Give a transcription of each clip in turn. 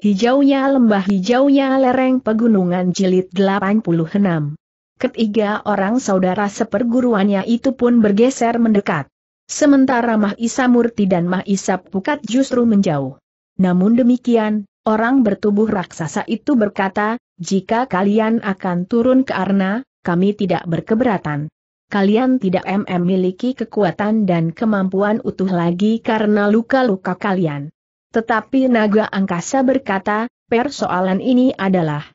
Hijaunya lembah hijaunya lereng pegunungan jilid 86. Ketiga orang saudara seperguruannya itu pun bergeser mendekat. Sementara Mah Isa Murti dan Mah Pukat justru menjauh. Namun demikian, orang bertubuh raksasa itu berkata, jika kalian akan turun ke Arna, kami tidak berkeberatan. Kalian tidak memiliki kekuatan dan kemampuan utuh lagi karena luka-luka kalian. Tetapi naga angkasa berkata, persoalan ini adalah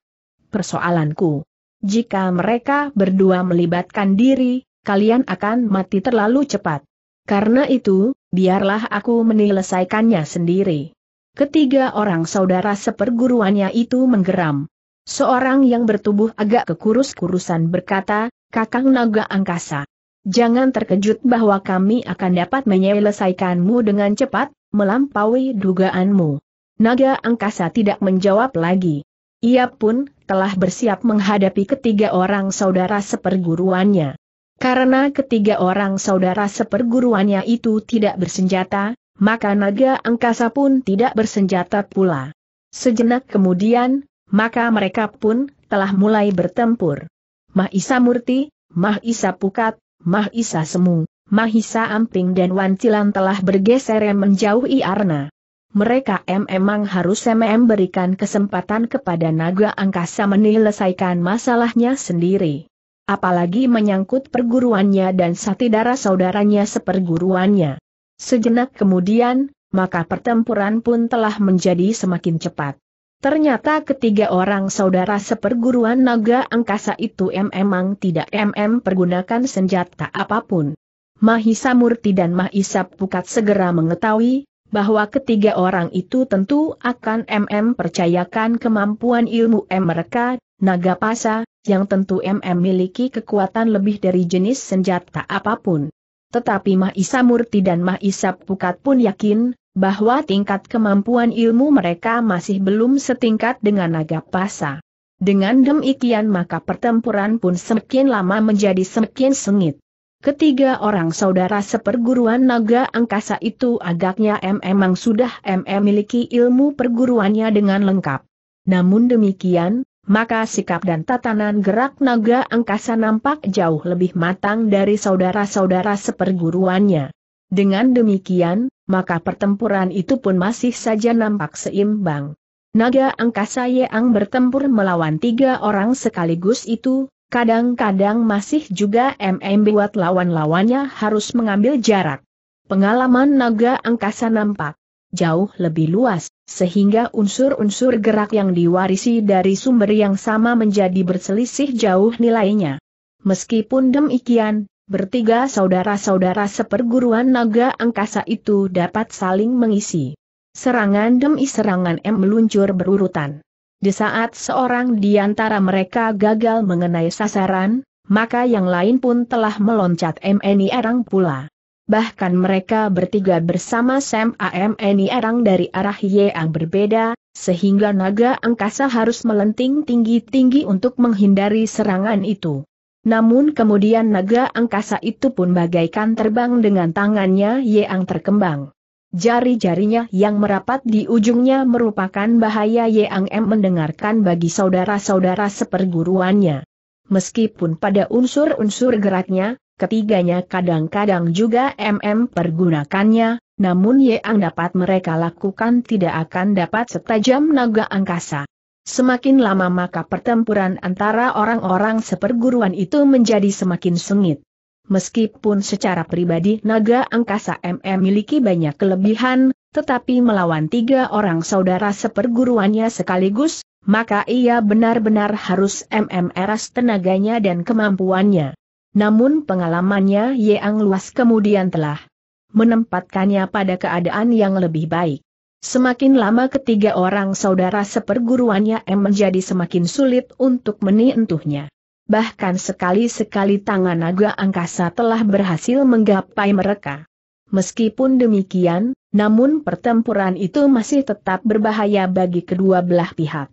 persoalanku. Jika mereka berdua melibatkan diri, kalian akan mati terlalu cepat. Karena itu, biarlah aku menyelesaikannya sendiri. Ketiga orang saudara seperguruannya itu menggeram. Seorang yang bertubuh agak kekurus-kurusan berkata, Kakang Naga Angkasa. Jangan terkejut bahwa kami akan dapat menyelesaikanmu dengan cepat, melampaui dugaanmu. Naga angkasa tidak menjawab lagi. Ia pun telah bersiap menghadapi ketiga orang saudara seperguruannya. Karena ketiga orang saudara seperguruannya itu tidak bersenjata, maka naga angkasa pun tidak bersenjata pula. Sejenak kemudian, maka mereka pun telah mulai bertempur. Mahisa Murti, Mahisa Pukat, Mahisa Semu, Mahisa Amping dan Wan Cilan telah bergeser menjauhi Arna. Mereka memang harus mm berikan kesempatan kepada naga angkasa menyelesaikan masalahnya sendiri. Apalagi menyangkut perguruannya dan satidara saudaranya seperguruannya. Sejenak kemudian, maka pertempuran pun telah menjadi semakin cepat. Ternyata ketiga orang saudara seperguruan naga angkasa itu memang tidak mm pergunakan senjata apapun. Mahisa Murti dan Mahisa Pukat segera mengetahui, bahwa ketiga orang itu tentu akan MM percayakan kemampuan ilmu M mereka, naga pasa, yang tentu MM miliki kekuatan lebih dari jenis senjata apapun. Tetapi Mahisa Murti dan Mahisa Pukat pun yakin, bahwa tingkat kemampuan ilmu mereka masih belum setingkat dengan naga pasa. Dengan demikian maka pertempuran pun semakin lama menjadi semakin sengit. Ketiga orang saudara seperguruan naga angkasa itu agaknya memang sudah memiliki miliki ilmu perguruannya dengan lengkap. Namun demikian, maka sikap dan tatanan gerak naga angkasa nampak jauh lebih matang dari saudara-saudara seperguruannya. Dengan demikian, maka pertempuran itu pun masih saja nampak seimbang. Naga angkasa Yang bertempur melawan tiga orang sekaligus itu, Kadang-kadang masih juga MM buat lawan-lawannya harus mengambil jarak. Pengalaman naga angkasa nampak jauh lebih luas, sehingga unsur-unsur gerak yang diwarisi dari sumber yang sama menjadi berselisih jauh nilainya. Meskipun demikian, bertiga saudara-saudara seperguruan naga angkasa itu dapat saling mengisi. Serangan demi serangan M meluncur berurutan. Di saat seorang di antara mereka gagal mengenai sasaran, maka yang lain pun telah meloncat MNI Arang pula. Bahkan mereka bertiga bersama Sam AMNI Arang dari arah yang berbeda, sehingga naga angkasa harus melenting tinggi-tinggi untuk menghindari serangan itu. Namun kemudian naga angkasa itu pun bagaikan terbang dengan tangannya yang terkembang. Jari-jarinya yang merapat di ujungnya merupakan bahaya Yang M mendengarkan bagi saudara-saudara seperguruannya. Meskipun pada unsur-unsur geraknya, ketiganya kadang-kadang juga MM pergunakannya, namun yang dapat mereka lakukan tidak akan dapat setajam naga angkasa. Semakin lama maka pertempuran antara orang-orang seperguruan itu menjadi semakin sengit. Meskipun secara pribadi naga angkasa MM miliki banyak kelebihan, tetapi melawan tiga orang saudara seperguruannya sekaligus, maka ia benar-benar harus MM eras tenaganya dan kemampuannya. Namun pengalamannya Ye Yang luas kemudian telah menempatkannya pada keadaan yang lebih baik. Semakin lama ketiga orang saudara seperguruannya M menjadi semakin sulit untuk menyentuhnya bahkan sekali-sekali tangan naga angkasa telah berhasil menggapai mereka. Meskipun demikian, namun pertempuran itu masih tetap berbahaya bagi kedua belah pihak.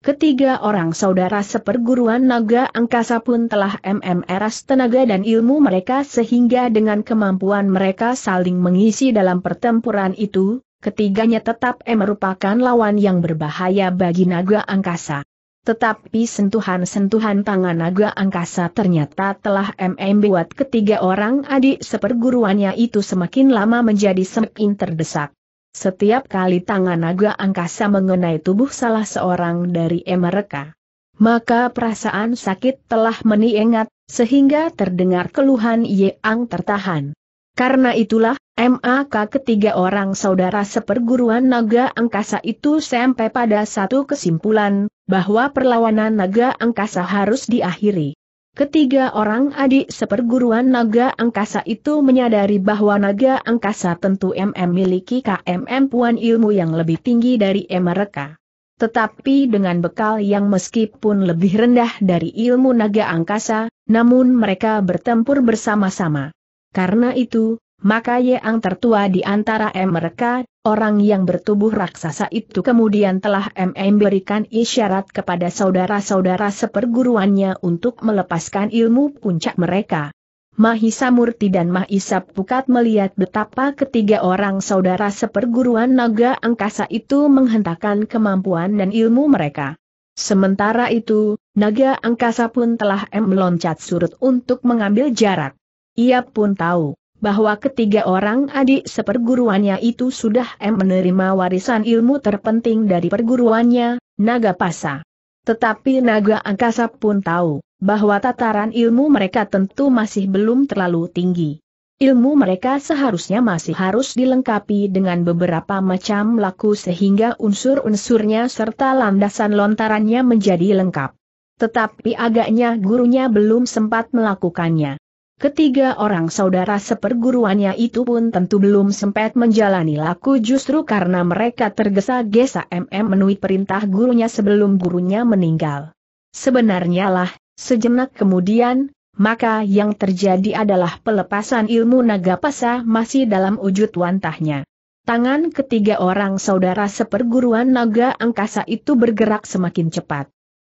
Ketiga orang saudara seperguruan naga angkasa pun telah MMRS tenaga dan ilmu mereka sehingga dengan kemampuan mereka saling mengisi dalam pertempuran itu, ketiganya tetap merupakan lawan yang berbahaya bagi naga angkasa. Tetapi sentuhan-sentuhan tangan naga angkasa ternyata telah MM buat ketiga orang adik seperguruannya itu semakin lama menjadi semakin terdesak. Setiap kali tangan naga angkasa mengenai tubuh salah seorang dari mereka, maka perasaan sakit telah meniengat, sehingga terdengar keluhan Yeang tertahan. Karena itulah, MAK ketiga orang saudara seperguruan naga angkasa itu sampai pada satu kesimpulan, bahwa perlawanan naga angkasa harus diakhiri. Ketiga orang adik seperguruan naga angkasa itu menyadari bahwa naga angkasa tentu MM miliki KMM puan ilmu yang lebih tinggi dari mereka. Tetapi dengan bekal yang meskipun lebih rendah dari ilmu naga angkasa, namun mereka bertempur bersama-sama. Karena itu, maka Yang tertua di antara mereka, orang yang bertubuh raksasa itu kemudian telah memberikan isyarat kepada saudara-saudara seperguruannya untuk melepaskan ilmu puncak mereka. Mahisa Murti dan Mahisa Pukat melihat betapa ketiga orang saudara seperguruan naga angkasa itu menghentakkan kemampuan dan ilmu mereka. Sementara itu, naga angkasa pun telah meloncat surut untuk mengambil jarak. Ia pun tahu bahwa ketiga orang adik seperguruannya itu sudah em menerima warisan ilmu terpenting dari perguruannya, Naga Pasa. Tetapi Naga Angkasa pun tahu bahwa tataran ilmu mereka tentu masih belum terlalu tinggi. Ilmu mereka seharusnya masih harus dilengkapi dengan beberapa macam laku sehingga unsur-unsurnya serta landasan lontarannya menjadi lengkap. Tetapi agaknya gurunya belum sempat melakukannya. Ketiga orang saudara seperguruannya itu pun tentu belum sempat menjalani laku justru karena mereka tergesa-gesa MM menuhi perintah gurunya sebelum gurunya meninggal. Sebenarnya lah, sejenak kemudian, maka yang terjadi adalah pelepasan ilmu naga pasa masih dalam wujud wantahnya. Tangan ketiga orang saudara seperguruan naga angkasa itu bergerak semakin cepat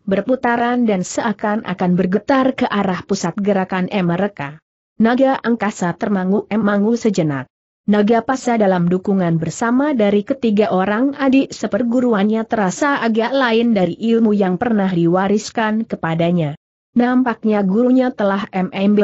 berputaran dan seakan-akan bergetar ke arah pusat gerakan M mereka. Naga angkasa termangu-emangu sejenak. Naga pasa dalam dukungan bersama dari ketiga orang adik seperguruannya terasa agak lain dari ilmu yang pernah diwariskan kepadanya. Nampaknya gurunya telah MM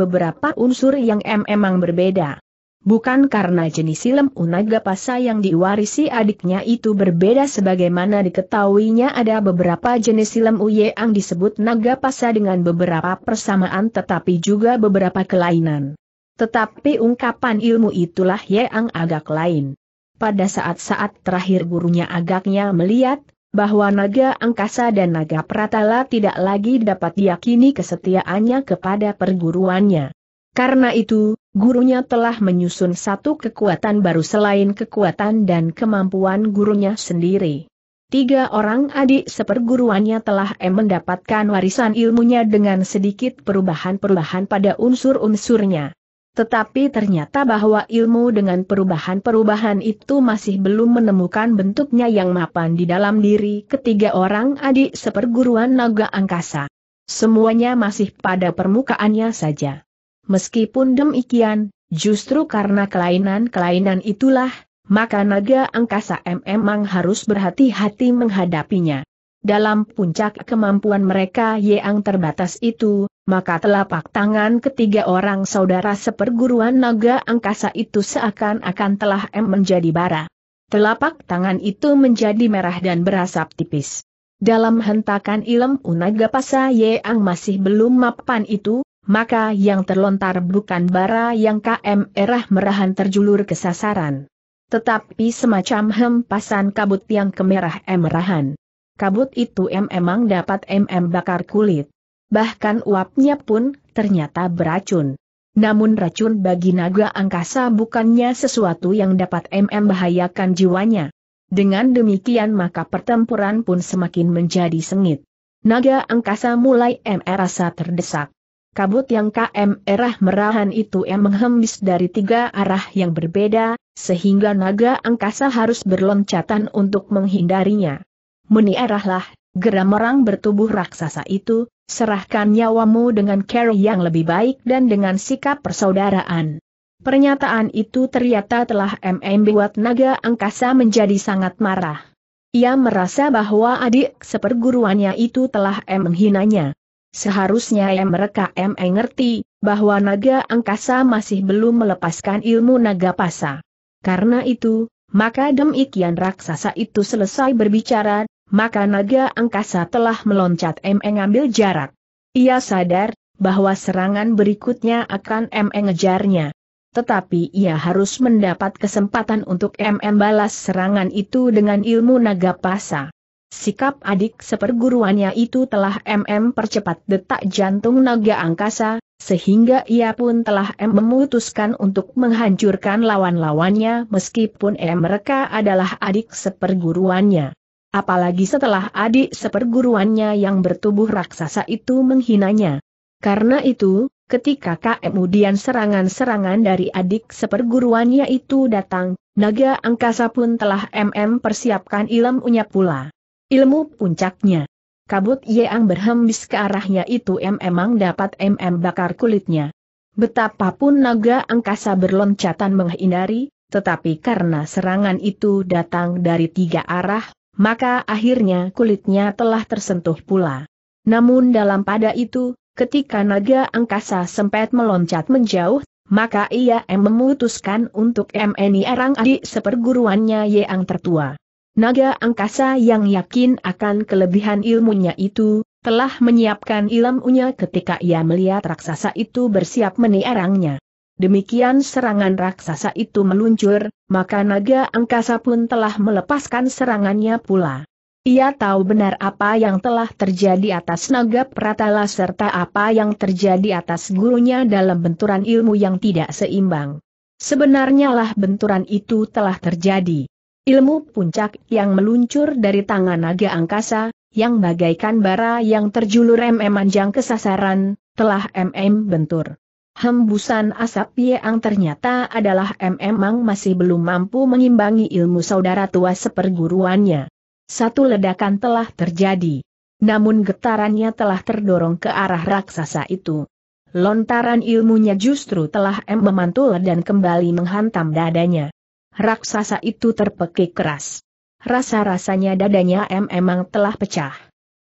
beberapa unsur yang memang berbeda. Bukan karena jenis unaga pasa yang diwarisi adiknya itu berbeda sebagaimana diketahuinya ada beberapa jenis silem yang disebut naga pasa dengan beberapa persamaan tetapi juga beberapa kelainan. Tetapi ungkapan ilmu itulah yang agak lain. Pada saat-saat terakhir gurunya agaknya melihat, bahwa naga angkasa dan naga pratala tidak lagi dapat diyakini kesetiaannya kepada perguruannya. Karena itu, gurunya telah menyusun satu kekuatan baru selain kekuatan dan kemampuan gurunya sendiri. Tiga orang adik seperguruannya telah em mendapatkan warisan ilmunya dengan sedikit perubahan-perubahan pada unsur-unsurnya. Tetapi ternyata bahwa ilmu dengan perubahan-perubahan itu masih belum menemukan bentuknya yang mapan di dalam diri ketiga orang adik seperguruan naga angkasa. Semuanya masih pada permukaannya saja. Meskipun demikian, justru karena kelainan-kelainan itulah, maka naga angkasa memang harus berhati-hati menghadapinya. Dalam puncak kemampuan mereka yang terbatas itu, maka telapak tangan ketiga orang saudara seperguruan naga angkasa itu seakan-akan telah M menjadi bara. Telapak tangan itu menjadi merah dan berasap tipis. Dalam hentakan ilmu naga pasa ye ang masih belum mapan itu, maka yang terlontar bukan bara yang KM erah merahan terjulur ke sasaran. Tetapi semacam hempasan kabut yang kemerah emerahan. Kabut itu memang dapat MM bakar kulit. Bahkan uapnya pun ternyata beracun. Namun racun bagi naga angkasa bukannya sesuatu yang dapat MM bahayakan jiwanya. Dengan demikian maka pertempuran pun semakin menjadi sengit. Naga angkasa mulai MM rasa terdesak. Kabut yang KM erah merahan itu yang menghembis dari tiga arah yang berbeda, sehingga naga angkasa harus berloncatan untuk menghindarinya. Meniarahlah, geram orang bertubuh raksasa itu, serahkan nyawamu dengan care yang lebih baik dan dengan sikap persaudaraan. Pernyataan itu ternyata telah MM buat naga angkasa menjadi sangat marah. Ia merasa bahwa adik seperguruannya itu telah M menghinanya. Seharusnya yang mereka mengerti, eh, bahwa naga angkasa masih belum melepaskan ilmu naga pasa. Karena itu, maka demikian raksasa itu selesai berbicara, maka naga angkasa telah meloncat mengambil eh, jarak. Ia sadar, bahwa serangan berikutnya akan mengejarnya. Eh, Tetapi ia harus mendapat kesempatan untuk MM balas serangan itu dengan ilmu naga pasa. Sikap adik seperguruannya itu telah MM percepat detak jantung naga angkasa, sehingga ia pun telah M memutuskan untuk menghancurkan lawan-lawannya meskipun M mereka adalah adik seperguruannya. Apalagi setelah adik seperguruannya yang bertubuh raksasa itu menghinanya. Karena itu, ketika kemudian serangan-serangan dari adik seperguruannya itu datang, naga angkasa pun telah MM persiapkan ilmunya pula. Ilmu puncaknya. Kabut Yeang berhembis ke arahnya itu memang dapat MM bakar kulitnya. Betapapun naga angkasa berloncatan menghindari, tetapi karena serangan itu datang dari tiga arah, maka akhirnya kulitnya telah tersentuh pula. Namun dalam pada itu, ketika naga angkasa sempat meloncat menjauh, maka ia memutuskan untuk MNI Arang adik seperguruannya Yeang tertua. Naga angkasa yang yakin akan kelebihan ilmunya itu, telah menyiapkan ilmunya ketika ia melihat raksasa itu bersiap meniarangnya. Demikian serangan raksasa itu meluncur, maka naga angkasa pun telah melepaskan serangannya pula. Ia tahu benar apa yang telah terjadi atas naga Pratala serta apa yang terjadi atas gurunya dalam benturan ilmu yang tidak seimbang. Sebenarnya lah benturan itu telah terjadi. Ilmu puncak yang meluncur dari tangan naga angkasa, yang bagaikan bara yang terjulur MM manjang kesasaran, telah MM bentur. Hembusan asap yang ternyata adalah MM Mang masih belum mampu mengimbangi ilmu saudara tua seperguruannya. Satu ledakan telah terjadi. Namun getarannya telah terdorong ke arah raksasa itu. Lontaran ilmunya justru telah M memantul dan kembali menghantam dadanya. Raksasa itu terpekik keras. Rasa-rasanya dadanya M emang telah pecah.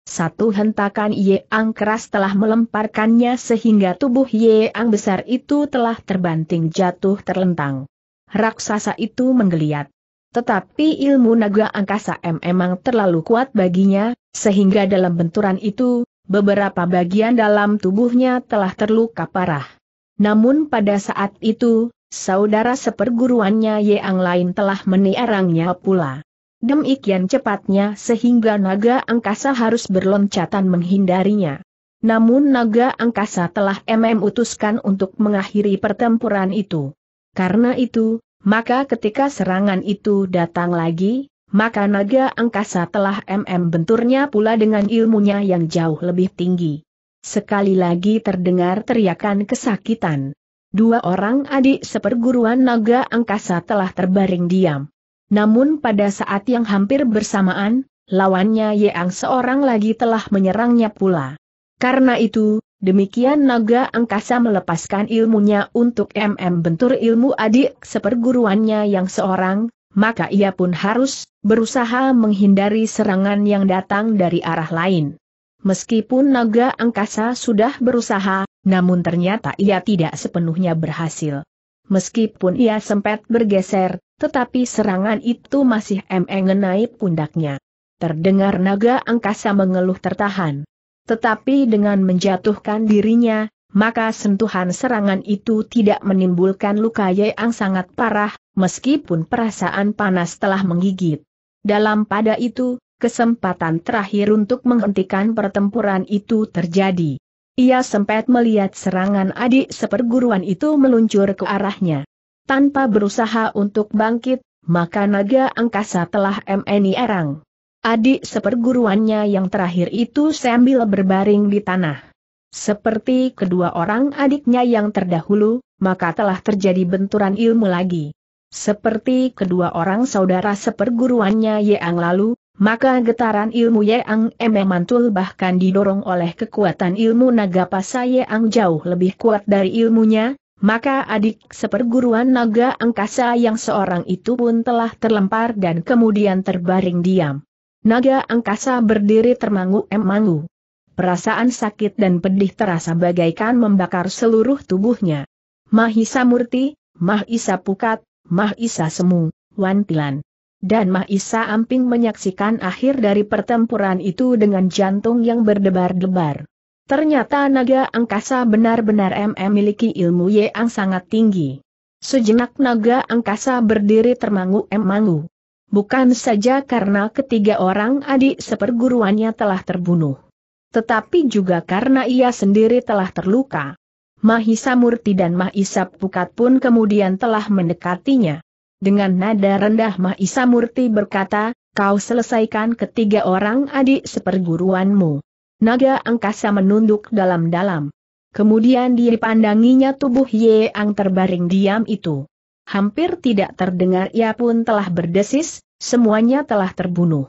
Satu hentakan Yeang keras telah melemparkannya sehingga tubuh Yeang besar itu telah terbanting jatuh terlentang. Raksasa itu menggeliat. Tetapi ilmu naga angkasa M emang terlalu kuat baginya, sehingga dalam benturan itu, beberapa bagian dalam tubuhnya telah terluka parah. Namun pada saat itu, Saudara seperguruannya yang lain telah meniarangnya pula. Demikian cepatnya sehingga naga angkasa harus berloncatan menghindarinya. Namun naga angkasa telah MM utuskan untuk mengakhiri pertempuran itu. Karena itu, maka ketika serangan itu datang lagi, maka naga angkasa telah MM benturnya pula dengan ilmunya yang jauh lebih tinggi. Sekali lagi terdengar teriakan kesakitan. Dua orang adik seperguruan naga angkasa telah terbaring diam. Namun pada saat yang hampir bersamaan, lawannya Yeang seorang lagi telah menyerangnya pula. Karena itu, demikian naga angkasa melepaskan ilmunya untuk MM bentur ilmu adik seperguruannya yang seorang, maka ia pun harus berusaha menghindari serangan yang datang dari arah lain. Meskipun naga angkasa sudah berusaha, namun ternyata ia tidak sepenuhnya berhasil. Meskipun ia sempat bergeser, tetapi serangan itu masih mengenai pundaknya. Terdengar naga angkasa mengeluh tertahan. Tetapi dengan menjatuhkan dirinya, maka sentuhan serangan itu tidak menimbulkan luka yang sangat parah, meskipun perasaan panas telah menggigit. Dalam pada itu, kesempatan terakhir untuk menghentikan pertempuran itu terjadi. Ia sempat melihat serangan adik seperguruan itu meluncur ke arahnya. Tanpa berusaha untuk bangkit, maka naga angkasa telah MNI erang. Adik seperguruannya yang terakhir itu sambil berbaring di tanah. Seperti kedua orang adiknya yang terdahulu, maka telah terjadi benturan ilmu lagi. Seperti kedua orang saudara seperguruannya yang lalu, maka getaran ilmu ang Eme mantul bahkan didorong oleh kekuatan ilmu naga pasai ang jauh lebih kuat dari ilmunya, maka adik seperguruan naga angkasa yang seorang itu pun telah terlempar dan kemudian terbaring diam. Naga angkasa berdiri termangu-emangu. Perasaan sakit dan pedih terasa bagaikan membakar seluruh tubuhnya. Mahisa Murti, Mahisa Pukat, Mahisa Semu, Wan Tilan. Dan Mahisa Amping menyaksikan akhir dari pertempuran itu dengan jantung yang berdebar-debar. Ternyata naga angkasa benar-benar memiliki ilmu yang sangat tinggi. Sejenak naga angkasa berdiri termangu-emangu. Bukan saja karena ketiga orang adik seperguruannya telah terbunuh. Tetapi juga karena ia sendiri telah terluka. Mahisa Murti dan Mahisa Pukat pun kemudian telah mendekatinya. Dengan nada rendah Mahisa Murti berkata, kau selesaikan ketiga orang adik seperguruanmu. Naga angkasa menunduk dalam-dalam. Kemudian dipandanginya tubuh Ang terbaring diam itu. Hampir tidak terdengar ia pun telah berdesis, semuanya telah terbunuh.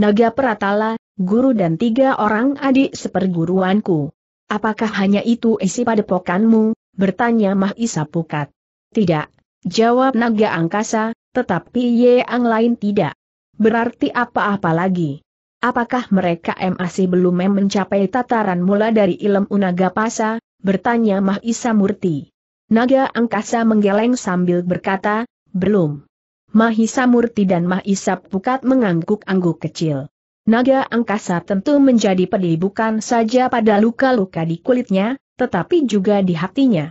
Naga Pratala, guru dan tiga orang adik seperguruanku. Apakah hanya itu isi padepokanmu? Bertanya Mahisa Pukat. Tidak, Jawab naga angkasa, tetapi Ye Ang lain tidak. Berarti apa-apa lagi? Apakah mereka masih belum mencapai tataran mula dari ilmu unaga pasa? Bertanya Mahisa Murti. Naga angkasa menggeleng sambil berkata, belum. Mahisa Murti dan Mahisa Pukat mengangguk-angguk kecil. Naga angkasa tentu menjadi pedih bukan saja pada luka-luka di kulitnya, tetapi juga di hatinya.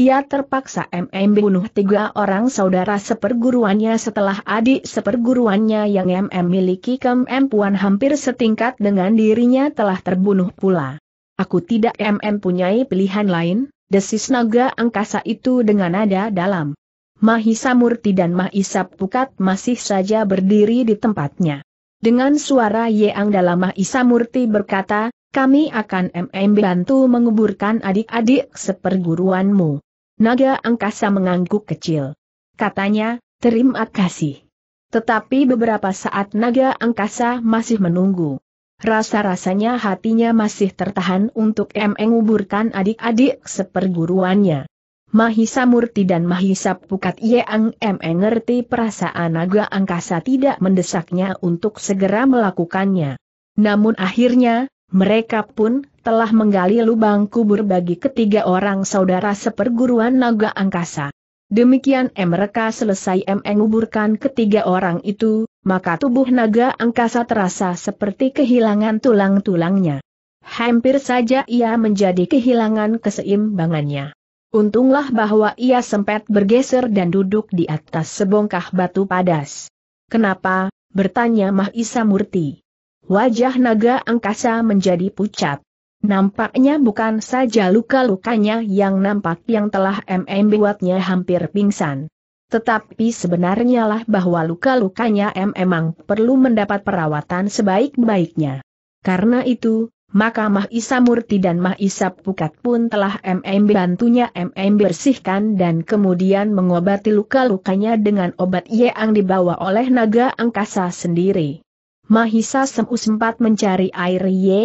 Ia terpaksa MM bunuh tiga orang saudara seperguruannya setelah adik seperguruannya yang MM miliki kemampuan hampir setingkat dengan dirinya telah terbunuh pula. Aku tidak MM punyai pilihan lain, desis naga angkasa itu dengan nada dalam. Mahisa Murti dan Mahisa Pukat masih saja berdiri di tempatnya. Dengan suara yang dalam Mahisa Murti berkata, kami akan MM bantu menguburkan adik-adik seperguruanmu. Naga angkasa mengangguk kecil. Katanya, terima kasih. Tetapi beberapa saat naga angkasa masih menunggu. Rasa-rasanya hatinya masih tertahan untuk menguburkan adik-adik seperguruannya. Mahisa Murti dan Mahisa Pukat Yeang mengerti perasaan naga angkasa tidak mendesaknya untuk segera melakukannya. Namun akhirnya, mereka pun telah menggali lubang kubur bagi ketiga orang saudara seperguruan naga angkasa. Demikian mereka selesai menguburkan ketiga orang itu, maka tubuh naga angkasa terasa seperti kehilangan tulang-tulangnya. Hampir saja ia menjadi kehilangan keseimbangannya. Untunglah bahwa ia sempat bergeser dan duduk di atas sebongkah batu padas. Kenapa? bertanya Mahisa Murti. Wajah naga angkasa menjadi pucat. Nampaknya bukan saja luka-lukanya yang nampak yang telah MM buatnya hampir pingsan. Tetapi sebenarnya lah bahwa luka-lukanya M memang perlu mendapat perawatan sebaik-baiknya. Karena itu, maka Mah Isa Murti dan Mah Isa Pukat pun telah MM bantunya MM bersihkan dan kemudian mengobati luka-lukanya dengan obat yang dibawa oleh naga angkasa sendiri. Mahisa Semu sempat mencari air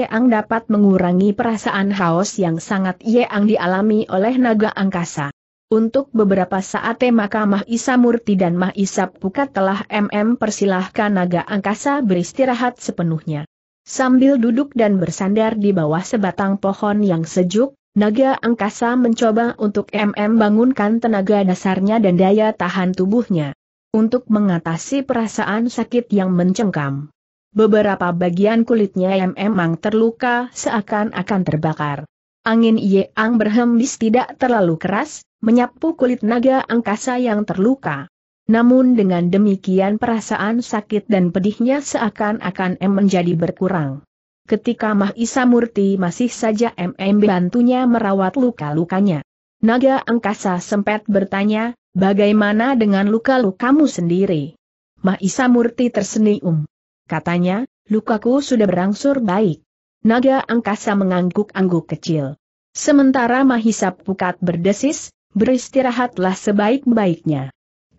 ang dapat mengurangi perasaan haus yang sangat ang dialami oleh naga angkasa. Untuk beberapa saat maka Mahisa Murti dan Mahisa Pukat telah MM persilahkan naga angkasa beristirahat sepenuhnya. Sambil duduk dan bersandar di bawah sebatang pohon yang sejuk, naga angkasa mencoba untuk MM bangunkan tenaga dasarnya dan daya tahan tubuhnya. Untuk mengatasi perasaan sakit yang mencengkam. Beberapa bagian kulitnya yang memang terluka seakan-akan terbakar. Angin ye ang berhembus tidak terlalu keras, menyapu kulit naga angkasa yang terluka. Namun dengan demikian perasaan sakit dan pedihnya seakan-akan M menjadi berkurang. Ketika Mahisa Murti masih saja MM bantunya merawat luka-lukanya. Naga angkasa sempat bertanya, bagaimana dengan luka-lukamu sendiri? Mahisa Murti tersenyum. Katanya, lukaku sudah berangsur baik. Naga angkasa mengangguk-angguk kecil. Sementara Mahisa Pukat berdesis, beristirahatlah sebaik-baiknya.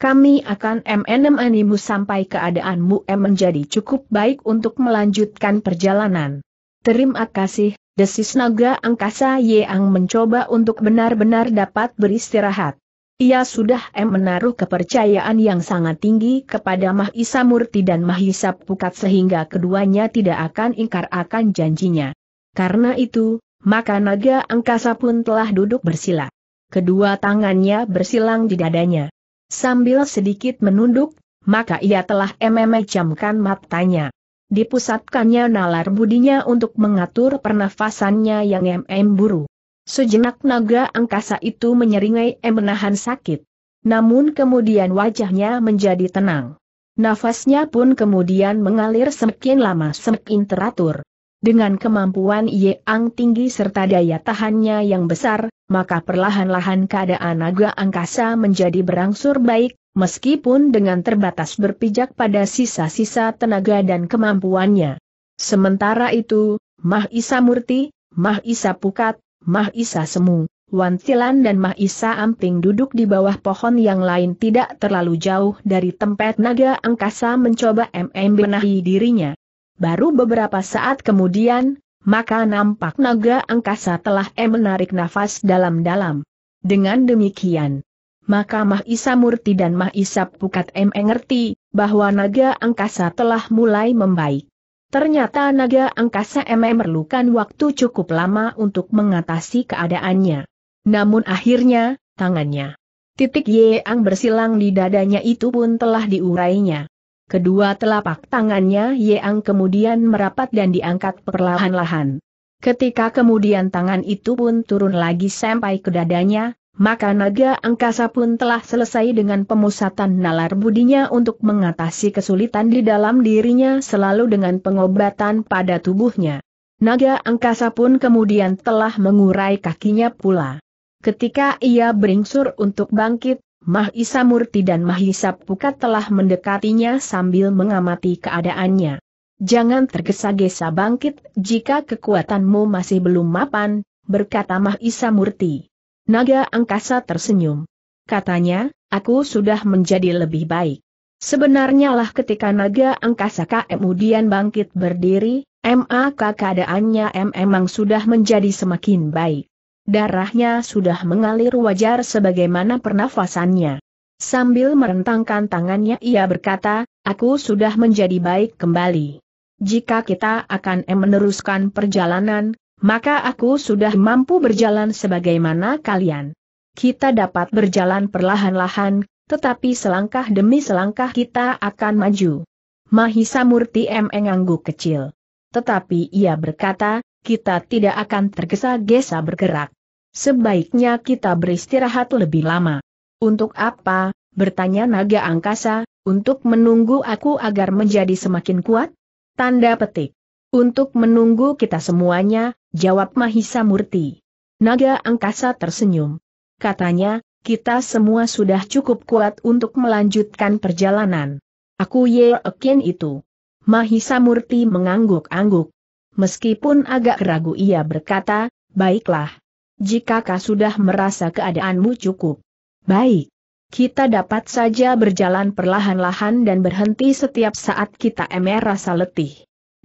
Kami akan animu sampai keadaanmu m menjadi cukup baik untuk melanjutkan perjalanan. Terima kasih, desis naga angkasa Yeang mencoba untuk benar-benar dapat beristirahat. Ia sudah M menaruh kepercayaan yang sangat tinggi kepada Mahisa Murti dan Mahisa Pukat sehingga keduanya tidak akan ingkar akan janjinya. Karena itu, maka naga angkasa pun telah duduk bersila. Kedua tangannya bersilang di dadanya. Sambil sedikit menunduk, maka ia telah memejamkan matanya. Dipusatkannya nalar budinya untuk mengatur pernafasannya yang MM buru. Sejenak naga angkasa itu menyeringai em menahan sakit. Namun kemudian wajahnya menjadi tenang. Nafasnya pun kemudian mengalir semakin lama semakin teratur. Dengan kemampuan Yeang tinggi serta daya tahannya yang besar, maka perlahan-lahan keadaan naga angkasa menjadi berangsur baik, meskipun dengan terbatas berpijak pada sisa-sisa tenaga dan kemampuannya. Sementara itu, Mah Isa Murti, Mah Isa Pukat, Mah Isa Semu, Wan Tilan dan Mah Isa Amping duduk di bawah pohon yang lain tidak terlalu jauh dari tempat naga angkasa mencoba MM benahi dirinya. Baru beberapa saat kemudian, maka nampak naga angkasa telah M menarik nafas dalam-dalam. Dengan demikian, maka Mah Isa Murti dan Mah Isa Pukat M mengerti bahwa naga angkasa telah mulai membaik. Ternyata naga angkasa MM memerlukan waktu cukup lama untuk mengatasi keadaannya. Namun akhirnya, tangannya. Titik Yeang bersilang di dadanya itu pun telah diurainya. Kedua telapak tangannya Yeang kemudian merapat dan diangkat perlahan-lahan. Ketika kemudian tangan itu pun turun lagi sampai ke dadanya, maka naga angkasa pun telah selesai dengan pemusatan nalar budinya untuk mengatasi kesulitan di dalam dirinya selalu dengan pengobatan pada tubuhnya. Naga angkasa pun kemudian telah mengurai kakinya pula. Ketika ia beringsur untuk bangkit, Mahisa Murti dan Mahisa Pukat telah mendekatinya sambil mengamati keadaannya. Jangan tergesa-gesa bangkit jika kekuatanmu masih belum mapan, berkata Mahisa Murti. Naga angkasa tersenyum. Katanya, aku sudah menjadi lebih baik. Sebenarnya lah ketika naga angkasa kemudian bangkit berdiri, maka keadaannya M emang sudah menjadi semakin baik. Darahnya sudah mengalir wajar sebagaimana pernafasannya. Sambil merentangkan tangannya ia berkata, aku sudah menjadi baik kembali. Jika kita akan meneruskan perjalanan, maka aku sudah mampu berjalan sebagaimana kalian. Kita dapat berjalan perlahan-lahan, tetapi selangkah demi selangkah kita akan maju. Mahisa Murti M. ngangguk kecil. Tetapi ia berkata, kita tidak akan tergesa-gesa bergerak. Sebaiknya kita beristirahat lebih lama. Untuk apa, bertanya naga angkasa, untuk menunggu aku agar menjadi semakin kuat? Tanda petik. Untuk menunggu kita semuanya, jawab Mahisa Murti. Naga angkasa tersenyum. Katanya, kita semua sudah cukup kuat untuk melanjutkan perjalanan. Aku yakin itu. Mahisa Murti mengangguk-angguk. Meskipun agak ragu ia berkata, baiklah. Jika kau sudah merasa keadaanmu cukup. Baik. Kita dapat saja berjalan perlahan-lahan dan berhenti setiap saat kita emer rasa letih.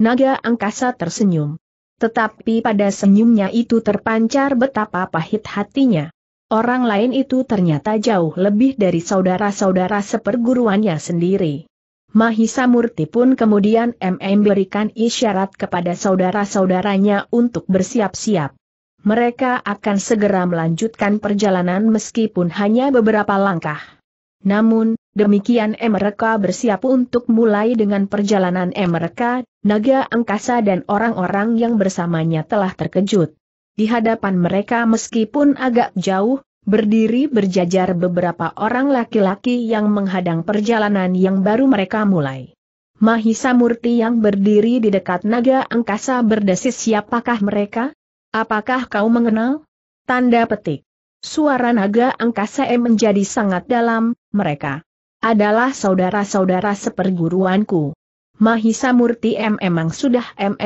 Naga angkasa tersenyum. Tetapi pada senyumnya itu terpancar betapa pahit hatinya. Orang lain itu ternyata jauh lebih dari saudara-saudara seperguruannya sendiri. Mahisa Murti pun kemudian MM berikan isyarat kepada saudara-saudaranya untuk bersiap-siap. Mereka akan segera melanjutkan perjalanan meskipun hanya beberapa langkah. Namun, Demikian mereka bersiap untuk mulai dengan perjalanan mereka, naga angkasa dan orang-orang yang bersamanya telah terkejut. Di hadapan mereka meskipun agak jauh, berdiri berjajar beberapa orang laki-laki yang menghadang perjalanan yang baru mereka mulai. Mahisa Murti yang berdiri di dekat naga angkasa berdesis siapakah mereka? Apakah kau mengenal? Tanda petik. Suara naga angkasa menjadi sangat dalam, mereka adalah saudara-saudara seperguruanku. Mahisa Murti M emang sudah M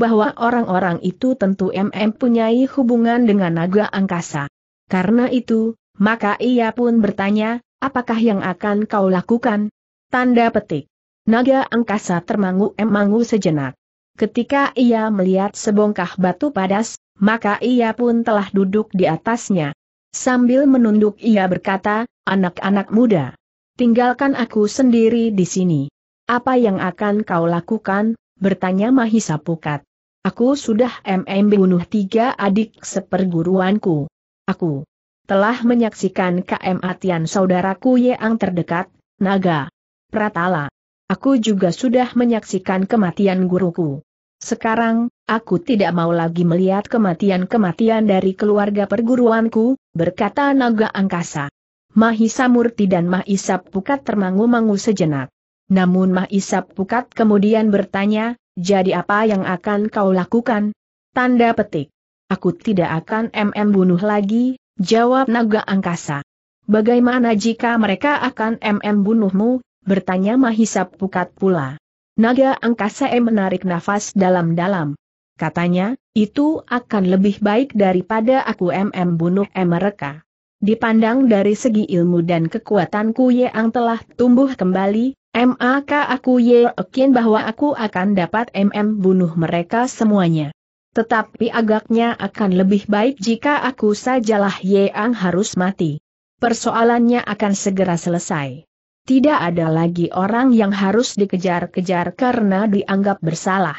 bahwa orang-orang itu tentu M punyai hubungan dengan naga angkasa. Karena itu, maka ia pun bertanya, apakah yang akan kau lakukan? Tanda petik. Naga angkasa termangu-emangu sejenak. Ketika ia melihat sebongkah batu padas, maka ia pun telah duduk di atasnya. Sambil menunduk ia berkata, anak-anak muda. Tinggalkan aku sendiri di sini. Apa yang akan kau lakukan? Bertanya Mahisa Pukat. Aku sudah MM bunuh tiga adik seperguruanku. Aku telah menyaksikan kematian saudaraku yang terdekat, Naga. Pratala. Aku juga sudah menyaksikan kematian guruku. Sekarang, aku tidak mau lagi melihat kematian-kematian dari keluarga perguruanku, berkata Naga Angkasa. Mahisa Murti dan Mahisa Pukat termangu-mangu sejenak. Namun Mahisa Pukat kemudian bertanya, jadi apa yang akan kau lakukan? Tanda petik. Aku tidak akan MM bunuh lagi, jawab naga angkasa. Bagaimana jika mereka akan MM bunuhmu? Bertanya Mahisa Pukat pula. Naga angkasa M menarik nafas dalam-dalam. Katanya, itu akan lebih baik daripada aku MM bunuh M mereka. Dipandang dari segi ilmu dan kekuatanku Yeang telah tumbuh kembali, maka aku yakin bahwa aku akan dapat MM bunuh mereka semuanya. Tetapi agaknya akan lebih baik jika aku sajalah Yeang harus mati. Persoalannya akan segera selesai. Tidak ada lagi orang yang harus dikejar-kejar karena dianggap bersalah.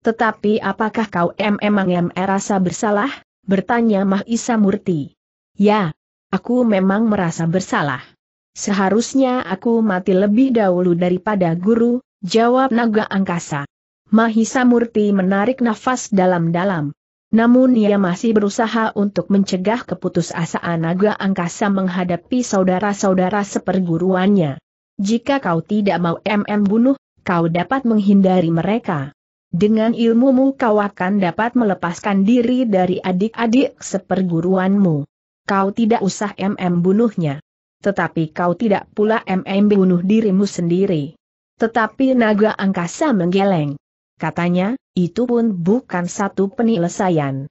Tetapi apakah kau MM memang rasa bersalah? Bertanya Mahisa Murti. Ya, Aku memang merasa bersalah. Seharusnya aku mati lebih dahulu daripada guru, jawab naga angkasa. Mahisa Murti menarik nafas dalam-dalam. Namun ia masih berusaha untuk mencegah keputusasaan naga angkasa menghadapi saudara-saudara seperguruannya. Jika kau tidak mau MM bunuh, kau dapat menghindari mereka. Dengan ilmumu kau akan dapat melepaskan diri dari adik-adik seperguruanmu kau tidak usah MM bunuhnya. Tetapi kau tidak pula MM bunuh dirimu sendiri. Tetapi naga angkasa menggeleng. Katanya, itu pun bukan satu penyelesaian.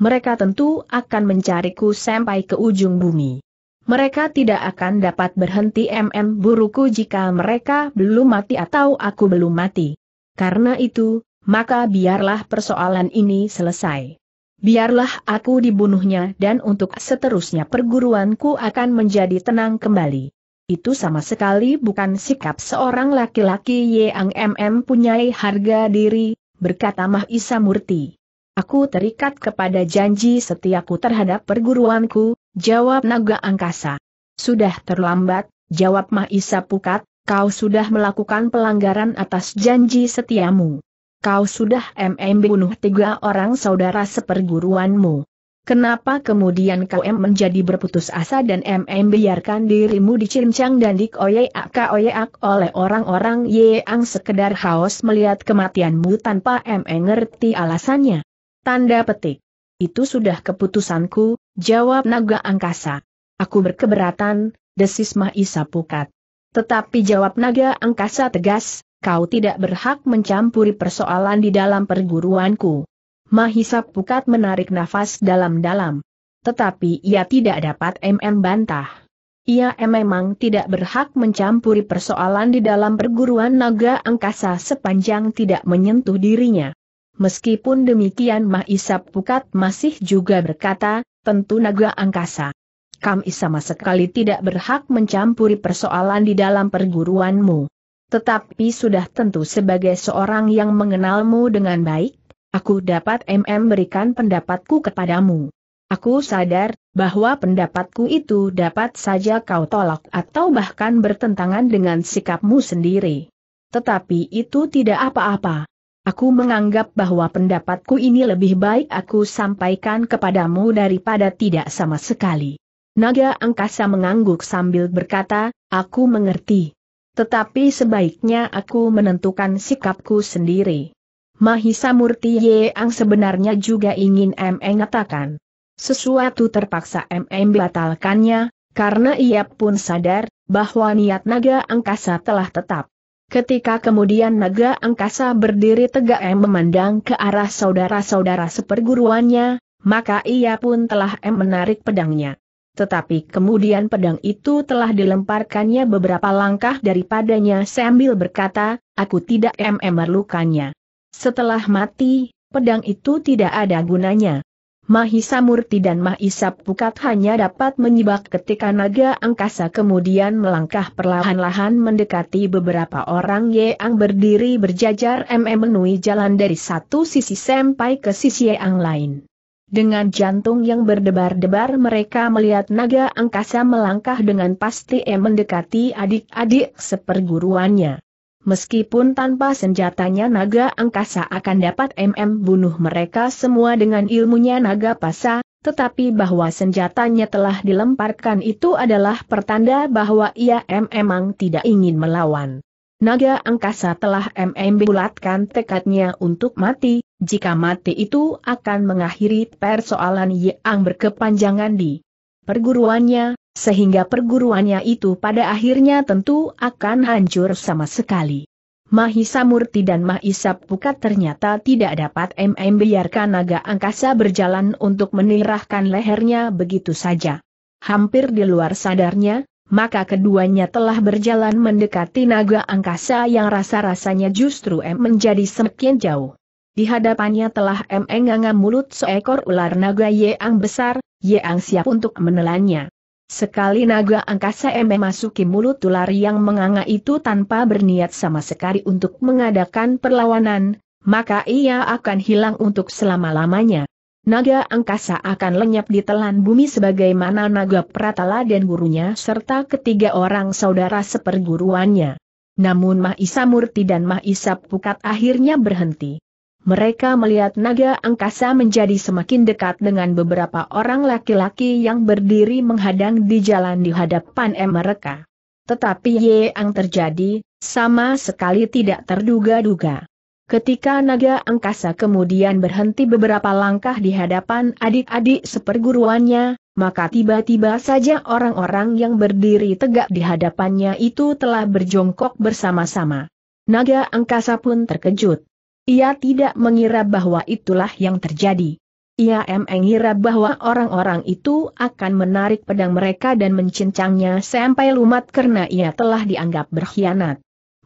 Mereka tentu akan mencariku sampai ke ujung bumi. Mereka tidak akan dapat berhenti MM buruku jika mereka belum mati atau aku belum mati. Karena itu, maka biarlah persoalan ini selesai biarlah aku dibunuhnya dan untuk seterusnya perguruanku akan menjadi tenang kembali. Itu sama sekali bukan sikap seorang laki-laki yang MM punyai harga diri, berkata Mah Isa Murti. Aku terikat kepada janji setiaku terhadap perguruanku, jawab naga angkasa. Sudah terlambat, jawab Mah Isa Pukat, kau sudah melakukan pelanggaran atas janji setiamu kau sudah MM bunuh tiga orang saudara seperguruanmu. Kenapa kemudian kau M menjadi berputus asa dan MM biarkan dirimu dicincang dan dikoyak koyak oleh orang-orang yang sekedar haus melihat kematianmu tanpa MM ngerti alasannya? Tanda petik. Itu sudah keputusanku, jawab naga angkasa. Aku berkeberatan, desis Mahisa Pukat. Tetapi jawab naga angkasa tegas, kau tidak berhak mencampuri persoalan di dalam perguruanku. Mahisa Pukat menarik nafas dalam-dalam. Tetapi ia tidak dapat MM bantah. Ia memang tidak berhak mencampuri persoalan di dalam perguruan naga angkasa sepanjang tidak menyentuh dirinya. Meskipun demikian Mahisa Pukat masih juga berkata, tentu naga angkasa. Kami sama sekali tidak berhak mencampuri persoalan di dalam perguruanmu tetapi sudah tentu sebagai seorang yang mengenalmu dengan baik, aku dapat MM berikan pendapatku kepadamu. Aku sadar bahwa pendapatku itu dapat saja kau tolak atau bahkan bertentangan dengan sikapmu sendiri. Tetapi itu tidak apa-apa. Aku menganggap bahwa pendapatku ini lebih baik aku sampaikan kepadamu daripada tidak sama sekali. Naga angkasa mengangguk sambil berkata, aku mengerti. Tetapi sebaiknya aku menentukan sikapku sendiri. Mahisa Murti Yeang sebenarnya juga ingin MM katakan. Sesuatu terpaksa MM batalkannya, karena ia pun sadar, bahwa niat naga angkasa telah tetap. Ketika kemudian naga angkasa berdiri tegak M memandang ke arah saudara-saudara seperguruannya, maka ia pun telah M menarik pedangnya. Tetapi kemudian pedang itu telah dilemparkannya beberapa langkah daripadanya sambil berkata, aku tidak memerlukannya. Setelah mati, pedang itu tidak ada gunanya. Mahisa Murti dan Mahisa Pukat hanya dapat menyibak ketika naga angkasa kemudian melangkah perlahan-lahan mendekati beberapa orang yang berdiri berjajar memenuhi jalan dari satu sisi sampai ke sisi yang lain. Dengan jantung yang berdebar-debar mereka melihat naga angkasa melangkah dengan pasti e mendekati adik-adik seperguruannya. Meskipun tanpa senjatanya naga angkasa akan dapat MM bunuh mereka semua dengan ilmunya naga pasa, tetapi bahwa senjatanya telah dilemparkan itu adalah pertanda bahwa ia memang tidak ingin melawan. Naga angkasa telah MM bulatkan tekadnya untuk mati, jika mati itu akan mengakhiri persoalan yang berkepanjangan di perguruannya, sehingga perguruannya itu pada akhirnya tentu akan hancur sama sekali. Mahisa Murti dan Mahisa Pukat ternyata tidak dapat MM biarkan naga angkasa berjalan untuk menirahkan lehernya begitu saja. Hampir di luar sadarnya, maka keduanya telah berjalan mendekati naga angkasa yang rasa-rasanya justru M menjadi semakin jauh. Di hadapannya telah menganga mulut seekor ular naga yang besar, yang siap untuk menelannya. Sekali naga angkasa eme memasuki mulut ular yang menganga itu tanpa berniat sama sekali untuk mengadakan perlawanan, maka ia akan hilang untuk selama-lamanya. Naga angkasa akan lenyap di telan bumi sebagaimana naga Pratala dan gurunya serta ketiga orang saudara seperguruannya. Namun Mahisa Murti dan Mahisa Pukat akhirnya berhenti mereka melihat naga angkasa menjadi semakin dekat dengan beberapa orang laki-laki yang berdiri menghadang di jalan di hadapan mereka. Tetapi yang terjadi, sama sekali tidak terduga-duga. Ketika naga angkasa kemudian berhenti beberapa langkah di hadapan adik-adik seperguruannya, maka tiba-tiba saja orang-orang yang berdiri tegak di hadapannya itu telah berjongkok bersama-sama. Naga angkasa pun terkejut ia tidak mengira bahwa itulah yang terjadi. Ia mengira bahwa orang-orang itu akan menarik pedang mereka dan mencincangnya sampai lumat karena ia telah dianggap berkhianat.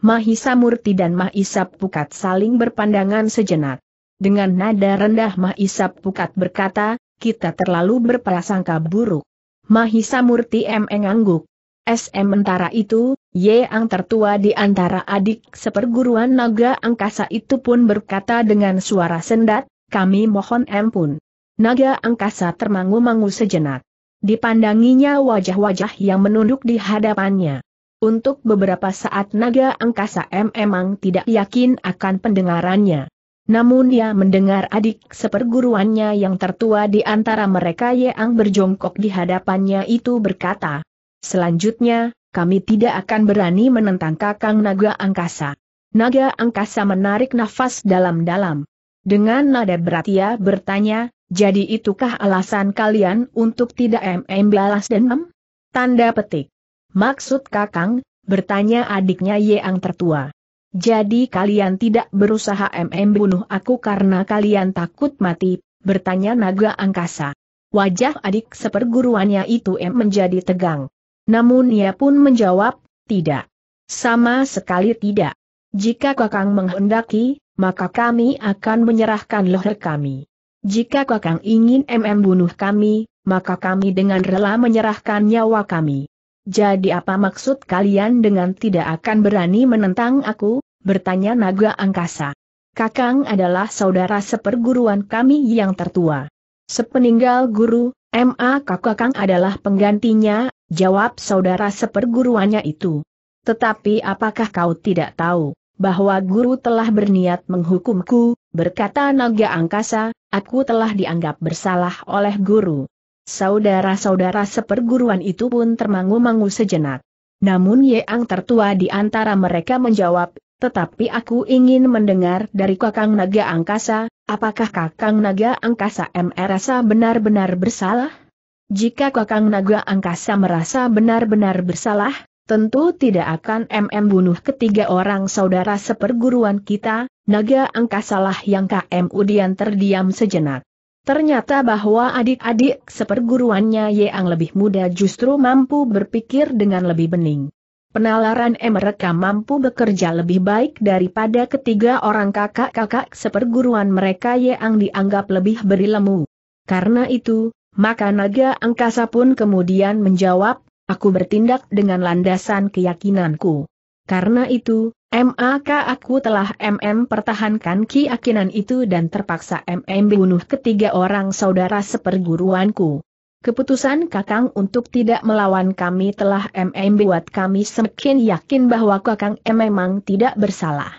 Mahisa Murti dan Mahisa Pukat saling berpandangan sejenak. Dengan nada rendah Mahisa Pukat berkata, kita terlalu berprasangka buruk. Mahisa Murti mengangguk. SM mentara itu, Ang tertua di antara adik seperguruan naga angkasa itu pun berkata dengan suara sendat, kami mohon ampun. Naga angkasa termangu-mangu sejenak. Dipandanginya wajah-wajah yang menunduk di hadapannya. Untuk beberapa saat naga angkasa M memang tidak yakin akan pendengarannya. Namun dia mendengar adik seperguruannya yang tertua di antara mereka Yeang berjongkok di hadapannya itu berkata, Selanjutnya, kami tidak akan berani menentang Kakang Naga Angkasa. Naga Angkasa menarik nafas dalam-dalam. Dengan nada berat ia bertanya, jadi itukah alasan kalian untuk tidak MM balas dendam? Tanda petik. Maksud Kakang, bertanya adiknya Yang tertua. Jadi kalian tidak berusaha MM bunuh aku karena kalian takut mati, bertanya naga angkasa. Wajah adik seperguruannya itu M menjadi tegang. Namun ia pun menjawab, tidak. Sama sekali tidak. Jika kakang menghendaki, maka kami akan menyerahkan leher kami. Jika kakang ingin MM bunuh kami, maka kami dengan rela menyerahkan nyawa kami. Jadi apa maksud kalian dengan tidak akan berani menentang aku? bertanya naga angkasa. Kakang adalah saudara seperguruan kami yang tertua. Sepeninggal guru, MA Kakakang adalah penggantinya, Jawab saudara seperguruannya itu. Tetapi apakah kau tidak tahu, bahwa guru telah berniat menghukumku, berkata naga angkasa, aku telah dianggap bersalah oleh guru. Saudara-saudara seperguruan itu pun termangu-mangu sejenak. Namun Yeang tertua di antara mereka menjawab, tetapi aku ingin mendengar dari kakang naga angkasa, apakah kakang naga angkasa MRSA benar-benar bersalah? Jika Kakang Naga Angkasa merasa benar-benar bersalah, tentu tidak akan MM bunuh ketiga orang saudara seperguruan kita, Naga Angkasalah yang KM Udian terdiam sejenak. Ternyata bahwa adik-adik seperguruannya yang lebih muda justru mampu berpikir dengan lebih bening. Penalaran M mereka mampu bekerja lebih baik daripada ketiga orang kakak-kakak seperguruan mereka yang dianggap lebih berilmu. Karena itu, maka naga angkasa pun kemudian menjawab, aku bertindak dengan landasan keyakinanku. Karena itu, maka aku telah MM pertahankan keyakinan itu dan terpaksa MM bunuh ketiga orang saudara seperguruanku. Keputusan Kakang untuk tidak melawan kami telah MM buat kami semakin yakin bahwa Kakang mm memang tidak bersalah.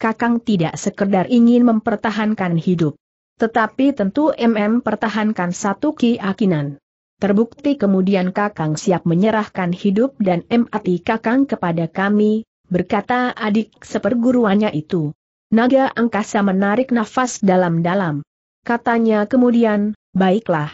Kakang tidak sekedar ingin mempertahankan hidup. Tetapi tentu MM pertahankan satu keyakinan. Terbukti kemudian Kakang siap menyerahkan hidup dan mati Kakang kepada kami, berkata adik seperguruannya itu. Naga angkasa menarik nafas dalam-dalam. Katanya kemudian, baiklah.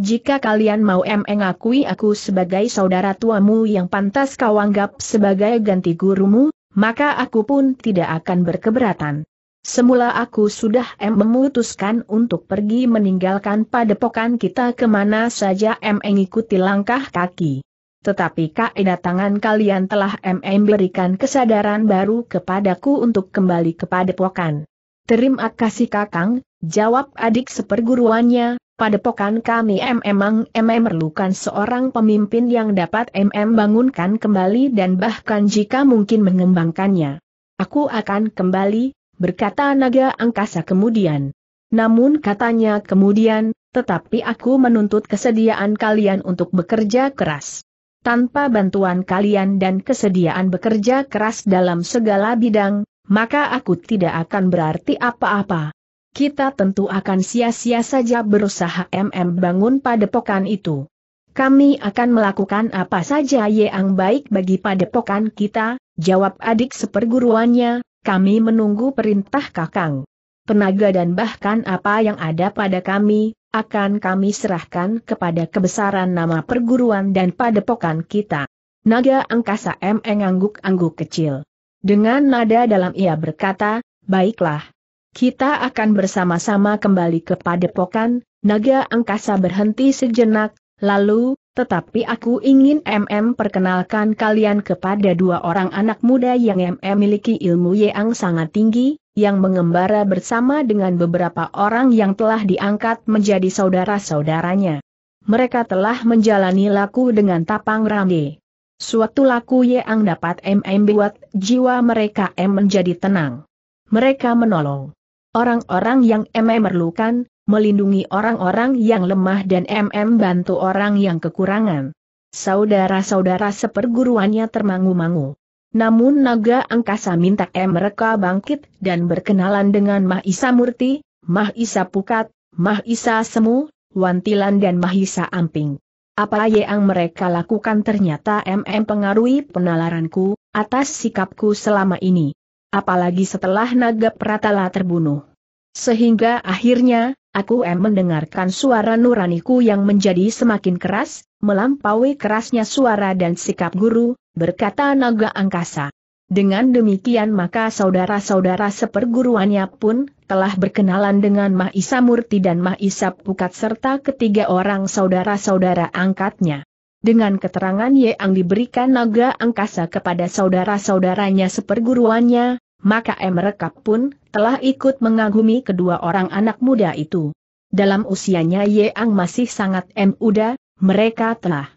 Jika kalian mau emeng mengakui aku sebagai saudara tuamu yang pantas kau anggap sebagai ganti gurumu, maka aku pun tidak akan berkeberatan. Semula aku sudah em memutuskan untuk pergi meninggalkan padepokan kita kemana saja em mengikuti langkah kaki. Tetapi kedatangan kalian telah em berikan kesadaran baru kepadaku untuk kembali ke padepokan. Terima kasih kakang, jawab adik seperguruannya, pada pokan kami em emang em memerlukan seorang pemimpin yang dapat em bangunkan kembali dan bahkan jika mungkin mengembangkannya. Aku akan kembali, berkata naga angkasa kemudian. Namun katanya kemudian, tetapi aku menuntut kesediaan kalian untuk bekerja keras. Tanpa bantuan kalian dan kesediaan bekerja keras dalam segala bidang, maka aku tidak akan berarti apa-apa. Kita tentu akan sia-sia saja berusaha MM bangun padepokan itu. Kami akan melakukan apa saja yang baik bagi padepokan kita, jawab adik seperguruannya, kami menunggu perintah Kakang. Tenaga dan bahkan apa yang ada pada kami, akan kami serahkan kepada kebesaran nama perguruan dan padepokan kita. Naga angkasa M angguk-angguk kecil. Dengan nada dalam ia berkata, baiklah. Kita akan bersama-sama kembali ke padepokan, naga angkasa berhenti sejenak, lalu, tetapi aku ingin MM perkenalkan kalian kepada dua orang anak muda yang MM miliki ilmu yang sangat tinggi, yang mengembara bersama dengan beberapa orang yang telah diangkat menjadi saudara-saudaranya. Mereka telah menjalani laku dengan tapang rame. Suatu laku yang dapat MM buat jiwa mereka M menjadi tenang. Mereka menolong orang-orang yang MM merlukan, melindungi orang-orang yang lemah dan MM bantu orang yang kekurangan. Saudara-saudara seperguruannya termangu-mangu. Namun naga angkasa minta M mereka bangkit dan berkenalan dengan Mahisa Murti, Mahisa Pukat, Mahisa Semu, Wantilan dan Mahisa Amping. Apa yang mereka lakukan ternyata MM pengaruhi penalaranku, atas sikapku selama ini. Apalagi setelah naga Pratala terbunuh. Sehingga akhirnya, aku em mendengarkan suara nuraniku yang menjadi semakin keras, melampaui kerasnya suara dan sikap guru, berkata naga angkasa. Dengan demikian maka saudara-saudara seperguruannya pun telah berkenalan dengan Mahisa Murti dan Mahisa Pukat serta ketiga orang saudara-saudara angkatnya. Dengan keterangan yang diberikan naga angkasa kepada saudara-saudaranya seperguruannya, maka mereka pun telah ikut mengagumi kedua orang anak muda itu. Dalam usianya Yeang masih sangat muda, mereka telah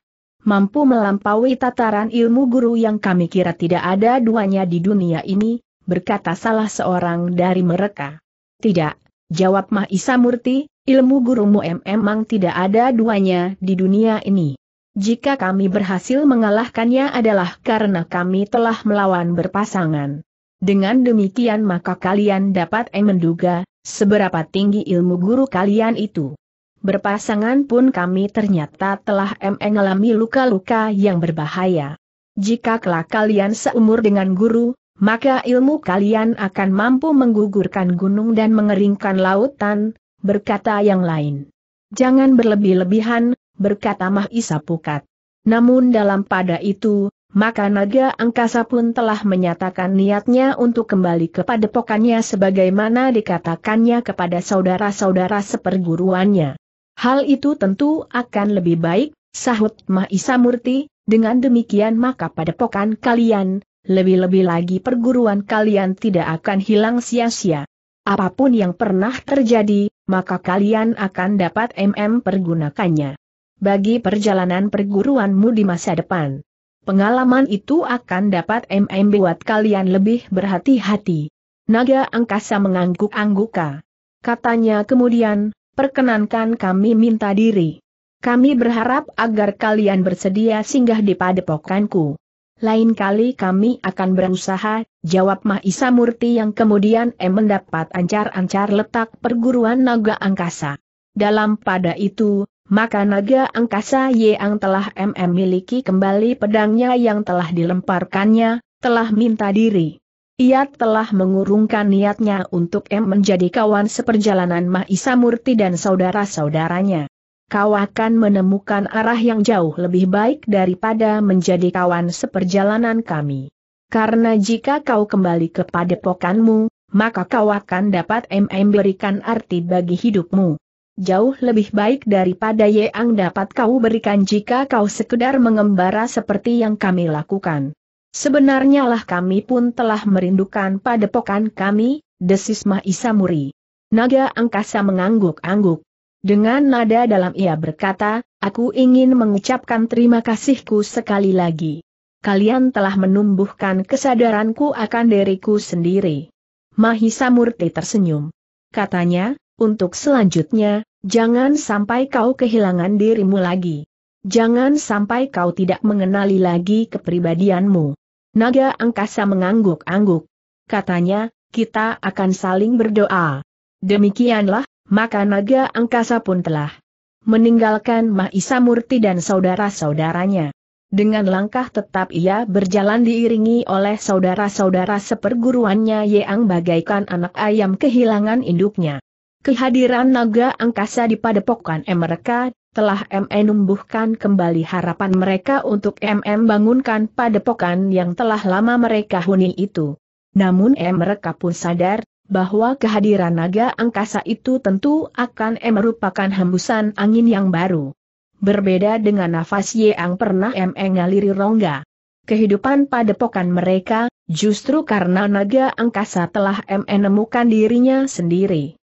mampu melampaui tataran ilmu guru yang kami kira tidak ada duanya di dunia ini, berkata salah seorang dari mereka. Tidak, jawab Mahisa Murti, ilmu gurumu memang tidak ada duanya di dunia ini. Jika kami berhasil mengalahkannya adalah karena kami telah melawan berpasangan. Dengan demikian maka kalian dapat eh, menduga, seberapa tinggi ilmu guru kalian itu. Berpasangan pun kami ternyata telah eh, mengalami luka-luka yang berbahaya. Jika kelak kalian seumur dengan guru, maka ilmu kalian akan mampu menggugurkan gunung dan mengeringkan lautan, berkata yang lain. Jangan berlebih-lebihan, berkata Mahisa Pukat. Namun dalam pada itu, maka naga angkasa pun telah menyatakan niatnya untuk kembali kepada pokannya sebagaimana dikatakannya kepada saudara-saudara seperguruannya. Hal itu tentu akan lebih baik, sahut Mahisa Murti, dengan demikian maka pada pokan kalian, lebih-lebih lagi perguruan kalian tidak akan hilang sia-sia. Apapun yang pernah terjadi, maka kalian akan dapat MM pergunakannya. Bagi perjalanan perguruanmu di masa depan. Pengalaman itu akan dapat MM buat kalian lebih berhati-hati. Naga angkasa mengangguk-angguka. Katanya kemudian, perkenankan kami minta diri. Kami berharap agar kalian bersedia singgah di padepokanku. Lain kali kami akan berusaha, jawab Mahisa Murti yang kemudian M mendapat ancar-ancar letak perguruan naga angkasa. Dalam pada itu, maka naga angkasa yang telah MM miliki kembali pedangnya yang telah dilemparkannya, telah minta diri. Ia telah mengurungkan niatnya untuk M menjadi kawan seperjalanan Mahisa Murti dan saudara-saudaranya. Kau akan menemukan arah yang jauh lebih baik daripada menjadi kawan seperjalanan kami. Karena jika kau kembali kepada pokanmu, maka kau akan dapat MM berikan arti bagi hidupmu jauh lebih baik daripada yang dapat kau berikan jika kau sekedar mengembara seperti yang kami lakukan. Sebenarnya lah kami pun telah merindukan padepokan kami, desis Mahisa Muri. Naga angkasa mengangguk-angguk. Dengan nada dalam ia berkata, aku ingin mengucapkan terima kasihku sekali lagi. Kalian telah menumbuhkan kesadaranku akan diriku sendiri. Mahisa Murti tersenyum. Katanya, untuk selanjutnya, jangan sampai kau kehilangan dirimu lagi. Jangan sampai kau tidak mengenali lagi kepribadianmu. Naga angkasa mengangguk-angguk. Katanya, kita akan saling berdoa. Demikianlah, maka naga angkasa pun telah meninggalkan Mahisa Murti dan saudara-saudaranya. Dengan langkah tetap ia berjalan diiringi oleh saudara-saudara seperguruannya yang bagaikan anak ayam kehilangan induknya. Kehadiran naga angkasa di padepokan mereka telah MN e numbuhkan kembali harapan mereka untuk MM e bangunkan padepokan yang telah lama mereka huni itu. Namun M e mereka pun sadar bahwa kehadiran naga angkasa itu tentu akan merupakan hembusan angin yang baru. Berbeda dengan nafas yang pernah M ngaliri rongga. Kehidupan padepokan mereka, justru karena naga angkasa telah MN nemukan dirinya sendiri.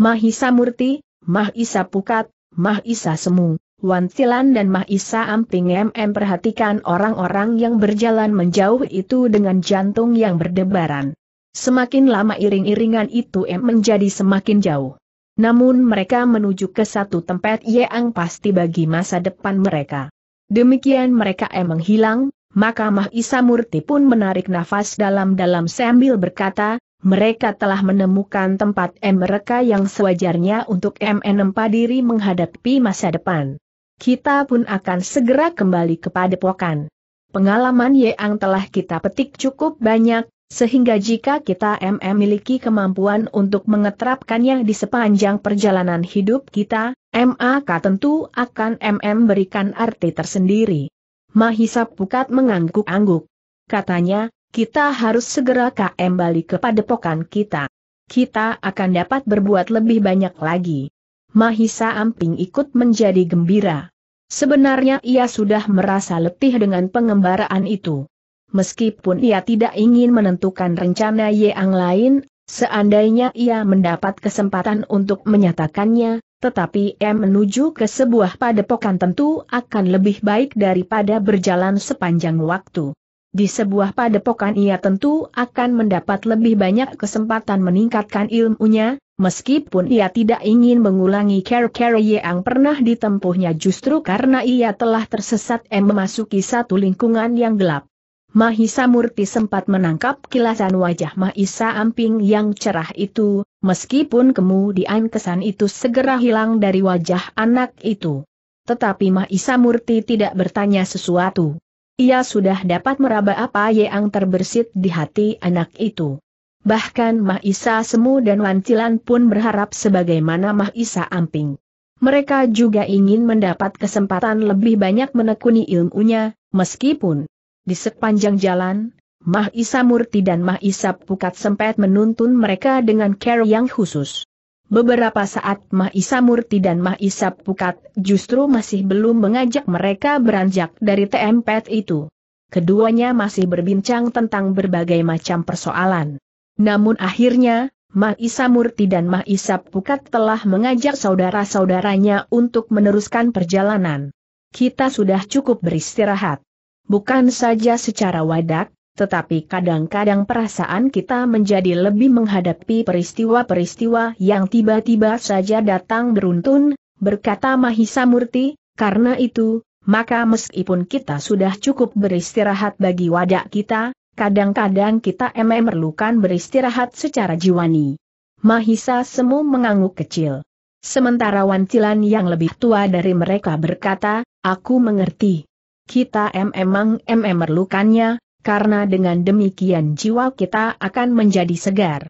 Mahisa Murti, Mahisa Pukat, Mahisa Semu, Wantilan dan Mahisa Amping MM perhatikan orang-orang yang berjalan menjauh itu dengan jantung yang berdebaran. Semakin lama iring-iringan itu M menjadi semakin jauh. Namun mereka menuju ke satu tempat yang pasti bagi masa depan mereka. Demikian mereka M menghilang, maka Mahisa Murti pun menarik nafas dalam-dalam sambil berkata, mereka telah menemukan tempat M mereka yang sewajarnya untuk MN Padiri menghadapi masa depan. Kita pun akan segera kembali kepada pokan. Pengalaman yang telah kita petik cukup banyak, sehingga jika kita MM miliki kemampuan untuk mengeterapkannya di sepanjang perjalanan hidup kita, MAK tentu akan MM berikan arti tersendiri. Mahisap Pukat mengangguk-angguk. Katanya, kita harus segera kembali ke padepokan kita. Kita akan dapat berbuat lebih banyak lagi. Mahisa Amping ikut menjadi gembira. Sebenarnya ia sudah merasa letih dengan pengembaraan itu. Meskipun ia tidak ingin menentukan rencana yang lain, seandainya ia mendapat kesempatan untuk menyatakannya, tetapi M menuju ke sebuah padepokan tentu akan lebih baik daripada berjalan sepanjang waktu. Di sebuah padepokan ia tentu akan mendapat lebih banyak kesempatan meningkatkan ilmunya, meskipun ia tidak ingin mengulangi kera-kera yang pernah ditempuhnya justru karena ia telah tersesat dan memasuki satu lingkungan yang gelap. Mahisa Murti sempat menangkap kilasan wajah Mahisa Amping yang cerah itu, meskipun kemudian kesan itu segera hilang dari wajah anak itu. Tetapi Mahisa Murti tidak bertanya sesuatu ia sudah dapat meraba apa yang terbersit di hati anak itu. Bahkan Mahisa Semu dan Wancilan pun berharap sebagaimana Mahisa Amping. Mereka juga ingin mendapat kesempatan lebih banyak menekuni ilmunya, meskipun di sepanjang jalan, Mahisa Murti dan Mahisa Pukat sempat menuntun mereka dengan care yang khusus. Beberapa saat Mah Isa Murti dan Mah Pukat justru masih belum mengajak mereka beranjak dari TMP itu. Keduanya masih berbincang tentang berbagai macam persoalan. Namun akhirnya, Mah Isa Murti dan Mah Pukat telah mengajak saudara-saudaranya untuk meneruskan perjalanan. Kita sudah cukup beristirahat. Bukan saja secara wadak, tetapi kadang-kadang perasaan kita menjadi lebih menghadapi peristiwa-peristiwa yang tiba-tiba saja datang beruntun, berkata Mahisa Murti, karena itu, maka meskipun kita sudah cukup beristirahat bagi wadah kita, kadang-kadang kita memerlukan beristirahat secara jiwani. Mahisa semu mengangguk kecil. Sementara wancilan yang lebih tua dari mereka berkata, aku mengerti. Kita memang memerlukannya, karena dengan demikian jiwa kita akan menjadi segar.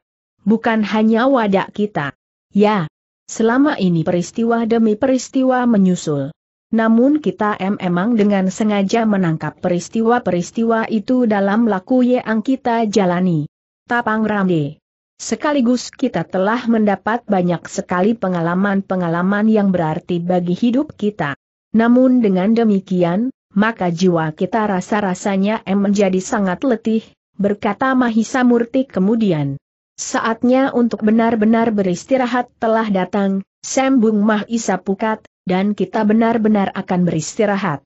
Bukan hanya wadah kita. Ya, selama ini peristiwa demi peristiwa menyusul. Namun kita memang dengan sengaja menangkap peristiwa-peristiwa itu dalam laku yang kita jalani. Tapang Ramde. Sekaligus kita telah mendapat banyak sekali pengalaman-pengalaman yang berarti bagi hidup kita. Namun dengan demikian, maka jiwa kita rasa-rasanya M menjadi sangat letih, berkata Mahisa Murti kemudian. Saatnya untuk benar-benar beristirahat telah datang, sambung Mahisa Pukat, dan kita benar-benar akan beristirahat.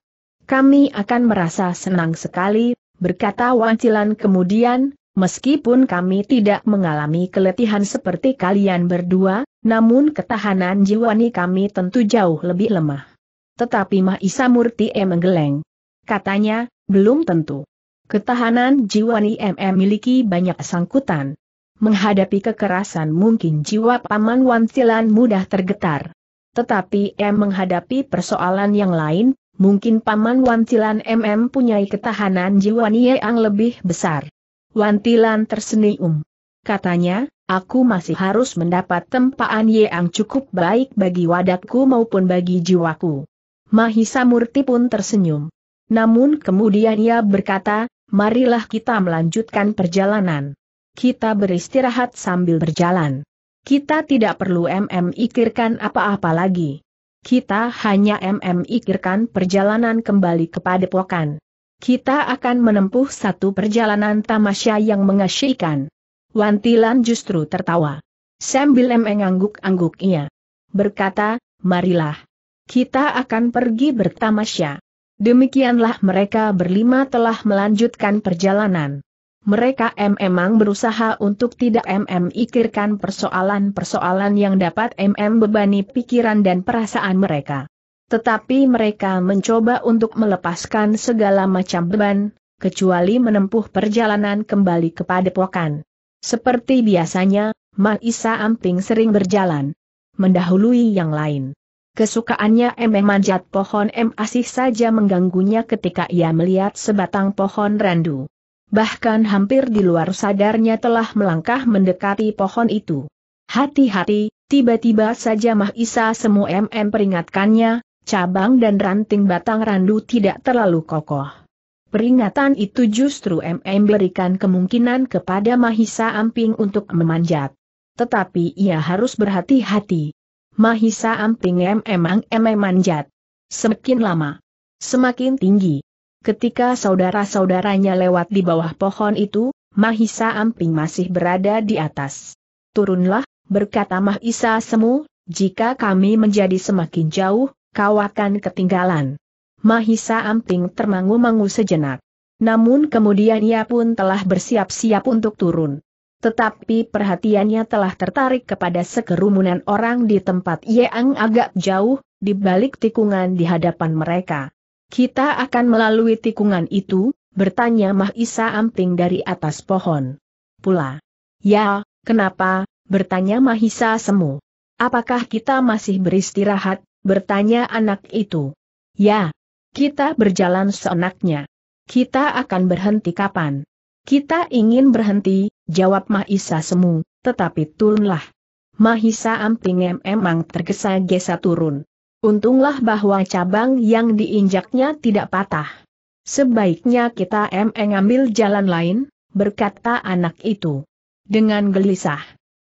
Kami akan merasa senang sekali, berkata Wancilan kemudian, meskipun kami tidak mengalami keletihan seperti kalian berdua, namun ketahanan jiwani kami tentu jauh lebih lemah. Tetapi Mahisa Murti M e menggeleng. Katanya, belum tentu. Ketahanan jiwa M.M. miliki banyak sangkutan. Menghadapi kekerasan mungkin jiwa Paman Wantilan mudah tergetar. Tetapi M e menghadapi persoalan yang lain, mungkin Paman M MM punya ketahanan jiwa yang lebih besar. Wantilan tersenyum. Katanya, aku masih harus mendapat tempaan yang cukup baik bagi wadaku maupun bagi jiwaku. Mahisa Murti pun tersenyum. Namun kemudian ia berkata, marilah kita melanjutkan perjalanan. Kita beristirahat sambil berjalan. Kita tidak perlu memikirkan apa-apa lagi. Kita hanya memikirkan perjalanan kembali ke padepokan. Kita akan menempuh satu perjalanan tamasya yang mengasyikkan. Wantilan justru tertawa. Sambil mengangguk angguk ia. Berkata, marilah. Kita akan pergi bertamasya. Demikianlah mereka berlima telah melanjutkan perjalanan. Mereka memang berusaha untuk tidak memikirkan persoalan-persoalan yang dapat MM bebani pikiran dan perasaan mereka. Tetapi mereka mencoba untuk melepaskan segala macam beban, kecuali menempuh perjalanan kembali kepada padepokan. Seperti biasanya, Maisa Amping sering berjalan. Mendahului yang lain. Kesukaannya M. manjat pohon M asih saja mengganggunya ketika ia melihat sebatang pohon randu. Bahkan hampir di luar sadarnya telah melangkah mendekati pohon itu. Hati-hati, tiba-tiba saja Mahisa Semu MM peringatkannya, cabang dan ranting batang randu tidak terlalu kokoh. Peringatan itu justru MM berikan kemungkinan kepada Mahisa Amping untuk memanjat. Tetapi ia harus berhati-hati. Mahisa Amping emang M manjat. Semakin lama, semakin tinggi. Ketika saudara-saudaranya lewat di bawah pohon itu, Mahisa Amping masih berada di atas. Turunlah, berkata Mahisa Semu, jika kami menjadi semakin jauh, kau akan ketinggalan. Mahisa Amping termangu-mangu sejenak. Namun kemudian ia pun telah bersiap-siap untuk turun tetapi perhatiannya telah tertarik kepada sekerumunan orang di tempat Yeang agak jauh, di balik tikungan di hadapan mereka. Kita akan melalui tikungan itu, bertanya Mahisa Amping dari atas pohon. Pula. Ya, kenapa, bertanya Mahisa Semu. Apakah kita masih beristirahat, bertanya anak itu. Ya, kita berjalan seenaknya. Kita akan berhenti kapan? Kita ingin berhenti, jawab Mahisa Semu, tetapi turunlah. Mahisa Amping memang tergesa-gesa turun. Untunglah bahwa cabang yang diinjaknya tidak patah. Sebaiknya kita emeng ambil jalan lain, berkata anak itu. Dengan gelisah.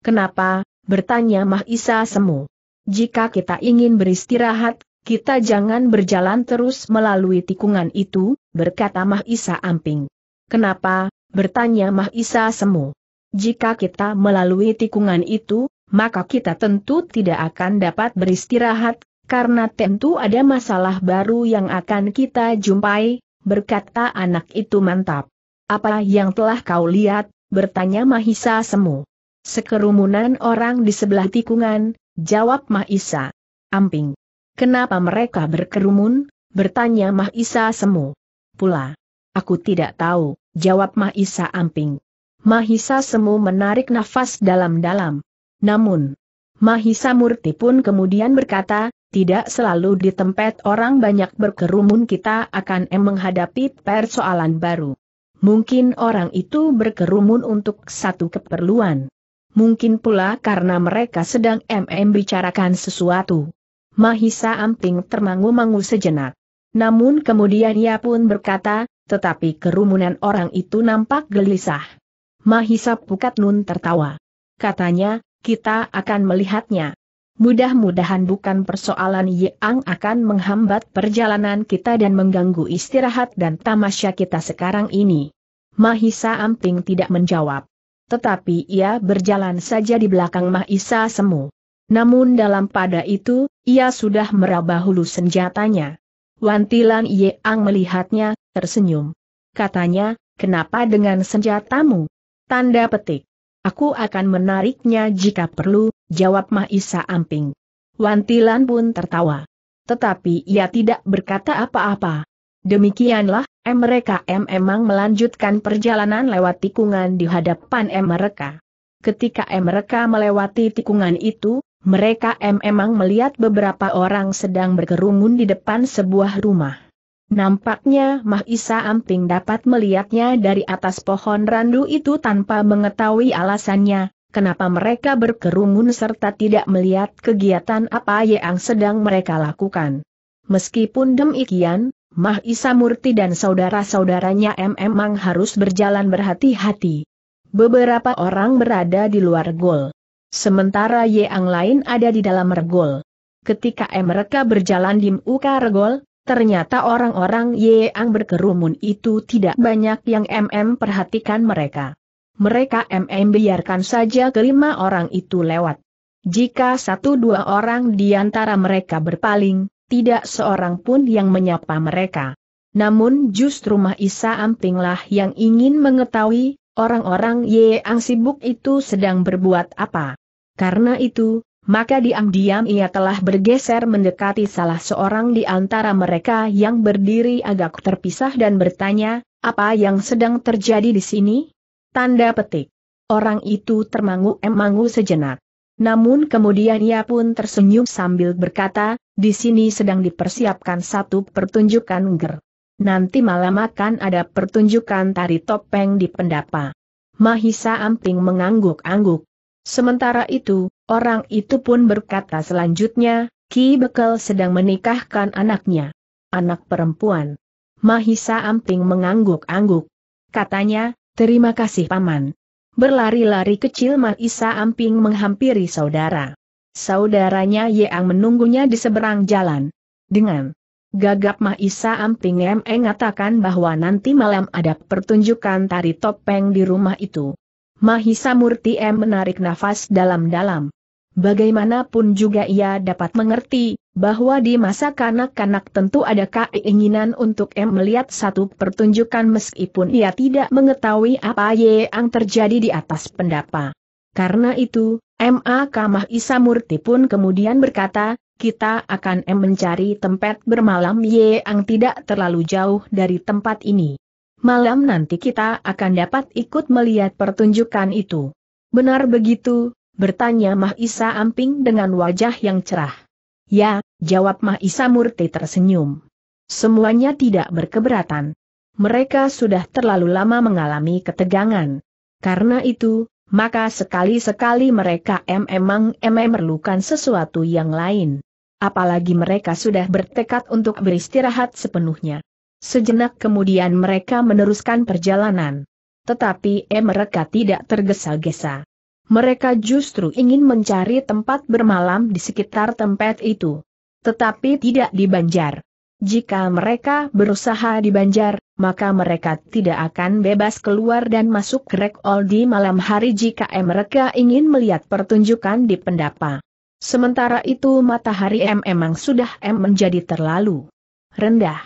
Kenapa, bertanya Mahisa Semu. Jika kita ingin beristirahat, kita jangan berjalan terus melalui tikungan itu, berkata Mahisa Amping. Kenapa, Bertanya Mahisa Semu. Jika kita melalui tikungan itu, maka kita tentu tidak akan dapat beristirahat, karena tentu ada masalah baru yang akan kita jumpai, berkata anak itu mantap. Apa yang telah kau lihat, bertanya Mahisa Semu. Sekerumunan orang di sebelah tikungan, jawab Mahisa. Amping. Kenapa mereka berkerumun? bertanya Mahisa Semu. Pula. Aku tidak tahu, jawab Mahisa Amping. Mahisa Semu menarik nafas dalam-dalam. Namun, Mahisa Murti pun kemudian berkata, tidak selalu di tempat orang banyak berkerumun kita akan em menghadapi persoalan baru. Mungkin orang itu berkerumun untuk satu keperluan. Mungkin pula karena mereka sedang MM bicarakan sesuatu. Mahisa Amping termangu-mangu sejenak. Namun kemudian ia pun berkata, tetapi kerumunan orang itu nampak gelisah. Mahisa Pukat Nun tertawa. Katanya, kita akan melihatnya. Mudah-mudahan bukan persoalan yang akan menghambat perjalanan kita dan mengganggu istirahat dan tamasya kita sekarang ini. Mahisa Amping tidak menjawab. Tetapi ia berjalan saja di belakang Mahisa Semu. Namun dalam pada itu, ia sudah meraba hulu senjatanya. Wantilan Yeang melihatnya, tersenyum. Katanya, kenapa dengan senjatamu? Tanda petik. Aku akan menariknya jika perlu, jawab Mahisa Amping. Wantilan pun tertawa. Tetapi ia tidak berkata apa-apa. Demikianlah, M mereka M emang melanjutkan perjalanan lewat tikungan di hadapan M mereka. Ketika M mereka melewati tikungan itu, mereka M emang melihat beberapa orang sedang berkerumun di depan sebuah rumah. Nampaknya Mahisa Amping dapat melihatnya dari atas pohon randu itu tanpa mengetahui alasannya, kenapa mereka berkerumun serta tidak melihat kegiatan apa yang sedang mereka lakukan. Meskipun demikian, Mahisa Murti dan saudara-saudaranya memang harus berjalan berhati-hati. Beberapa orang berada di luar gol. Sementara yang lain ada di dalam regol. Ketika mereka berjalan di muka regol, Ternyata orang-orang yang berkerumun itu tidak banyak yang MM perhatikan mereka. Mereka MM biarkan saja kelima orang itu lewat. Jika satu dua orang di antara mereka berpaling, tidak seorang pun yang menyapa mereka. Namun justru Mahisa Ampinglah yang ingin mengetahui, orang-orang yang sibuk itu sedang berbuat apa. Karena itu, maka diam-diam ia telah bergeser mendekati salah seorang di antara mereka yang berdiri agak terpisah dan bertanya, apa yang sedang terjadi di sini? Tanda petik. Orang itu termangu-emangu sejenak. Namun kemudian ia pun tersenyum sambil berkata, di sini sedang dipersiapkan satu pertunjukan ger. Nanti malam akan ada pertunjukan tari topeng di pendapa. Mahisa Amping mengangguk-angguk. Sementara itu, Orang itu pun berkata selanjutnya, Ki Bekel sedang menikahkan anaknya. Anak perempuan. Mahisa Amping mengangguk-angguk. Katanya, terima kasih paman. Berlari-lari kecil Mahisa Amping menghampiri saudara. Saudaranya Yeang menunggunya di seberang jalan. Dengan gagap Mahisa Amping M mengatakan bahwa nanti malam ada pertunjukan tari topeng di rumah itu. Mahisa Murti M menarik nafas dalam-dalam. Bagaimanapun juga ia dapat mengerti, bahwa di masa kanak-kanak tentu ada keinginan untuk M melihat satu pertunjukan meskipun ia tidak mengetahui apa yang terjadi di atas pendapa. Karena itu, M.A. Kamah Isamurti pun kemudian berkata, kita akan M mencari tempat bermalam yang tidak terlalu jauh dari tempat ini. Malam nanti kita akan dapat ikut melihat pertunjukan itu. Benar begitu, bertanya Mahisa Amping dengan wajah yang cerah. Ya, jawab Mahisa Murti tersenyum. Semuanya tidak berkeberatan. Mereka sudah terlalu lama mengalami ketegangan. Karena itu, maka sekali-sekali mereka memang memerlukan sesuatu yang lain. Apalagi mereka sudah bertekad untuk beristirahat sepenuhnya. Sejenak kemudian mereka meneruskan perjalanan. Tetapi mereka tidak tergesa-gesa. Mereka justru ingin mencari tempat bermalam di sekitar tempat itu. Tetapi tidak di Banjar. Jika mereka berusaha di Banjar, maka mereka tidak akan bebas keluar dan masuk ke Rekol di malam hari jika mereka ingin melihat pertunjukan di pendapa. Sementara itu matahari M memang sudah M menjadi terlalu rendah.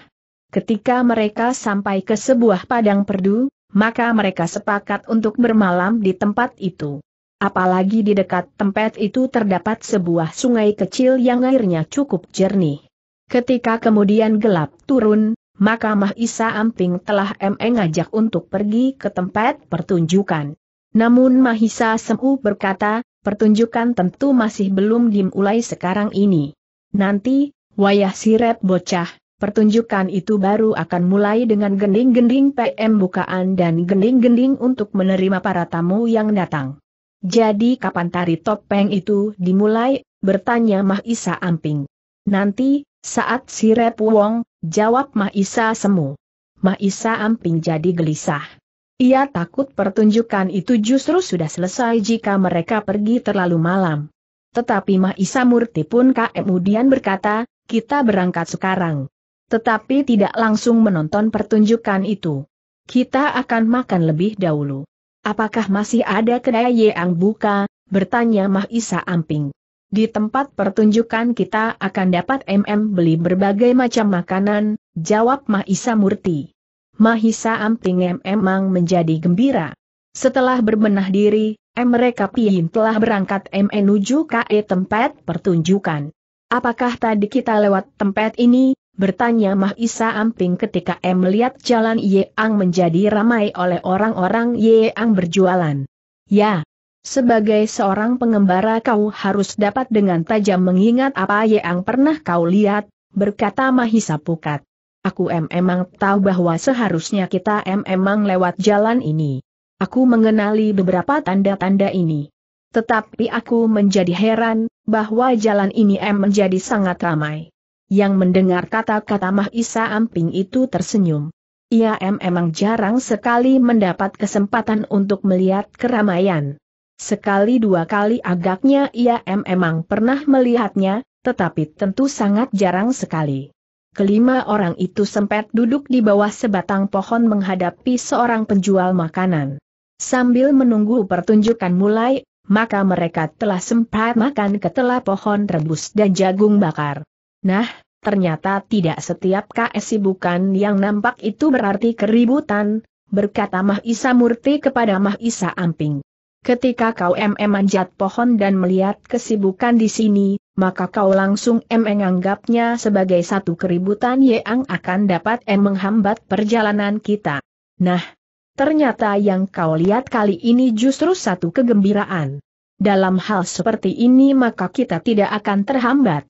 Ketika mereka sampai ke sebuah padang perdu, maka mereka sepakat untuk bermalam di tempat itu. Apalagi di dekat tempat itu terdapat sebuah sungai kecil yang airnya cukup jernih. Ketika kemudian gelap turun, maka Mahisa Amping telah emeng ngajak untuk pergi ke tempat pertunjukan. Namun Mahisa Semu berkata, pertunjukan tentu masih belum dimulai sekarang ini. Nanti, wayah siret bocah, pertunjukan itu baru akan mulai dengan gending-gending PM bukaan dan gending-gending untuk menerima para tamu yang datang. Jadi kapan tari topeng itu dimulai, bertanya Mahisa Amping. Nanti, saat si Rep Wong, jawab Mahisa Semu. Mahisa Amping jadi gelisah. Ia takut pertunjukan itu justru sudah selesai jika mereka pergi terlalu malam. Tetapi Mahisa Murti pun kemudian berkata, kita berangkat sekarang. Tetapi tidak langsung menonton pertunjukan itu. Kita akan makan lebih dahulu. Apakah masih ada kedai yang buka? Bertanya Mahisa Amping. Di tempat pertunjukan kita akan dapat MM beli berbagai macam makanan, jawab Mahisa Murti. Mahisa Amping memang menjadi gembira. Setelah berbenah diri, mereka Pihin telah berangkat menuju KE tempat pertunjukan. Apakah tadi kita lewat tempat ini, Bertanya Mah Isa Amping ketika M melihat jalan Yeang menjadi ramai oleh orang-orang Yeang berjualan. Ya, sebagai seorang pengembara kau harus dapat dengan tajam mengingat apa Yeang pernah kau lihat, berkata Mahisa Pukat. Aku M emang tahu bahwa seharusnya kita M emang lewat jalan ini. Aku mengenali beberapa tanda-tanda ini. Tetapi aku menjadi heran, bahwa jalan ini M menjadi sangat ramai yang mendengar kata-kata Mahisa Amping itu tersenyum. Ia memang jarang sekali mendapat kesempatan untuk melihat keramaian. Sekali dua kali agaknya ia memang pernah melihatnya, tetapi tentu sangat jarang sekali. Kelima orang itu sempat duduk di bawah sebatang pohon menghadapi seorang penjual makanan. Sambil menunggu pertunjukan mulai, maka mereka telah sempat makan ketela pohon rebus dan jagung bakar. Nah, ternyata tidak setiap bukan yang nampak itu berarti keributan, berkata Mahisa Murti kepada Mahisa Amping. Ketika kau mm manjat pohon dan melihat kesibukan di sini, maka kau langsung em menganggapnya sebagai satu keributan yang akan dapat M menghambat perjalanan kita. Nah, ternyata yang kau lihat kali ini justru satu kegembiraan. Dalam hal seperti ini maka kita tidak akan terhambat.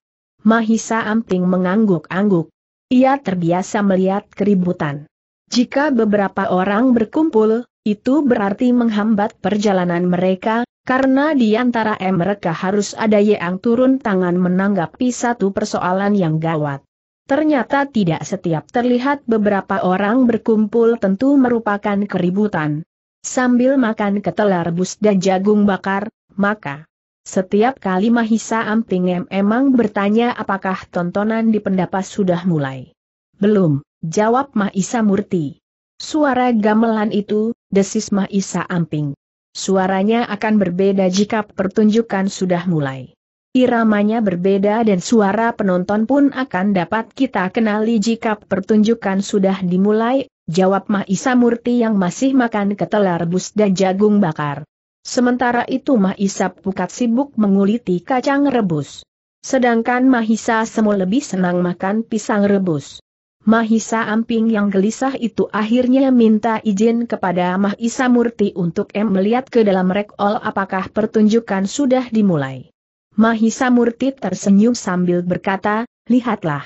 Mahisa amting mengangguk-angguk. Ia terbiasa melihat keributan. Jika beberapa orang berkumpul, itu berarti menghambat perjalanan mereka, karena di antara mereka harus ada yang turun tangan menanggapi satu persoalan yang gawat. Ternyata tidak setiap terlihat beberapa orang berkumpul tentu merupakan keributan. Sambil makan ketelar rebus dan jagung bakar, maka setiap kali Mahisa Amping emang bertanya apakah tontonan di pendapa sudah mulai. Belum, jawab Mahisa Murti. Suara gamelan itu, desis Mahisa Amping. Suaranya akan berbeda jika pertunjukan sudah mulai. Iramanya berbeda dan suara penonton pun akan dapat kita kenali jika pertunjukan sudah dimulai, jawab Mahisa Murti yang masih makan ketela rebus dan jagung bakar. Sementara itu Mahisa Pukat sibuk menguliti kacang rebus. Sedangkan Mahisa Semu lebih senang makan pisang rebus. Mahisa Amping yang gelisah itu akhirnya minta izin kepada Mahisa Murti untuk M melihat ke dalam rekol apakah pertunjukan sudah dimulai. Mahisa Murti tersenyum sambil berkata, lihatlah.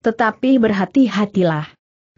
Tetapi berhati-hatilah.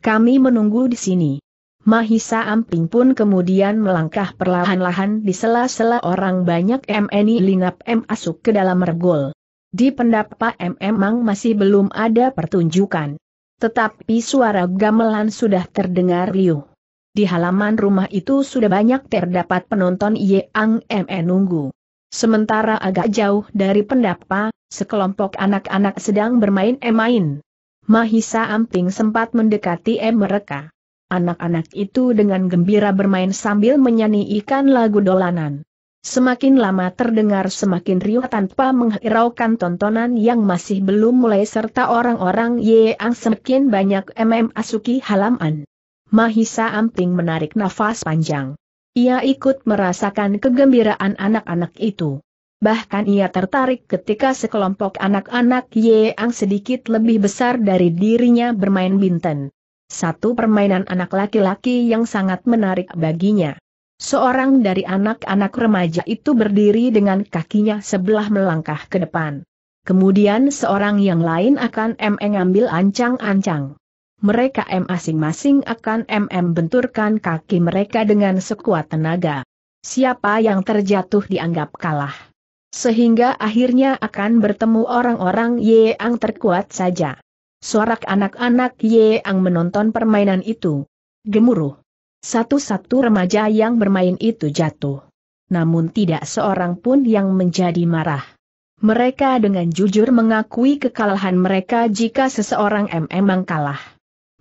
Kami menunggu di sini. Mahisa Amping pun kemudian melangkah perlahan-lahan di sela-sela orang banyak MNI Lingap M asuk ke dalam regol. Di pendapa M memang masih belum ada pertunjukan. Tetapi suara gamelan sudah terdengar riuh. Di halaman rumah itu sudah banyak terdapat penonton Yang MN nunggu. Sementara agak jauh dari pendapa, sekelompok anak-anak sedang bermain main Mahisa Amping sempat mendekati M mereka. Anak-anak itu dengan gembira bermain sambil menyanyikan lagu dolanan. Semakin lama terdengar semakin riuh tanpa menghiraukan tontonan yang masih belum mulai serta orang-orang yang semakin banyak MM Asuki halaman. Mahisa Amping menarik nafas panjang. Ia ikut merasakan kegembiraan anak-anak itu. Bahkan ia tertarik ketika sekelompok anak-anak yang sedikit lebih besar dari dirinya bermain binten. Satu permainan anak laki-laki yang sangat menarik baginya. Seorang dari anak-anak remaja itu berdiri dengan kakinya sebelah melangkah ke depan. Kemudian seorang yang lain akan MM ancang-ancang. Mereka masing-masing akan MM benturkan kaki mereka dengan sekuat tenaga. Siapa yang terjatuh dianggap kalah. Sehingga akhirnya akan bertemu orang-orang yang terkuat saja. Sorak anak-anak Yeang menonton permainan itu. Gemuruh. Satu-satu remaja yang bermain itu jatuh. Namun tidak seorang pun yang menjadi marah. Mereka dengan jujur mengakui kekalahan mereka jika seseorang memang kalah.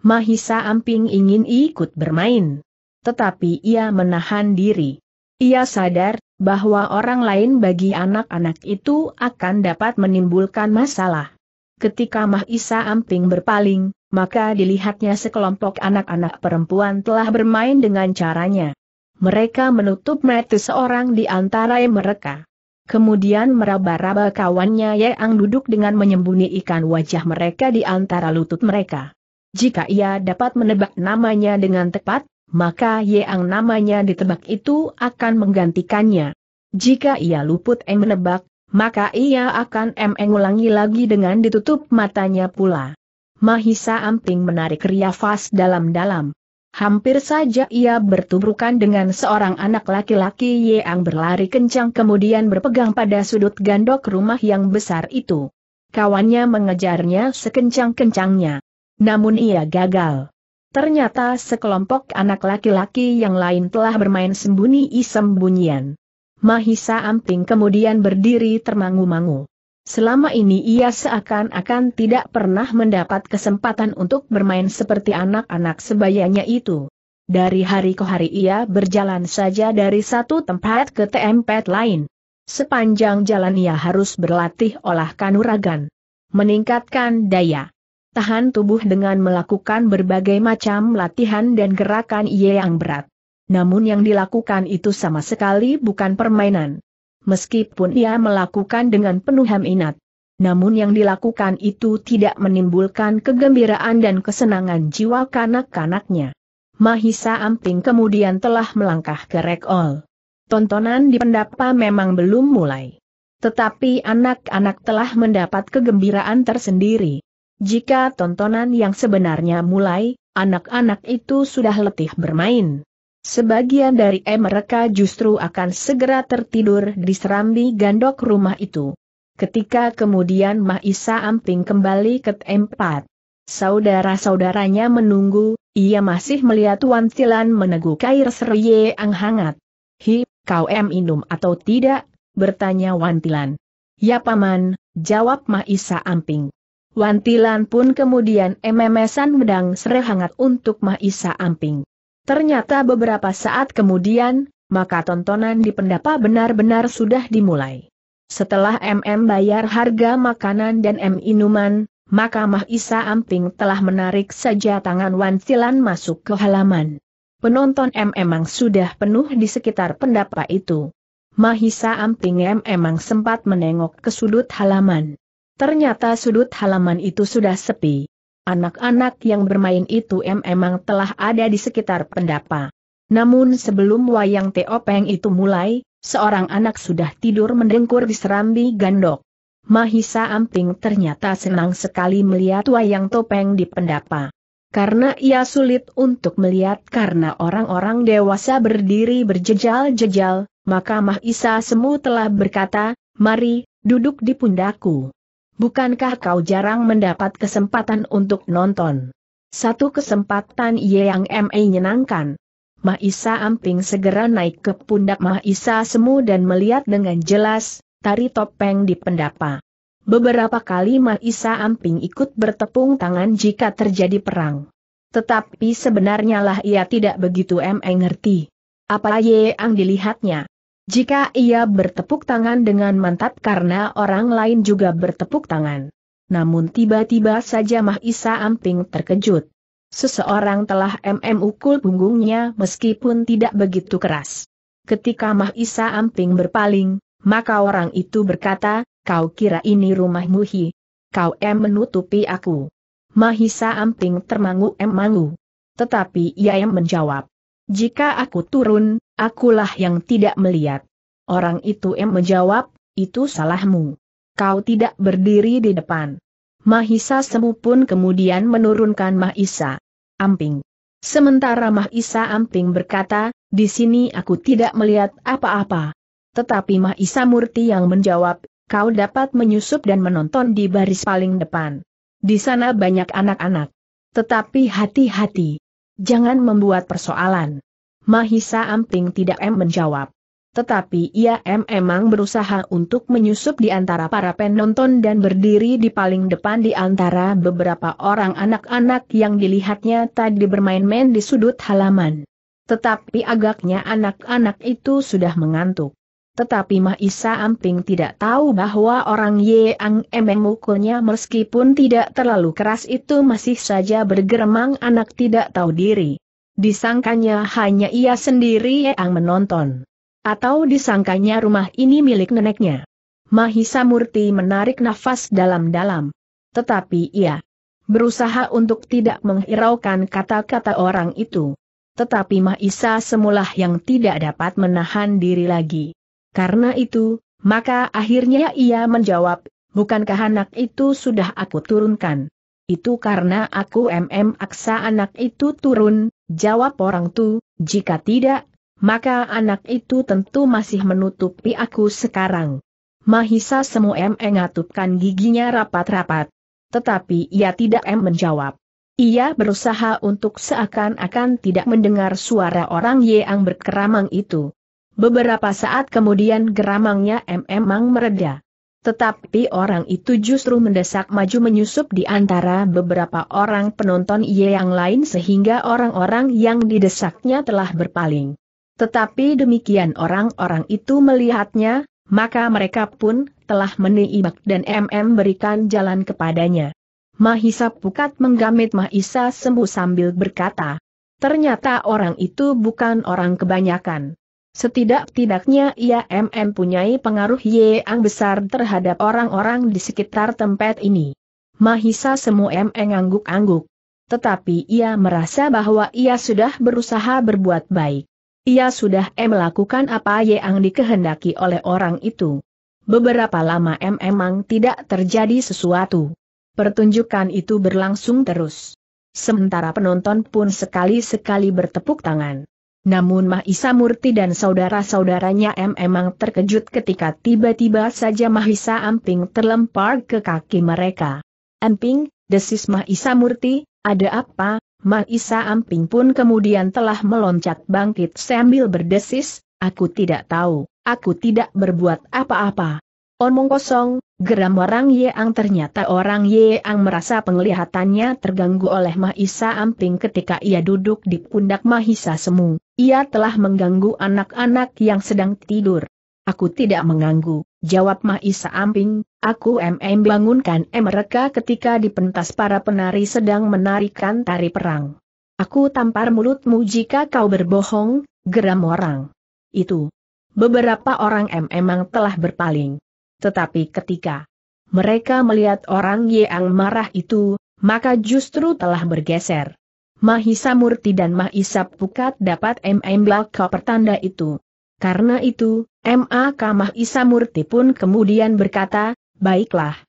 Mahisa Amping ingin ikut bermain. Tetapi ia menahan diri. Ia sadar bahwa orang lain bagi anak-anak itu akan dapat menimbulkan masalah. Ketika Mahisa Amping berpaling, maka dilihatnya sekelompok anak-anak perempuan telah bermain dengan caranya. Mereka menutup mata seorang di antara mereka. Kemudian meraba-raba kawannya Yeang duduk dengan menyembunyikan wajah mereka di antara lutut mereka. Jika ia dapat menebak namanya dengan tepat, maka Yeang namanya ditebak itu akan menggantikannya. Jika ia luput yang menebak, maka ia akan mengulangi lagi dengan ditutup matanya pula. Mahisa Amping menarik riafas dalam-dalam. Hampir saja ia bertubrukan dengan seorang anak laki-laki yang berlari kencang kemudian berpegang pada sudut gandok rumah yang besar itu. Kawannya mengejarnya sekencang-kencangnya. Namun ia gagal. Ternyata sekelompok anak laki-laki yang lain telah bermain sembunyi-sembunyian. Mahisa Amping kemudian berdiri termangu-mangu. Selama ini ia seakan-akan tidak pernah mendapat kesempatan untuk bermain seperti anak-anak sebayanya itu. Dari hari ke hari ia berjalan saja dari satu tempat ke tempat lain. Sepanjang jalan ia harus berlatih olah kanuragan. Meningkatkan daya tahan tubuh dengan melakukan berbagai macam latihan dan gerakan ia yang berat namun yang dilakukan itu sama sekali bukan permainan. Meskipun ia melakukan dengan penuh minat, namun yang dilakukan itu tidak menimbulkan kegembiraan dan kesenangan jiwa kanak-kanaknya. Mahisa Amping kemudian telah melangkah ke rekol. Tontonan di pendapa memang belum mulai. Tetapi anak-anak telah mendapat kegembiraan tersendiri. Jika tontonan yang sebenarnya mulai, anak-anak itu sudah letih bermain. Sebagian dari mereka justru akan segera tertidur di serambi gandok rumah itu. Ketika kemudian Maisa Amping kembali ke tempat. Saudara-saudaranya menunggu, ia masih melihat Wantilan meneguk air serye ang hangat. Hi, kau em minum atau tidak? bertanya Wantilan. Ya paman, jawab Maisa Amping. Wantilan pun kemudian memesan medang serai hangat untuk Maisa Amping. Ternyata beberapa saat kemudian, maka tontonan di pendapa benar-benar sudah dimulai. Setelah MM bayar harga makanan dan M minuman, maka Mahisa Isa Amping telah menarik saja tangan Wan Silan masuk ke halaman. Penonton M emang sudah penuh di sekitar pendapa itu. Mahisa Amping M emang sempat menengok ke sudut halaman. Ternyata sudut halaman itu sudah sepi. Anak-anak yang bermain itu memang telah ada di sekitar pendapa. Namun sebelum wayang Teopeng itu mulai, seorang anak sudah tidur mendengkur di serambi gandok. Mahisa Amping ternyata senang sekali melihat wayang topeng di pendapa. Karena ia sulit untuk melihat karena orang-orang dewasa berdiri berjejal-jejal, maka Mahisa Semu telah berkata, Mari, duduk di pundaku. Bukankah kau jarang mendapat kesempatan untuk nonton? Satu kesempatan yang MA nyenangkan. Mahisa Amping segera naik ke pundak Isa Semu dan melihat dengan jelas, tari topeng di pendapa. Beberapa kali Mahisa Amping ikut bertepung tangan jika terjadi perang. Tetapi sebenarnya lah ia tidak begitu MA ngerti. Apa yang dilihatnya? Jika ia bertepuk tangan dengan mantap karena orang lain juga bertepuk tangan. Namun tiba-tiba saja Mahisa Amping terkejut. Seseorang telah MM ukul punggungnya meskipun tidak begitu keras. Ketika Mahisa Amping berpaling, maka orang itu berkata, kau kira ini rumahmu hi. Kau em menutupi aku. Mahisa Amping termangu-emangu. Tetapi ia em menjawab, jika aku turun, akulah yang tidak melihat. Orang itu M menjawab, itu salahmu. Kau tidak berdiri di depan. Mahisa Semu pun kemudian menurunkan Mahisa. Amping. Sementara Mahisa Amping berkata, di sini aku tidak melihat apa-apa. Tetapi Mahisa Murti yang menjawab, kau dapat menyusup dan menonton di baris paling depan. Di sana banyak anak-anak. Tetapi hati-hati. Jangan membuat persoalan. Mahisa Amping tidak em menjawab. Tetapi ia em emang berusaha untuk menyusup di antara para penonton dan berdiri di paling depan di antara beberapa orang anak-anak yang dilihatnya tadi bermain-main di sudut halaman. Tetapi agaknya anak-anak itu sudah mengantuk. Tetapi Mahisa Amping tidak tahu bahwa orang Yang mukulnya meskipun tidak terlalu keras itu masih saja bergeremang anak tidak tahu diri. Disangkanya hanya ia sendiri yang menonton. Atau disangkanya rumah ini milik neneknya. Mahisa Murti menarik nafas dalam-dalam. Tetapi ia berusaha untuk tidak menghiraukan kata-kata orang itu. Tetapi Mahisa semula yang tidak dapat menahan diri lagi. Karena itu, maka akhirnya ia menjawab, bukankah anak itu sudah aku turunkan? Itu karena aku MM aksa anak itu turun, jawab orang tu, jika tidak, maka anak itu tentu masih menutupi aku sekarang. Mahisa Semu mm mengatupkan giginya rapat-rapat. Tetapi ia tidak M menjawab. Ia berusaha untuk seakan-akan tidak mendengar suara orang yang berkeramang itu. Beberapa saat kemudian geramangnya memang mereda. Tetapi orang itu justru mendesak maju menyusup di antara beberapa orang penonton Ye yang lain sehingga orang-orang yang didesaknya telah berpaling. Tetapi demikian orang-orang itu melihatnya, maka mereka pun telah meniibak dan MM berikan jalan kepadanya. Mahisa Pukat menggamit Mahisa Sembuh sambil berkata, ternyata orang itu bukan orang kebanyakan. Setidak-tidaknya ia MM punyai pengaruh yang besar terhadap orang-orang di sekitar tempat ini. Mahisa semua MM angguk angguk Tetapi ia merasa bahwa ia sudah berusaha berbuat baik. Ia sudah M melakukan apa yang dikehendaki oleh orang itu. Beberapa lama memang tidak terjadi sesuatu. Pertunjukan itu berlangsung terus. Sementara penonton pun sekali-sekali bertepuk tangan. Namun Mahisa Murti dan saudara-saudaranya M emang terkejut ketika tiba-tiba saja Mahisa Amping terlempar ke kaki mereka. Amping, desis Mahisa Murti, ada apa? Mahisa Amping pun kemudian telah meloncat bangkit sambil berdesis, aku tidak tahu, aku tidak berbuat apa-apa. Omong kosong, geram orang Yeang ternyata orang Yeang merasa penglihatannya terganggu oleh Mahisa Amping ketika ia duduk di pundak Mahisa Semu. Ia telah mengganggu anak-anak yang sedang tidur. Aku tidak mengganggu, jawab Maisa Amping, aku MM bangunkan mereka ketika di pentas para penari sedang menarikan tari perang. Aku tampar mulutmu jika kau berbohong, geram orang. Itu. Beberapa orang M emang telah berpaling. Tetapi ketika mereka melihat orang yang marah itu, maka justru telah bergeser. Mahisa Murti dan Mahisa Pukat dapat MM Blaka pertanda itu. Karena itu, MA Kamah Murti pun kemudian berkata, baiklah.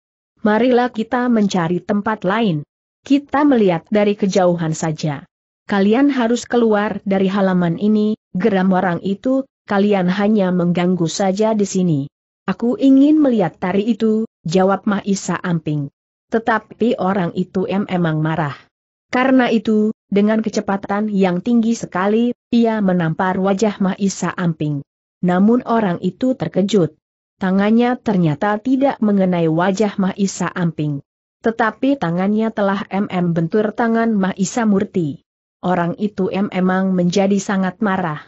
Marilah kita mencari tempat lain. Kita melihat dari kejauhan saja. Kalian harus keluar dari halaman ini, geram orang itu, kalian hanya mengganggu saja di sini. Aku ingin melihat tari itu, jawab Mahisa Amping. Tetapi orang itu em emang marah. Karena itu, dengan kecepatan yang tinggi sekali, ia menampar wajah Mahisa Amping. Namun orang itu terkejut. Tangannya ternyata tidak mengenai wajah Mahisa Amping. Tetapi tangannya telah MM bentur tangan Mahisa Murti. Orang itu M memang menjadi sangat marah.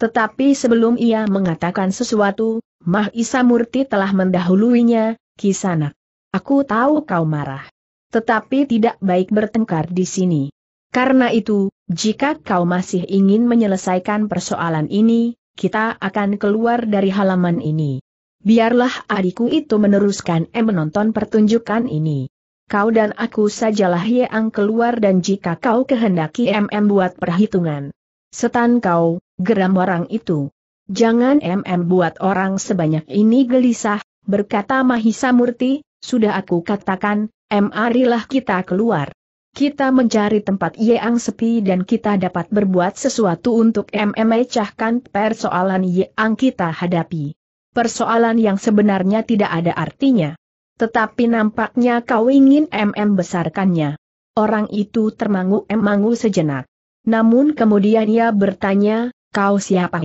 Tetapi sebelum ia mengatakan sesuatu, Mahisa Murti telah mendahuluinya, Kisanak. Aku tahu kau marah. Tetapi tidak baik bertengkar di sini. Karena itu, jika kau masih ingin menyelesaikan persoalan ini, kita akan keluar dari halaman ini. Biarlah adikku itu meneruskan em menonton pertunjukan ini. Kau dan aku sajalah yang keluar dan jika kau kehendaki MM buat perhitungan. Setan kau, geram orang itu. Jangan MM buat orang sebanyak ini gelisah, berkata Mahisa Murti, sudah aku katakan, M marilah kita keluar. Kita mencari tempat yang sepi dan kita dapat berbuat sesuatu untuk memecahkan persoalan yang kita hadapi. Persoalan yang sebenarnya tidak ada artinya. Tetapi nampaknya kau ingin MM besarkannya. Orang itu termangu mangu sejenak. Namun kemudian ia bertanya, kau siapa?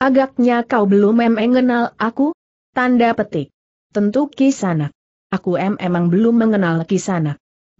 Agaknya kau belum mengenal aku? Tanda petik. Tentu kisanak. Aku memang belum mengenal kisanak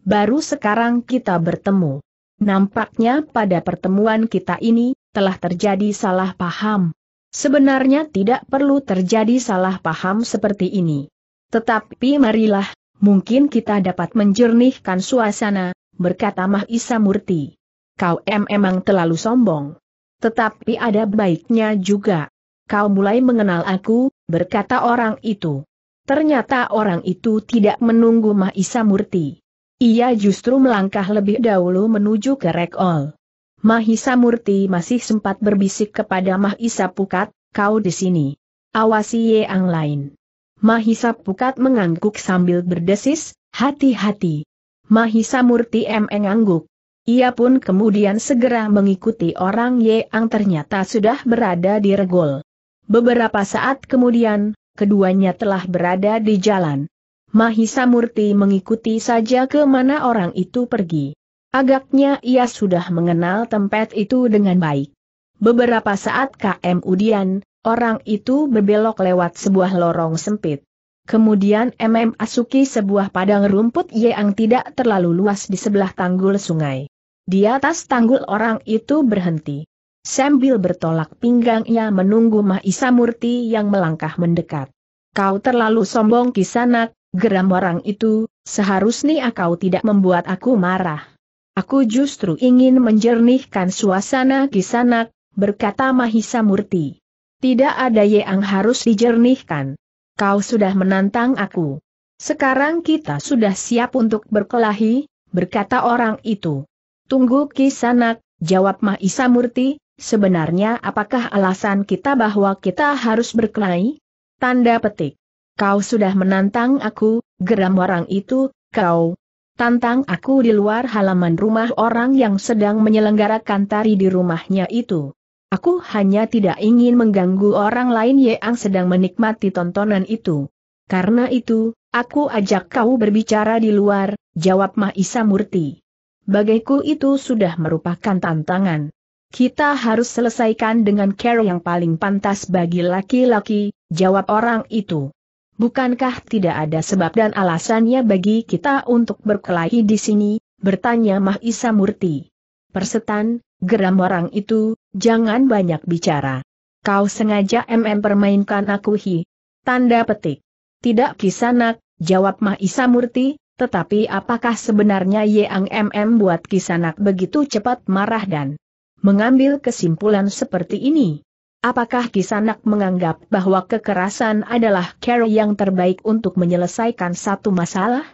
baru sekarang kita bertemu. Nampaknya pada pertemuan kita ini, telah terjadi salah paham. Sebenarnya tidak perlu terjadi salah paham seperti ini. Tetapi marilah, mungkin kita dapat menjernihkan suasana, berkata Mahisa Murti. Kau em emang terlalu sombong. Tetapi ada baiknya juga. Kau mulai mengenal aku, berkata orang itu. Ternyata orang itu tidak menunggu Mahisa Murti. Ia justru melangkah lebih dahulu menuju ke Rekol. Mahisa Murti masih sempat berbisik kepada Mahisa Pukat, kau di sini. Awasi yang lain. Mahisa Pukat mengangguk sambil berdesis, hati-hati. Mahisa Murti mengangguk. Ia pun kemudian segera mengikuti orang yang ternyata sudah berada di regol. Beberapa saat kemudian, keduanya telah berada di jalan. Mahisa Murti mengikuti saja ke mana orang itu pergi. Agaknya ia sudah mengenal tempat itu dengan baik. Beberapa saat KM Udian, orang itu berbelok lewat sebuah lorong sempit. Kemudian MM Asuki sebuah padang rumput yang tidak terlalu luas di sebelah tanggul sungai. Di atas tanggul orang itu berhenti. Sambil bertolak pinggangnya menunggu Mahisa Murti yang melangkah mendekat. Kau terlalu sombong kisanak, geram orang itu, seharusnya kau tidak membuat aku marah. Aku justru ingin menjernihkan suasana kisanak, berkata Mahisa Murti. Tidak ada yang harus dijernihkan. Kau sudah menantang aku. Sekarang kita sudah siap untuk berkelahi, berkata orang itu. Tunggu kisanak, jawab Mahisa Murti, sebenarnya apakah alasan kita bahwa kita harus berkelahi? Tanda petik. Kau sudah menantang aku, geram orang itu, kau. Tantang aku di luar halaman rumah orang yang sedang menyelenggarakan tari di rumahnya itu. Aku hanya tidak ingin mengganggu orang lain yang sedang menikmati tontonan itu. Karena itu, aku ajak kau berbicara di luar, jawab Mahisa Murti. Bagaiku itu sudah merupakan tantangan. Kita harus selesaikan dengan cara yang paling pantas bagi laki-laki, jawab orang itu. Bukankah tidak ada sebab dan alasannya bagi kita untuk berkelahi di sini? Bertanya Mahisa Murti. Persetan, geram orang itu, jangan banyak bicara. Kau sengaja MM permainkan aku hi. Tanda petik. Tidak kisanak, jawab Mahisa Murti, tetapi apakah sebenarnya Yang MM buat kisanak begitu cepat marah dan mengambil kesimpulan seperti ini? Apakah Kisanak menganggap bahwa kekerasan adalah cara yang terbaik untuk menyelesaikan satu masalah?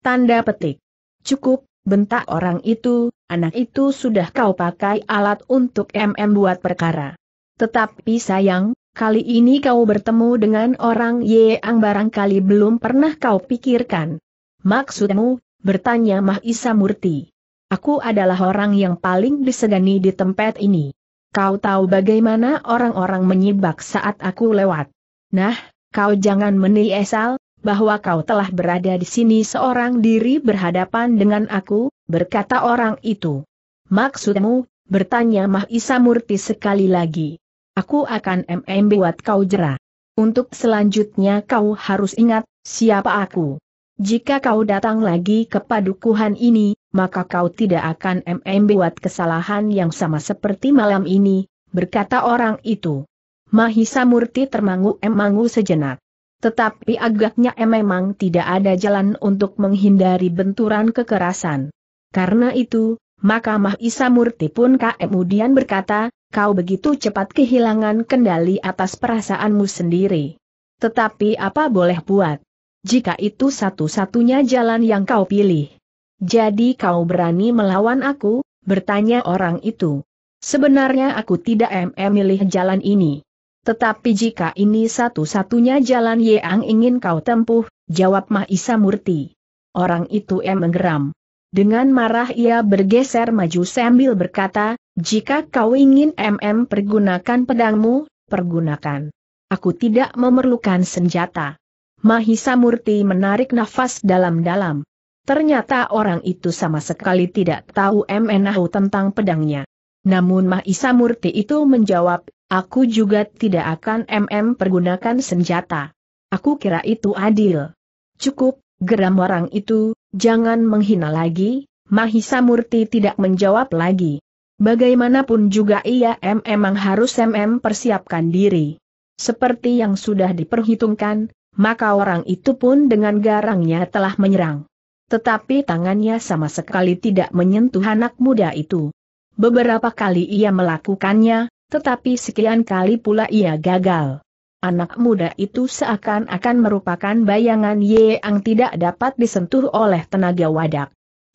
Tanda petik. Cukup, bentak orang itu, anak itu sudah kau pakai alat untuk MM buat perkara. Tetapi sayang, kali ini kau bertemu dengan orang yang barangkali belum pernah kau pikirkan. Maksudmu, bertanya Mahisa Murti. Aku adalah orang yang paling disegani di tempat ini. Kau tahu bagaimana orang-orang menyibak saat aku lewat. Nah, kau jangan meniesal, bahwa kau telah berada di sini seorang diri berhadapan dengan aku, berkata orang itu. Maksudmu, bertanya Mahisa Murti sekali lagi. Aku akan MMB buat kau jerah. Untuk selanjutnya kau harus ingat, siapa aku. Jika kau datang lagi ke padukuhan ini, maka kau tidak akan membuat kesalahan yang sama seperti malam ini, berkata orang itu. Mahisa Murti termangu-emangu sejenak. Tetapi agaknya memang tidak ada jalan untuk menghindari benturan kekerasan. Karena itu, maka Mahisa Murti pun kemudian berkata, kau begitu cepat kehilangan kendali atas perasaanmu sendiri. Tetapi apa boleh buat? jika itu satu-satunya jalan yang kau pilih. Jadi kau berani melawan aku, bertanya orang itu. Sebenarnya aku tidak memilih jalan ini. Tetapi jika ini satu-satunya jalan yang ingin kau tempuh, jawab Mahisa Murti. Orang itu em menggeram. Dengan marah ia bergeser maju sambil berkata, jika kau ingin MM pergunakan pedangmu, pergunakan. Aku tidak memerlukan senjata. Mahisa Murti menarik nafas dalam-dalam. Ternyata orang itu sama sekali tidak tahu MNAU tentang pedangnya. Namun Mahisa Murti itu menjawab, aku juga tidak akan MM pergunakan senjata. Aku kira itu adil. Cukup, geram orang itu, jangan menghina lagi, Mahisa Murti tidak menjawab lagi. Bagaimanapun juga ia MM memang harus MM persiapkan diri. Seperti yang sudah diperhitungkan, maka orang itu pun dengan garangnya telah menyerang. Tetapi tangannya sama sekali tidak menyentuh anak muda itu. Beberapa kali ia melakukannya, tetapi sekian kali pula ia gagal. Anak muda itu seakan-akan merupakan bayangan Ye yang tidak dapat disentuh oleh tenaga wadak.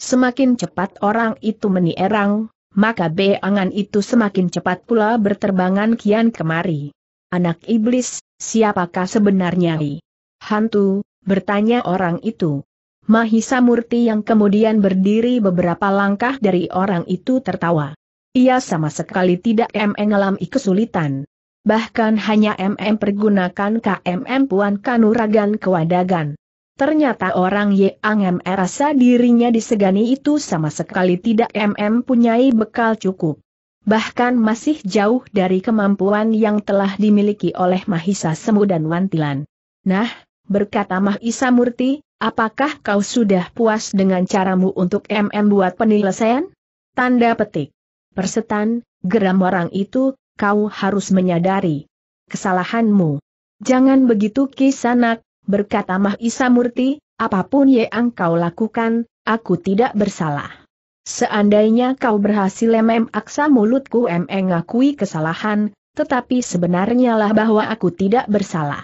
Semakin cepat orang itu menierang, maka beangan itu semakin cepat pula berterbangan kian kemari. Anak iblis, siapakah sebenarnya I? Hantu, bertanya orang itu. Mahisa Murti yang kemudian berdiri beberapa langkah dari orang itu tertawa. Ia sama sekali tidak mengalami kesulitan. Bahkan hanya MM pergunakan KMM Puan Kanuragan Kewadagan. Ternyata orang Yang merasa dirinya disegani itu sama sekali tidak MM punyai bekal cukup. Bahkan masih jauh dari kemampuan yang telah dimiliki oleh Mahisa Semu dan Wantilan. Nah, berkata Mah Isa Murti, apakah kau sudah puas dengan caramu untuk MM buat penyelesaian? Tanda petik. Persetan, geram orang itu, kau harus menyadari kesalahanmu. Jangan begitu kisanak, berkata Mah Isa Murti, apapun yang kau lakukan, aku tidak bersalah. Seandainya kau berhasil mm aksa mulutku mm mengakui kesalahan, tetapi sebenarnya lah bahwa aku tidak bersalah.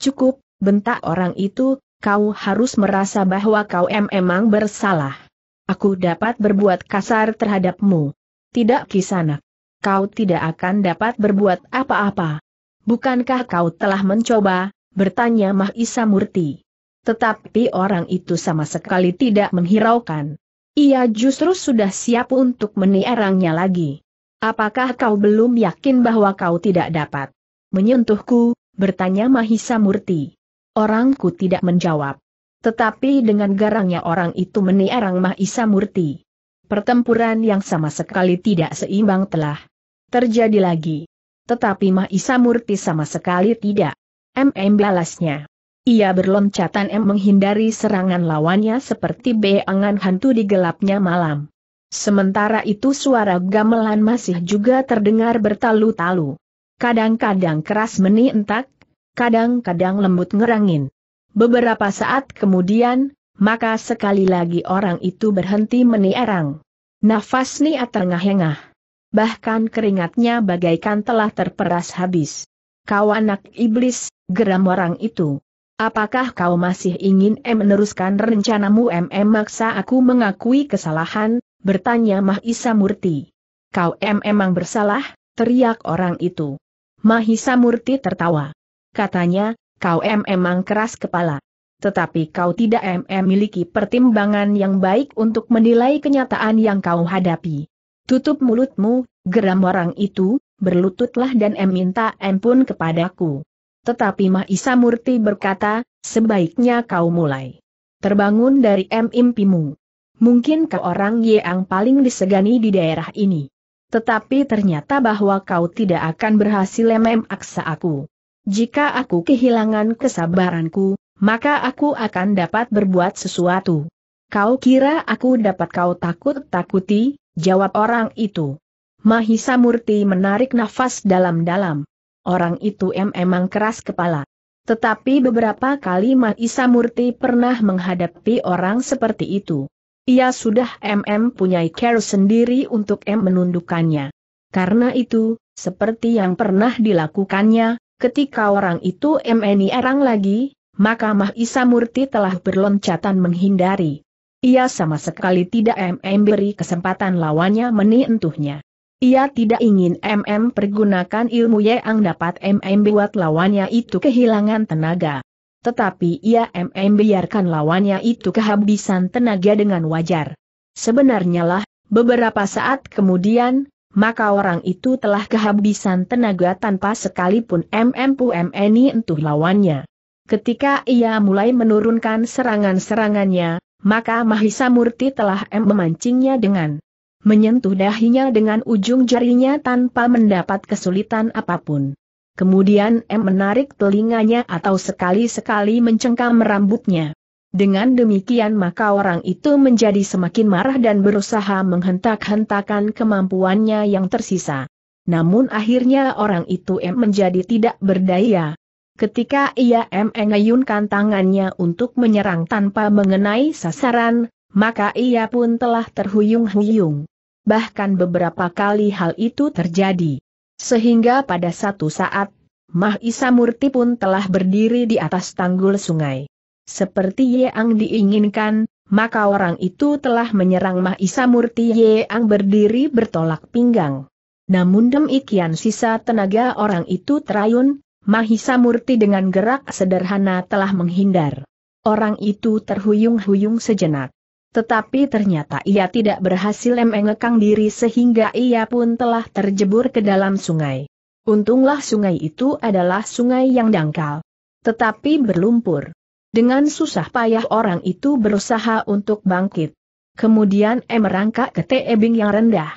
Cukup, bentak orang itu, kau harus merasa bahwa kau memang bersalah. Aku dapat berbuat kasar terhadapmu. Tidak kisanak. Kau tidak akan dapat berbuat apa-apa. Bukankah kau telah mencoba, bertanya Mahisa Murti. Tetapi orang itu sama sekali tidak menghiraukan. Ia justru sudah siap untuk menierangnya lagi. Apakah kau belum yakin bahwa kau tidak dapat menyentuhku, bertanya Mahisa Murti. Orangku tidak menjawab. Tetapi dengan garangnya orang itu meniarang Mahisa Murti. Pertempuran yang sama sekali tidak seimbang telah terjadi lagi. Tetapi Mahisa Murti sama sekali tidak. MM balasnya. Ia berloncatan M menghindari serangan lawannya seperti beangan hantu di gelapnya malam. Sementara itu suara gamelan masih juga terdengar bertalu-talu. Kadang-kadang keras meni entak, kadang-kadang lembut ngerangin. Beberapa saat kemudian, maka sekali lagi orang itu berhenti meniarang. Nafas Nia terengah-engah. Bahkan keringatnya bagaikan telah terperas habis. Kau anak iblis, geram orang itu. Apakah kau masih ingin em meneruskan rencanamu em, em maksa aku mengakui kesalahan, bertanya Mahisa Murti. Kau em emang bersalah, teriak orang itu. Mahisa Murti tertawa katanya, kau memang keras kepala. Tetapi kau tidak memiliki pertimbangan yang baik untuk menilai kenyataan yang kau hadapi. Tutup mulutmu, geram orang itu, berlututlah dan em minta ampun kepadaku. Tetapi Mahisa Murti berkata, sebaiknya kau mulai. Terbangun dari em impimu. Mungkin kau orang yang paling disegani di daerah ini. Tetapi ternyata bahwa kau tidak akan berhasil mem aksa aku. Jika aku kehilangan kesabaranku, maka aku akan dapat berbuat sesuatu. Kau kira aku dapat kau takut-takuti, jawab orang itu. Mahisa Murti menarik nafas dalam-dalam. Orang itu memang keras kepala. Tetapi beberapa kali Mahisa Murti pernah menghadapi orang seperti itu. Ia sudah MM punya care sendiri untuk M menundukkannya. Karena itu, seperti yang pernah dilakukannya, Ketika orang itu MNI erang lagi, maka Mahisa Murti telah berloncatan menghindari. Ia sama sekali tidak MM beri kesempatan lawannya menentuhnya. Ia tidak ingin MM pergunakan ilmu yang dapat MM buat lawannya itu kehilangan tenaga. Tetapi ia MM biarkan lawannya itu kehabisan tenaga dengan wajar. Sebenarnya lah, beberapa saat kemudian, maka orang itu telah kehabisan tenaga tanpa sekalipun MM MNI entuh lawannya. Ketika ia mulai menurunkan serangan-serangannya, maka Mahisa Murti telah M memancingnya dengan menyentuh dahinya dengan ujung jarinya tanpa mendapat kesulitan apapun. Kemudian M menarik telinganya atau sekali-sekali mencengkam rambutnya. Dengan demikian maka orang itu menjadi semakin marah dan berusaha menghentak-hentakan kemampuannya yang tersisa. Namun akhirnya orang itu em menjadi tidak berdaya. Ketika ia em mengayunkan tangannya untuk menyerang tanpa mengenai sasaran, maka ia pun telah terhuyung-huyung. Bahkan beberapa kali hal itu terjadi. Sehingga pada satu saat, Mahisa Murti pun telah berdiri di atas tanggul sungai. Seperti Ye Yeang diinginkan, maka orang itu telah menyerang Mahisa Murti Ye Ang berdiri bertolak pinggang. Namun demikian sisa tenaga orang itu terayun, Mahisa Murti dengan gerak sederhana telah menghindar. Orang itu terhuyung-huyung sejenak. Tetapi ternyata ia tidak berhasil mengekang diri sehingga ia pun telah terjebur ke dalam sungai. Untunglah sungai itu adalah sungai yang dangkal. Tetapi berlumpur. Dengan susah payah orang itu berusaha untuk bangkit. Kemudian E merangkak ke tebing yang rendah.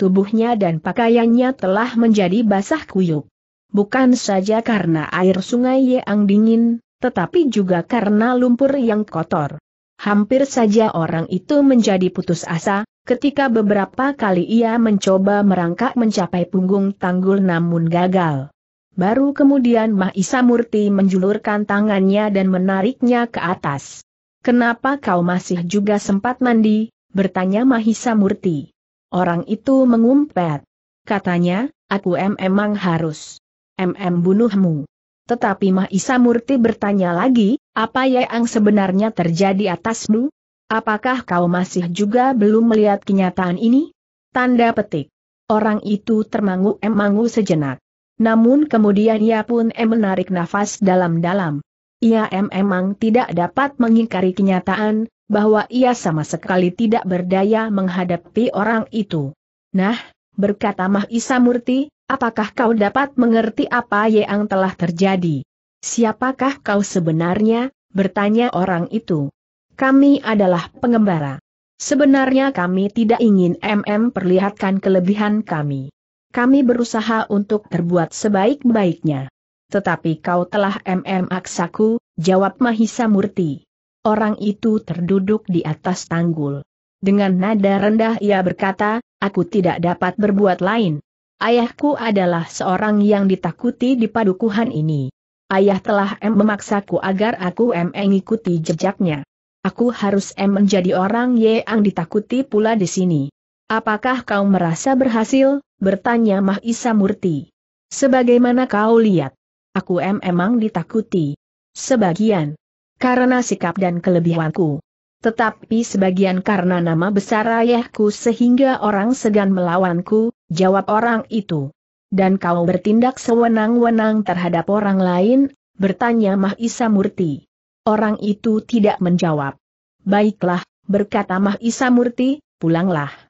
Tubuhnya dan pakaiannya telah menjadi basah kuyup. Bukan saja karena air sungai yang dingin, tetapi juga karena lumpur yang kotor. Hampir saja orang itu menjadi putus asa, ketika beberapa kali ia mencoba merangkak mencapai punggung tanggul namun gagal. Baru kemudian Mahisa Murti menjulurkan tangannya dan menariknya ke atas. Kenapa kau masih juga sempat mandi? bertanya Mahisa Murti. Orang itu mengumpet. Katanya, aku memang harus. MM bunuhmu. Tetapi Mahisa Murti bertanya lagi, apa ya yang sebenarnya terjadi atasmu? Apakah kau masih juga belum melihat kenyataan ini? Tanda petik. Orang itu termangu-emangu sejenak. Namun kemudian ia pun em menarik nafas dalam-dalam. Ia em emang tidak dapat mengingkari kenyataan, bahwa ia sama sekali tidak berdaya menghadapi orang itu. Nah, berkata Mah Murti, apakah kau dapat mengerti apa yang telah terjadi? Siapakah kau sebenarnya? bertanya orang itu. Kami adalah pengembara. Sebenarnya kami tidak ingin MM perlihatkan kelebihan kami. Kami berusaha untuk terbuat sebaik-baiknya. Tetapi kau telah MM aksaku, jawab Mahisa Murti. Orang itu terduduk di atas tanggul. Dengan nada rendah ia berkata, aku tidak dapat berbuat lain. Ayahku adalah seorang yang ditakuti di padukuhan ini. Ayah telah M memaksaku agar aku M mengikuti jejaknya. Aku harus M menjadi orang yang ditakuti pula di sini. Apakah kau merasa berhasil? bertanya Mahisa Murti. Sebagaimana kau lihat? Aku em emang ditakuti. Sebagian. Karena sikap dan kelebihanku. Tetapi sebagian karena nama besar ayahku sehingga orang segan melawanku, jawab orang itu. Dan kau bertindak sewenang-wenang terhadap orang lain, bertanya Mahisa Murti. Orang itu tidak menjawab. Baiklah, berkata Mahisa Murti, pulanglah.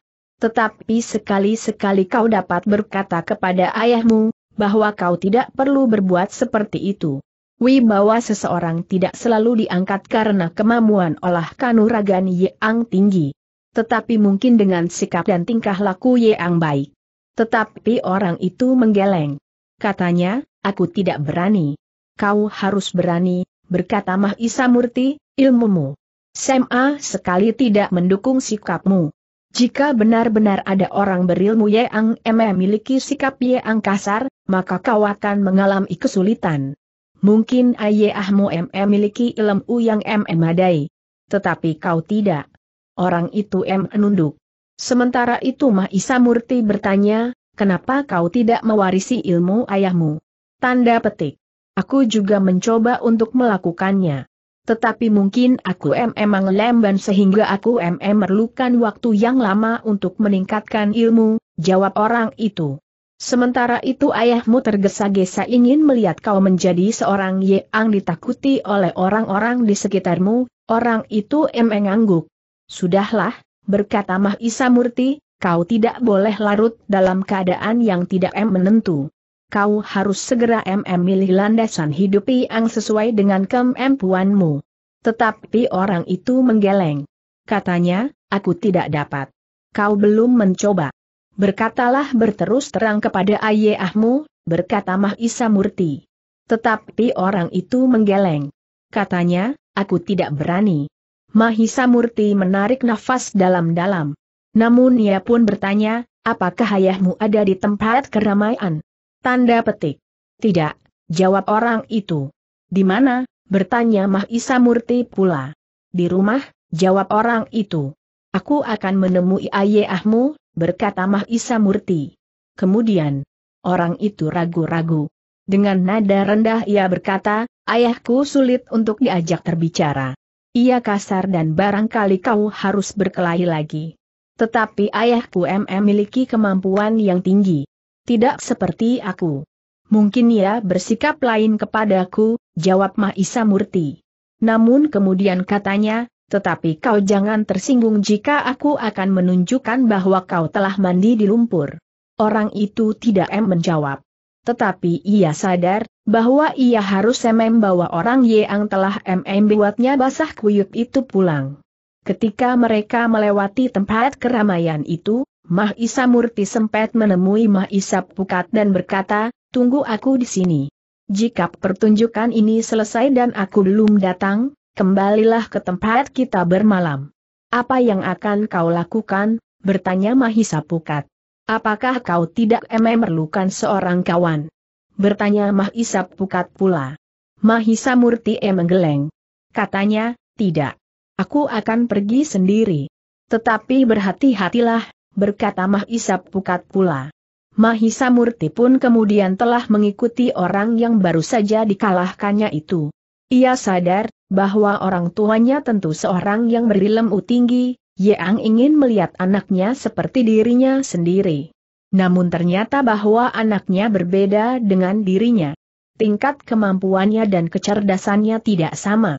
Tetapi sekali-sekali kau dapat berkata kepada ayahmu, bahwa kau tidak perlu berbuat seperti itu. Wibawa seseorang tidak selalu diangkat karena kemampuan olah kanuragan yang tinggi. Tetapi mungkin dengan sikap dan tingkah laku yang baik. Tetapi orang itu menggeleng. Katanya, aku tidak berani. Kau harus berani, berkata Mahisa Murti, ilmumu. Sema sekali tidak mendukung sikapmu. Jika benar-benar ada orang berilmu yang memiliki sikap yang kasar, maka kau akan mengalami kesulitan. Mungkin ayahmu memiliki ilmu yang memadai. Tetapi kau tidak. Orang itu menunduk. Sementara itu Mahisa Murti bertanya, kenapa kau tidak mewarisi ilmu ayahmu? Tanda petik. Aku juga mencoba untuk melakukannya. Tetapi mungkin aku memang lemban sehingga aku memerlukan waktu yang lama untuk meningkatkan ilmu, jawab orang itu. Sementara itu ayahmu tergesa-gesa ingin melihat kau menjadi seorang yang ditakuti oleh orang-orang di sekitarmu, orang itu emang angguk. Sudahlah, berkata Mahisa Murti, kau tidak boleh larut dalam keadaan yang tidak em menentu kau harus segera mm milih landasan hidupi yang sesuai dengan kemampuanmu. Tetapi orang itu menggeleng. Katanya, aku tidak dapat. Kau belum mencoba. Berkatalah berterus terang kepada ayahmu, berkata Mahisa Murti. Tetapi orang itu menggeleng. Katanya, aku tidak berani. Mahisa Murti menarik nafas dalam-dalam. Namun ia pun bertanya, apakah ayahmu ada di tempat keramaian? Tanda petik. Tidak, jawab orang itu. Di mana? Bertanya Mah Isa Murti pula. Di rumah, jawab orang itu. Aku akan menemui ayahmu, berkata Mah Isa Murti. Kemudian, orang itu ragu-ragu. Dengan nada rendah ia berkata, ayahku sulit untuk diajak terbicara. Ia kasar dan barangkali kau harus berkelahi lagi. Tetapi ayahku MM memiliki kemampuan yang tinggi tidak seperti aku. Mungkin ia bersikap lain kepadaku, jawab Mahisa Murti. Namun kemudian katanya, tetapi kau jangan tersinggung jika aku akan menunjukkan bahwa kau telah mandi di lumpur. Orang itu tidak em menjawab. Tetapi ia sadar, bahwa ia harus bawa orang yang telah emem buatnya basah kuyup itu pulang. Ketika mereka melewati tempat keramaian itu, Mah Isa Murti sempat menemui Mah Isa Pukat dan berkata, tunggu aku di sini. Jika pertunjukan ini selesai dan aku belum datang, kembalilah ke tempat kita bermalam. Apa yang akan kau lakukan? bertanya Mahisa Pukat. Apakah kau tidak memerlukan seorang kawan? bertanya Mahisa Pukat pula. Mahisa Murti eh, menggeleng. Katanya, tidak. Aku akan pergi sendiri. Tetapi berhati-hatilah, berkata Mahisap Pukat pula. Mahisa Murti pun kemudian telah mengikuti orang yang baru saja dikalahkannya itu. Ia sadar, bahwa orang tuanya tentu seorang yang berilmu tinggi, yang ingin melihat anaknya seperti dirinya sendiri. Namun ternyata bahwa anaknya berbeda dengan dirinya. Tingkat kemampuannya dan kecerdasannya tidak sama.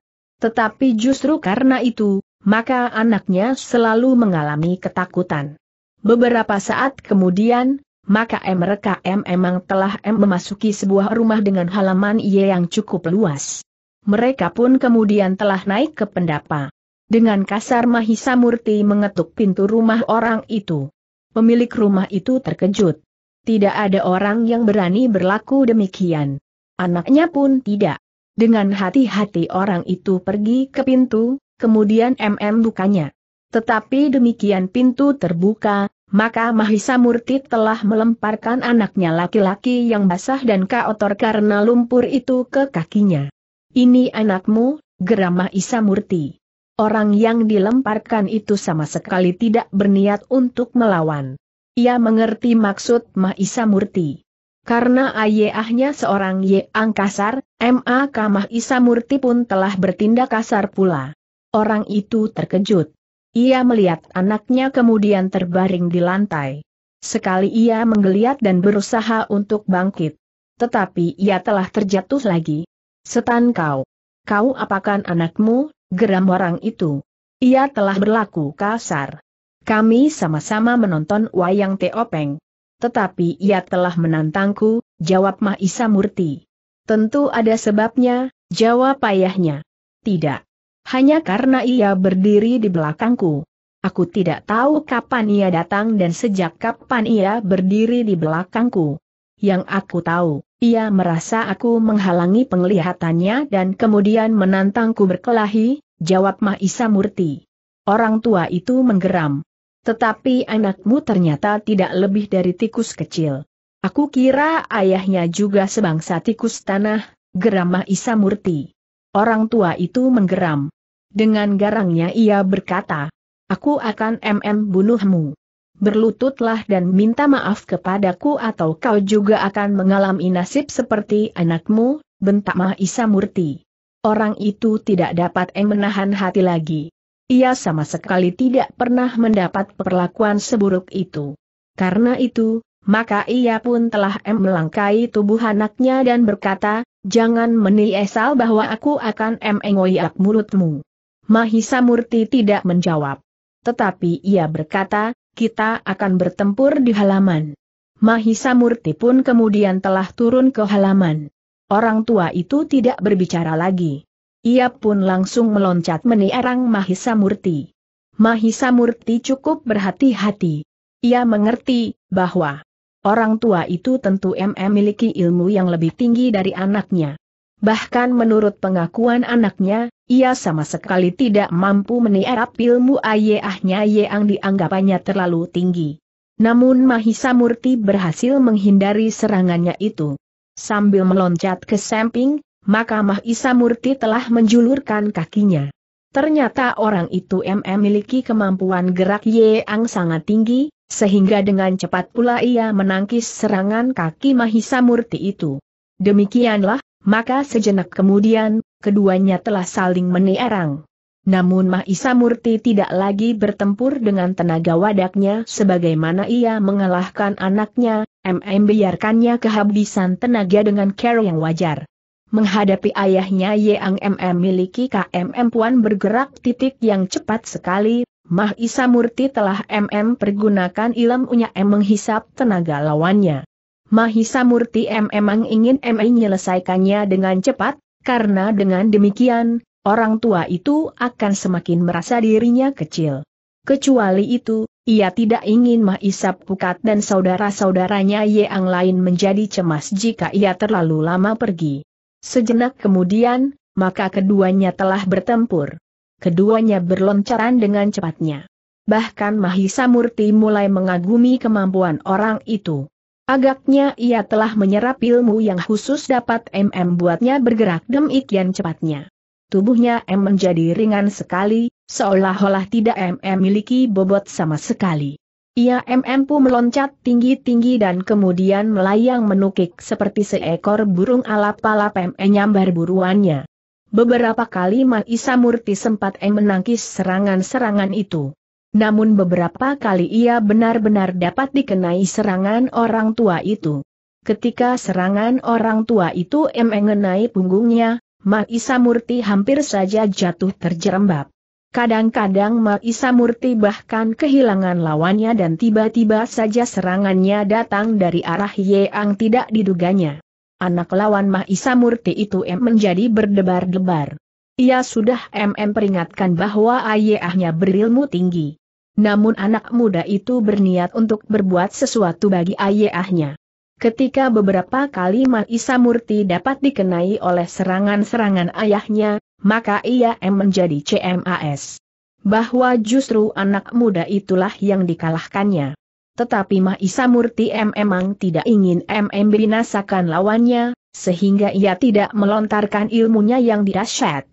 Tetapi justru karena itu, maka anaknya selalu mengalami ketakutan. Beberapa saat kemudian, maka MRKM memang telah M memasuki sebuah rumah dengan halaman Y yang cukup luas. Mereka pun kemudian telah naik ke pendapa. Dengan kasar Mahisa Murti mengetuk pintu rumah orang itu. Pemilik rumah itu terkejut. Tidak ada orang yang berani berlaku demikian. Anaknya pun tidak. Dengan hati-hati orang itu pergi ke pintu, kemudian MM bukanya. Tetapi demikian pintu terbuka, maka Mahisa Murti telah melemparkan anaknya laki-laki yang basah dan kotor karena lumpur itu ke kakinya. Ini anakmu, geram Mahisa Murti. Orang yang dilemparkan itu sama sekali tidak berniat untuk melawan. Ia mengerti maksud Mahisa Murti. Karena ayahnya seorang ye kasar, M.A. Kamah Isamurti pun telah bertindak kasar pula. Orang itu terkejut. Ia melihat anaknya kemudian terbaring di lantai. Sekali ia menggeliat dan berusaha untuk bangkit. Tetapi ia telah terjatuh lagi. Setan kau. Kau apakan anakmu, geram orang itu. Ia telah berlaku kasar. Kami sama-sama menonton wayang Teopeng. Tetapi ia telah menantangku, jawab Mahisa Murti. Tentu ada sebabnya, jawab ayahnya. Tidak. Hanya karena ia berdiri di belakangku. Aku tidak tahu kapan ia datang dan sejak kapan ia berdiri di belakangku. Yang aku tahu, ia merasa aku menghalangi penglihatannya dan kemudian menantangku berkelahi, jawab Mahisa Murti. Orang tua itu menggeram. Tetapi anakmu ternyata tidak lebih dari tikus kecil. Aku kira ayahnya juga sebangsa tikus tanah, geramah Isa Murti. Orang tua itu menggeram. Dengan garangnya ia berkata, Aku akan mm bunuhmu. Berlututlah dan minta maaf kepadaku atau kau juga akan mengalami nasib seperti anakmu, bentak Mahisa Murti. Orang itu tidak dapat menahan hati lagi. Ia sama sekali tidak pernah mendapat perlakuan seburuk itu. Karena itu, maka ia pun telah melangkai tubuh anaknya dan berkata, Jangan menyesal bahwa aku akan mengoyak mulutmu. Mahisa Murti tidak menjawab. Tetapi ia berkata, kita akan bertempur di halaman. Mahisa Murti pun kemudian telah turun ke halaman. Orang tua itu tidak berbicara lagi. Ia pun langsung meloncat meniarang Mahisa Murti. Mahisa Murti cukup berhati-hati. Ia mengerti bahwa orang tua itu tentu MM ilmu yang lebih tinggi dari anaknya. Bahkan menurut pengakuan anaknya, ia sama sekali tidak mampu meniarap ilmu ayahnya yang dianggapannya terlalu tinggi. Namun Mahisa Murti berhasil menghindari serangannya itu. Sambil meloncat ke samping, maka Mahisa Murti telah menjulurkan kakinya. Ternyata orang itu memiliki kemampuan gerak yang sangat tinggi, sehingga dengan cepat pula ia menangkis serangan kaki Mahisa Murti itu. Demikianlah, maka sejenak kemudian, keduanya telah saling menerang. Namun Mahisa Murti tidak lagi bertempur dengan tenaga wadaknya sebagaimana ia mengalahkan anaknya, MM biarkannya kehabisan tenaga dengan cara yang wajar. Menghadapi ayahnya Yang MM miliki KMM Puan bergerak titik yang cepat sekali, Mah Isa Murti telah MM pergunakan ilmunya M menghisap tenaga lawannya. Mahisa Murti M emang ingin M menyelesaikannya dengan cepat, karena dengan demikian, orang tua itu akan semakin merasa dirinya kecil. Kecuali itu, ia tidak ingin Mahisap Pukat dan saudara-saudaranya yang lain menjadi cemas jika ia terlalu lama pergi. Sejenak kemudian, maka keduanya telah bertempur. Keduanya berloncaran dengan cepatnya. Bahkan Mahisa Murti mulai mengagumi kemampuan orang itu. Agaknya ia telah menyerap ilmu yang khusus dapat MM buatnya bergerak demikian cepatnya. Tubuhnya M menjadi ringan sekali, seolah-olah tidak MM miliki bobot sama sekali. Ia MMPU meloncat tinggi-tinggi dan kemudian melayang menukik seperti seekor burung alap-alap menyambar buruannya. Beberapa kali Maisa Murti sempat menangkis serangan-serangan itu. Namun beberapa kali ia benar-benar dapat dikenai serangan orang tua itu. Ketika serangan orang tua itu mengenai punggungnya, Maisa Murti hampir saja jatuh terjerembab. Kadang-kadang Maisa Murti bahkan kehilangan lawannya dan tiba-tiba saja serangannya datang dari arah Yeang tidak diduganya. Anak lawan Maisa Murti itu M menjadi berdebar-debar. Ia sudah MM peringatkan bahwa ayahnya berilmu tinggi. Namun anak muda itu berniat untuk berbuat sesuatu bagi ayahnya. Ketika beberapa kali Maisa Murti dapat dikenai oleh serangan-serangan ayahnya, maka ia M menjadi CMAS. Bahwa justru anak muda itulah yang dikalahkannya. Tetapi Mahisa Murti M memang tidak ingin M membinasakan lawannya, sehingga ia tidak melontarkan ilmunya yang dirasyat.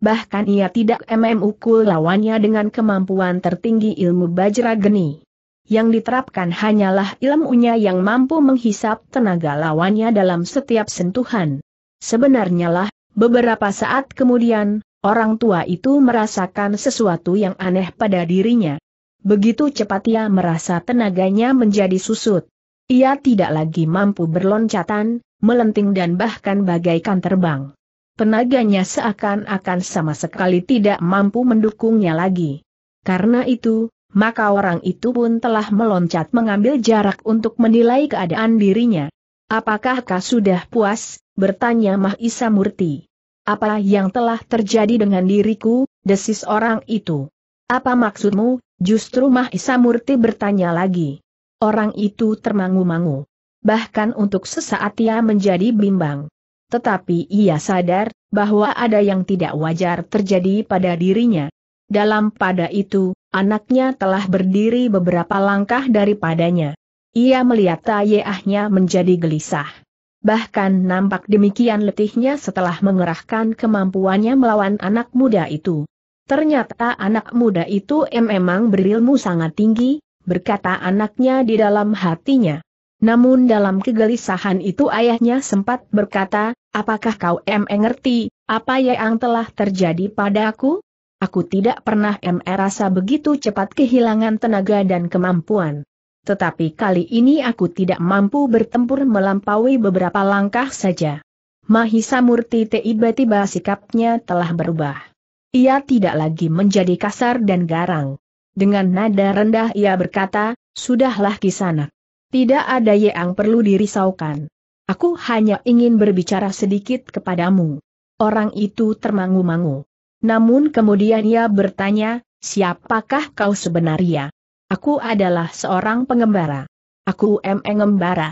Bahkan ia tidak MM ukul lawannya dengan kemampuan tertinggi ilmu bajra geni. Yang diterapkan hanyalah ilmunya yang mampu menghisap tenaga lawannya dalam setiap sentuhan. Sebenarnya lah Beberapa saat kemudian, orang tua itu merasakan sesuatu yang aneh pada dirinya. Begitu cepat ia merasa tenaganya menjadi susut. Ia tidak lagi mampu berloncatan, melenting dan bahkan bagaikan terbang. Tenaganya seakan-akan sama sekali tidak mampu mendukungnya lagi. Karena itu, maka orang itu pun telah meloncat mengambil jarak untuk menilai keadaan dirinya. Apakah kau sudah puas? bertanya Mahisa Murti. Apa yang telah terjadi dengan diriku, desis orang itu. Apa maksudmu, justru Mahisa Murti bertanya lagi. Orang itu termangu-mangu. Bahkan untuk sesaat ia menjadi bimbang. Tetapi ia sadar, bahwa ada yang tidak wajar terjadi pada dirinya. Dalam pada itu, anaknya telah berdiri beberapa langkah daripadanya. Ia melihat ayahnya menjadi gelisah bahkan nampak demikian letihnya setelah mengerahkan kemampuannya melawan anak muda itu. Ternyata anak muda itu memang berilmu sangat tinggi, berkata anaknya di dalam hatinya. Namun dalam kegelisahan itu ayahnya sempat berkata, apakah kau em apa yang telah terjadi pada aku? Aku tidak pernah merasa begitu cepat kehilangan tenaga dan kemampuan tetapi kali ini aku tidak mampu bertempur melampaui beberapa langkah saja. Mahisa Murti tiba-tiba sikapnya telah berubah. Ia tidak lagi menjadi kasar dan garang. Dengan nada rendah ia berkata, Sudahlah kisanak. Tidak ada yang perlu dirisaukan. Aku hanya ingin berbicara sedikit kepadamu. Orang itu termangu-mangu. Namun kemudian ia bertanya, siapakah kau sebenarnya? Aku adalah seorang pengembara. Aku mengembara. embara.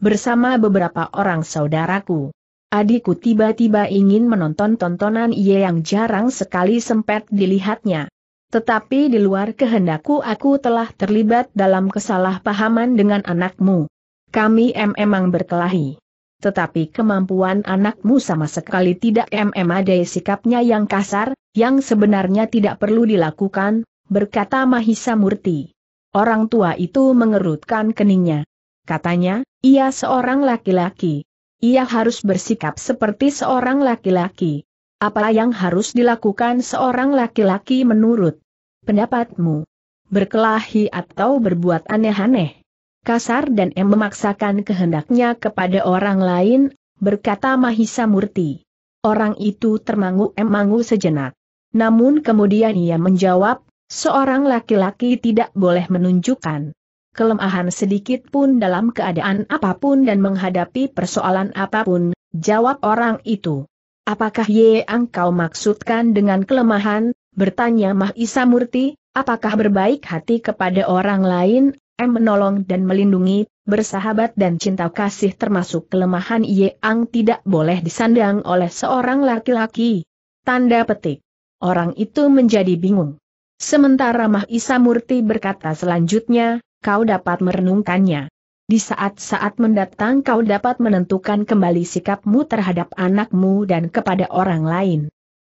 Bersama beberapa orang saudaraku. Adikku tiba-tiba ingin menonton tontonan ia yang jarang sekali sempat dilihatnya. Tetapi di luar kehendakku aku telah terlibat dalam kesalahpahaman dengan anakmu. Kami em emang berkelahi. Tetapi kemampuan anakmu sama sekali tidak em ada sikapnya yang kasar, yang sebenarnya tidak perlu dilakukan, berkata Mahisa Murti. Orang tua itu mengerutkan keningnya. Katanya, ia seorang laki-laki. Ia harus bersikap seperti seorang laki-laki. Apa yang harus dilakukan seorang laki-laki menurut pendapatmu? Berkelahi atau berbuat aneh-aneh? Kasar dan em memaksakan kehendaknya kepada orang lain, berkata Mahisa Murti. Orang itu termangu-emangu sejenak. Namun kemudian ia menjawab, Seorang laki-laki tidak boleh menunjukkan kelemahan sedikit pun dalam keadaan apapun dan menghadapi persoalan apapun, jawab orang itu. Apakah Ye kau maksudkan dengan kelemahan, bertanya Mahisa Murti, apakah berbaik hati kepada orang lain, em menolong dan melindungi, bersahabat dan cinta kasih termasuk kelemahan ye ang tidak boleh disandang oleh seorang laki-laki. Tanda petik. Orang itu menjadi bingung. Sementara Mahisa Murti berkata selanjutnya, kau dapat merenungkannya. Di saat-saat mendatang kau dapat menentukan kembali sikapmu terhadap anakmu dan kepada orang lain.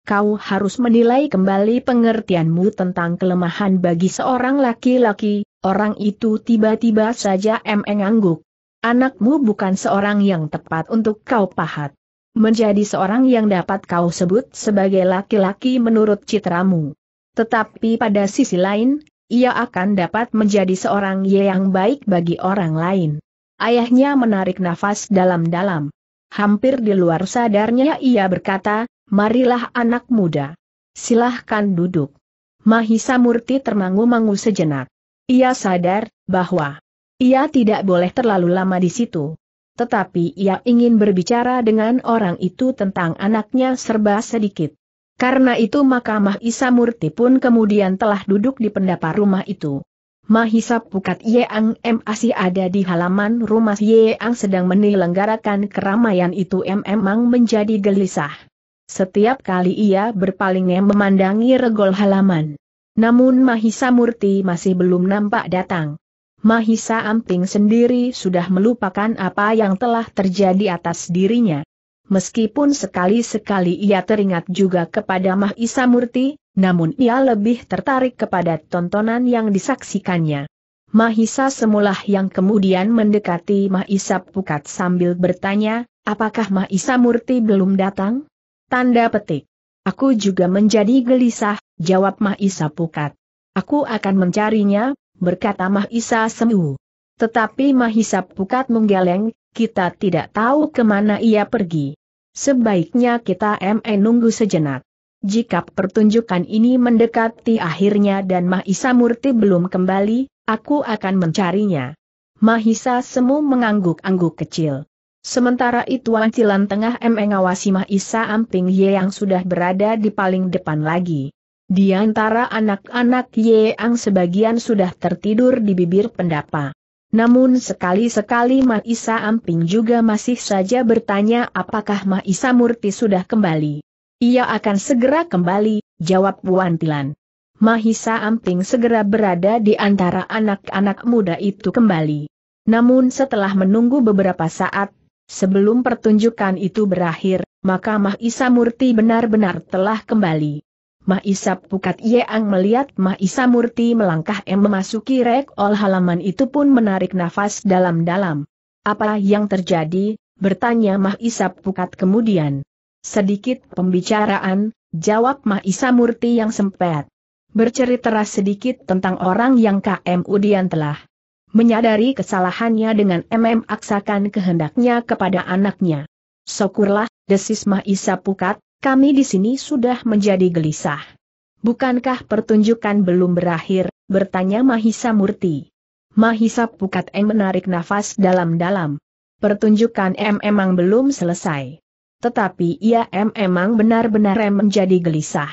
Kau harus menilai kembali pengertianmu tentang kelemahan bagi seorang laki-laki, orang itu tiba-tiba saja emeng Anakmu bukan seorang yang tepat untuk kau pahat. Menjadi seorang yang dapat kau sebut sebagai laki-laki menurut citramu. Tetapi pada sisi lain, ia akan dapat menjadi seorang Ye yang baik bagi orang lain. Ayahnya menarik nafas dalam-dalam. Hampir di luar sadarnya ia berkata, marilah anak muda. Silahkan duduk. Mahisa Murti termangu-mangu sejenak. Ia sadar, bahwa ia tidak boleh terlalu lama di situ. Tetapi ia ingin berbicara dengan orang itu tentang anaknya serba sedikit. Karena itu maka Mahisa Murti pun kemudian telah duduk di pendapa rumah itu. Mahisa Pukat Yeang M masih ada di halaman rumah Yeang sedang menyelenggarakan keramaian itu M memang menjadi gelisah. Setiap kali ia berpaling M memandangi regol halaman. Namun Mahisa Murti masih belum nampak datang. Mahisa Amping sendiri sudah melupakan apa yang telah terjadi atas dirinya meskipun sekali-sekali ia teringat juga kepada Mahisa Murti, namun ia lebih tertarik kepada tontonan yang disaksikannya. Mahisa semula yang kemudian mendekati Mahisa Pukat sambil bertanya, apakah Mahisa Murti belum datang? Tanda petik. Aku juga menjadi gelisah, jawab Mahisa Pukat. Aku akan mencarinya, berkata Mahisa Semu. Tetapi Mahisa Pukat menggeleng, kita tidak tahu kemana ia pergi. Sebaiknya kita ME nunggu sejenak. Jika pertunjukan ini mendekati akhirnya dan Mahisa Murti belum kembali, aku akan mencarinya. Mahisa Semu mengangguk-angguk kecil. Sementara itu Wancilan Tengah me mengawasi Mahisa Amping Ye yang sudah berada di paling depan lagi. Di antara anak-anak Ye yang sebagian sudah tertidur di bibir pendapa. Namun sekali-sekali Maisa Amping juga masih saja bertanya apakah Maisa Murti sudah kembali. Ia akan segera kembali, jawab Wantilan. Mahisa Amping segera berada di antara anak-anak muda itu kembali. Namun setelah menunggu beberapa saat, sebelum pertunjukan itu berakhir, maka Mahisa Murti benar-benar telah kembali. Mah Pukat Yeang melihat Mah Isa Murti melangkah em memasuki rek ol halaman itu pun menarik nafas dalam-dalam. Apa yang terjadi? Bertanya Mah Pukat kemudian. Sedikit pembicaraan, jawab Mah Murti yang sempat. Bercerita sedikit tentang orang yang KM Udian telah menyadari kesalahannya dengan MM aksakan kehendaknya kepada anaknya. Syukurlah, desis Mah Pukat, kami di sini sudah menjadi gelisah. Bukankah pertunjukan belum berakhir, bertanya Mahisa Murti. Mahisa Pukat M menarik nafas dalam-dalam. Pertunjukan M memang belum selesai. Tetapi ia M memang benar-benar M menjadi gelisah.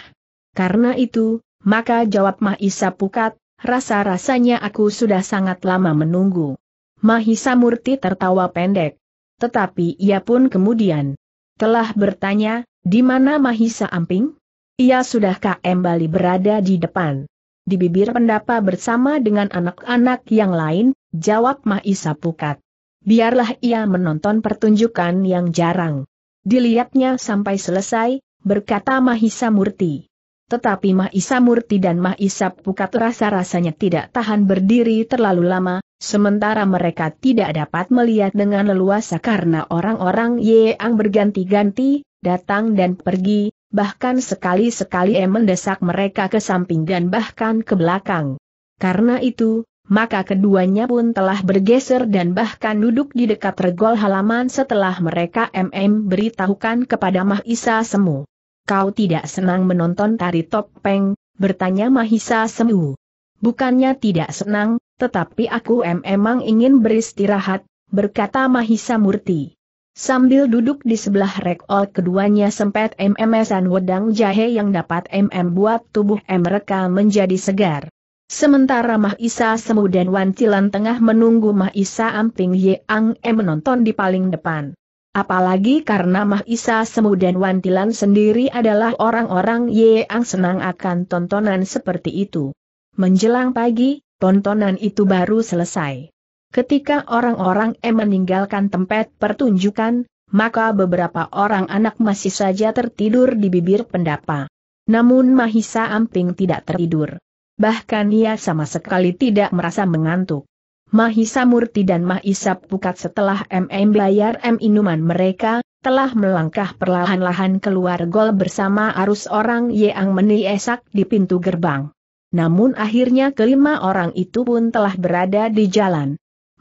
Karena itu, maka jawab Mahisa Pukat, rasa-rasanya aku sudah sangat lama menunggu. Mahisa Murti tertawa pendek. Tetapi ia pun kemudian telah bertanya, di mana Mahisa Amping? Ia sudah kembali berada di depan. Di bibir pendapa bersama dengan anak-anak yang lain, jawab Mahisa Pukat. Biarlah ia menonton pertunjukan yang jarang. Dilihatnya sampai selesai, berkata Mahisa Murti. Tetapi Mahisa Murti dan Mahisa Pukat rasa-rasanya tidak tahan berdiri terlalu lama, sementara mereka tidak dapat melihat dengan leluasa karena orang-orang yang berganti-ganti, datang dan pergi, bahkan sekali-sekali e mendesak mereka ke samping dan bahkan ke belakang. Karena itu, maka keduanya pun telah bergeser dan bahkan duduk di dekat regol halaman setelah mereka MM beritahukan kepada Mahisa Semu. Kau tidak senang menonton tari topeng, bertanya Mahisa Semu. Bukannya tidak senang, tetapi aku memang ingin beristirahat, berkata Mahisa Murti. Sambil duduk di sebelah rekol keduanya sempet MMSan wedang jahe yang dapat MM buat tubuh mereka menjadi segar. Sementara Mah Isa Semu dan Wan tengah menunggu Mah Isa Amping Yeang M menonton di paling depan. Apalagi karena Mah Isa Semu dan Wan sendiri adalah orang-orang Yeang senang akan tontonan seperti itu. Menjelang pagi, tontonan itu baru selesai. Ketika orang-orang E meninggalkan tempat pertunjukan, maka beberapa orang anak masih saja tertidur di bibir pendapa. Namun Mahisa Amping tidak tertidur. Bahkan ia sama sekali tidak merasa mengantuk. Mahisa Murti dan Mahisa Pukat setelah MM bayar M inuman mereka, telah melangkah perlahan-lahan keluar gol bersama arus orang yang Esak di pintu gerbang. Namun akhirnya kelima orang itu pun telah berada di jalan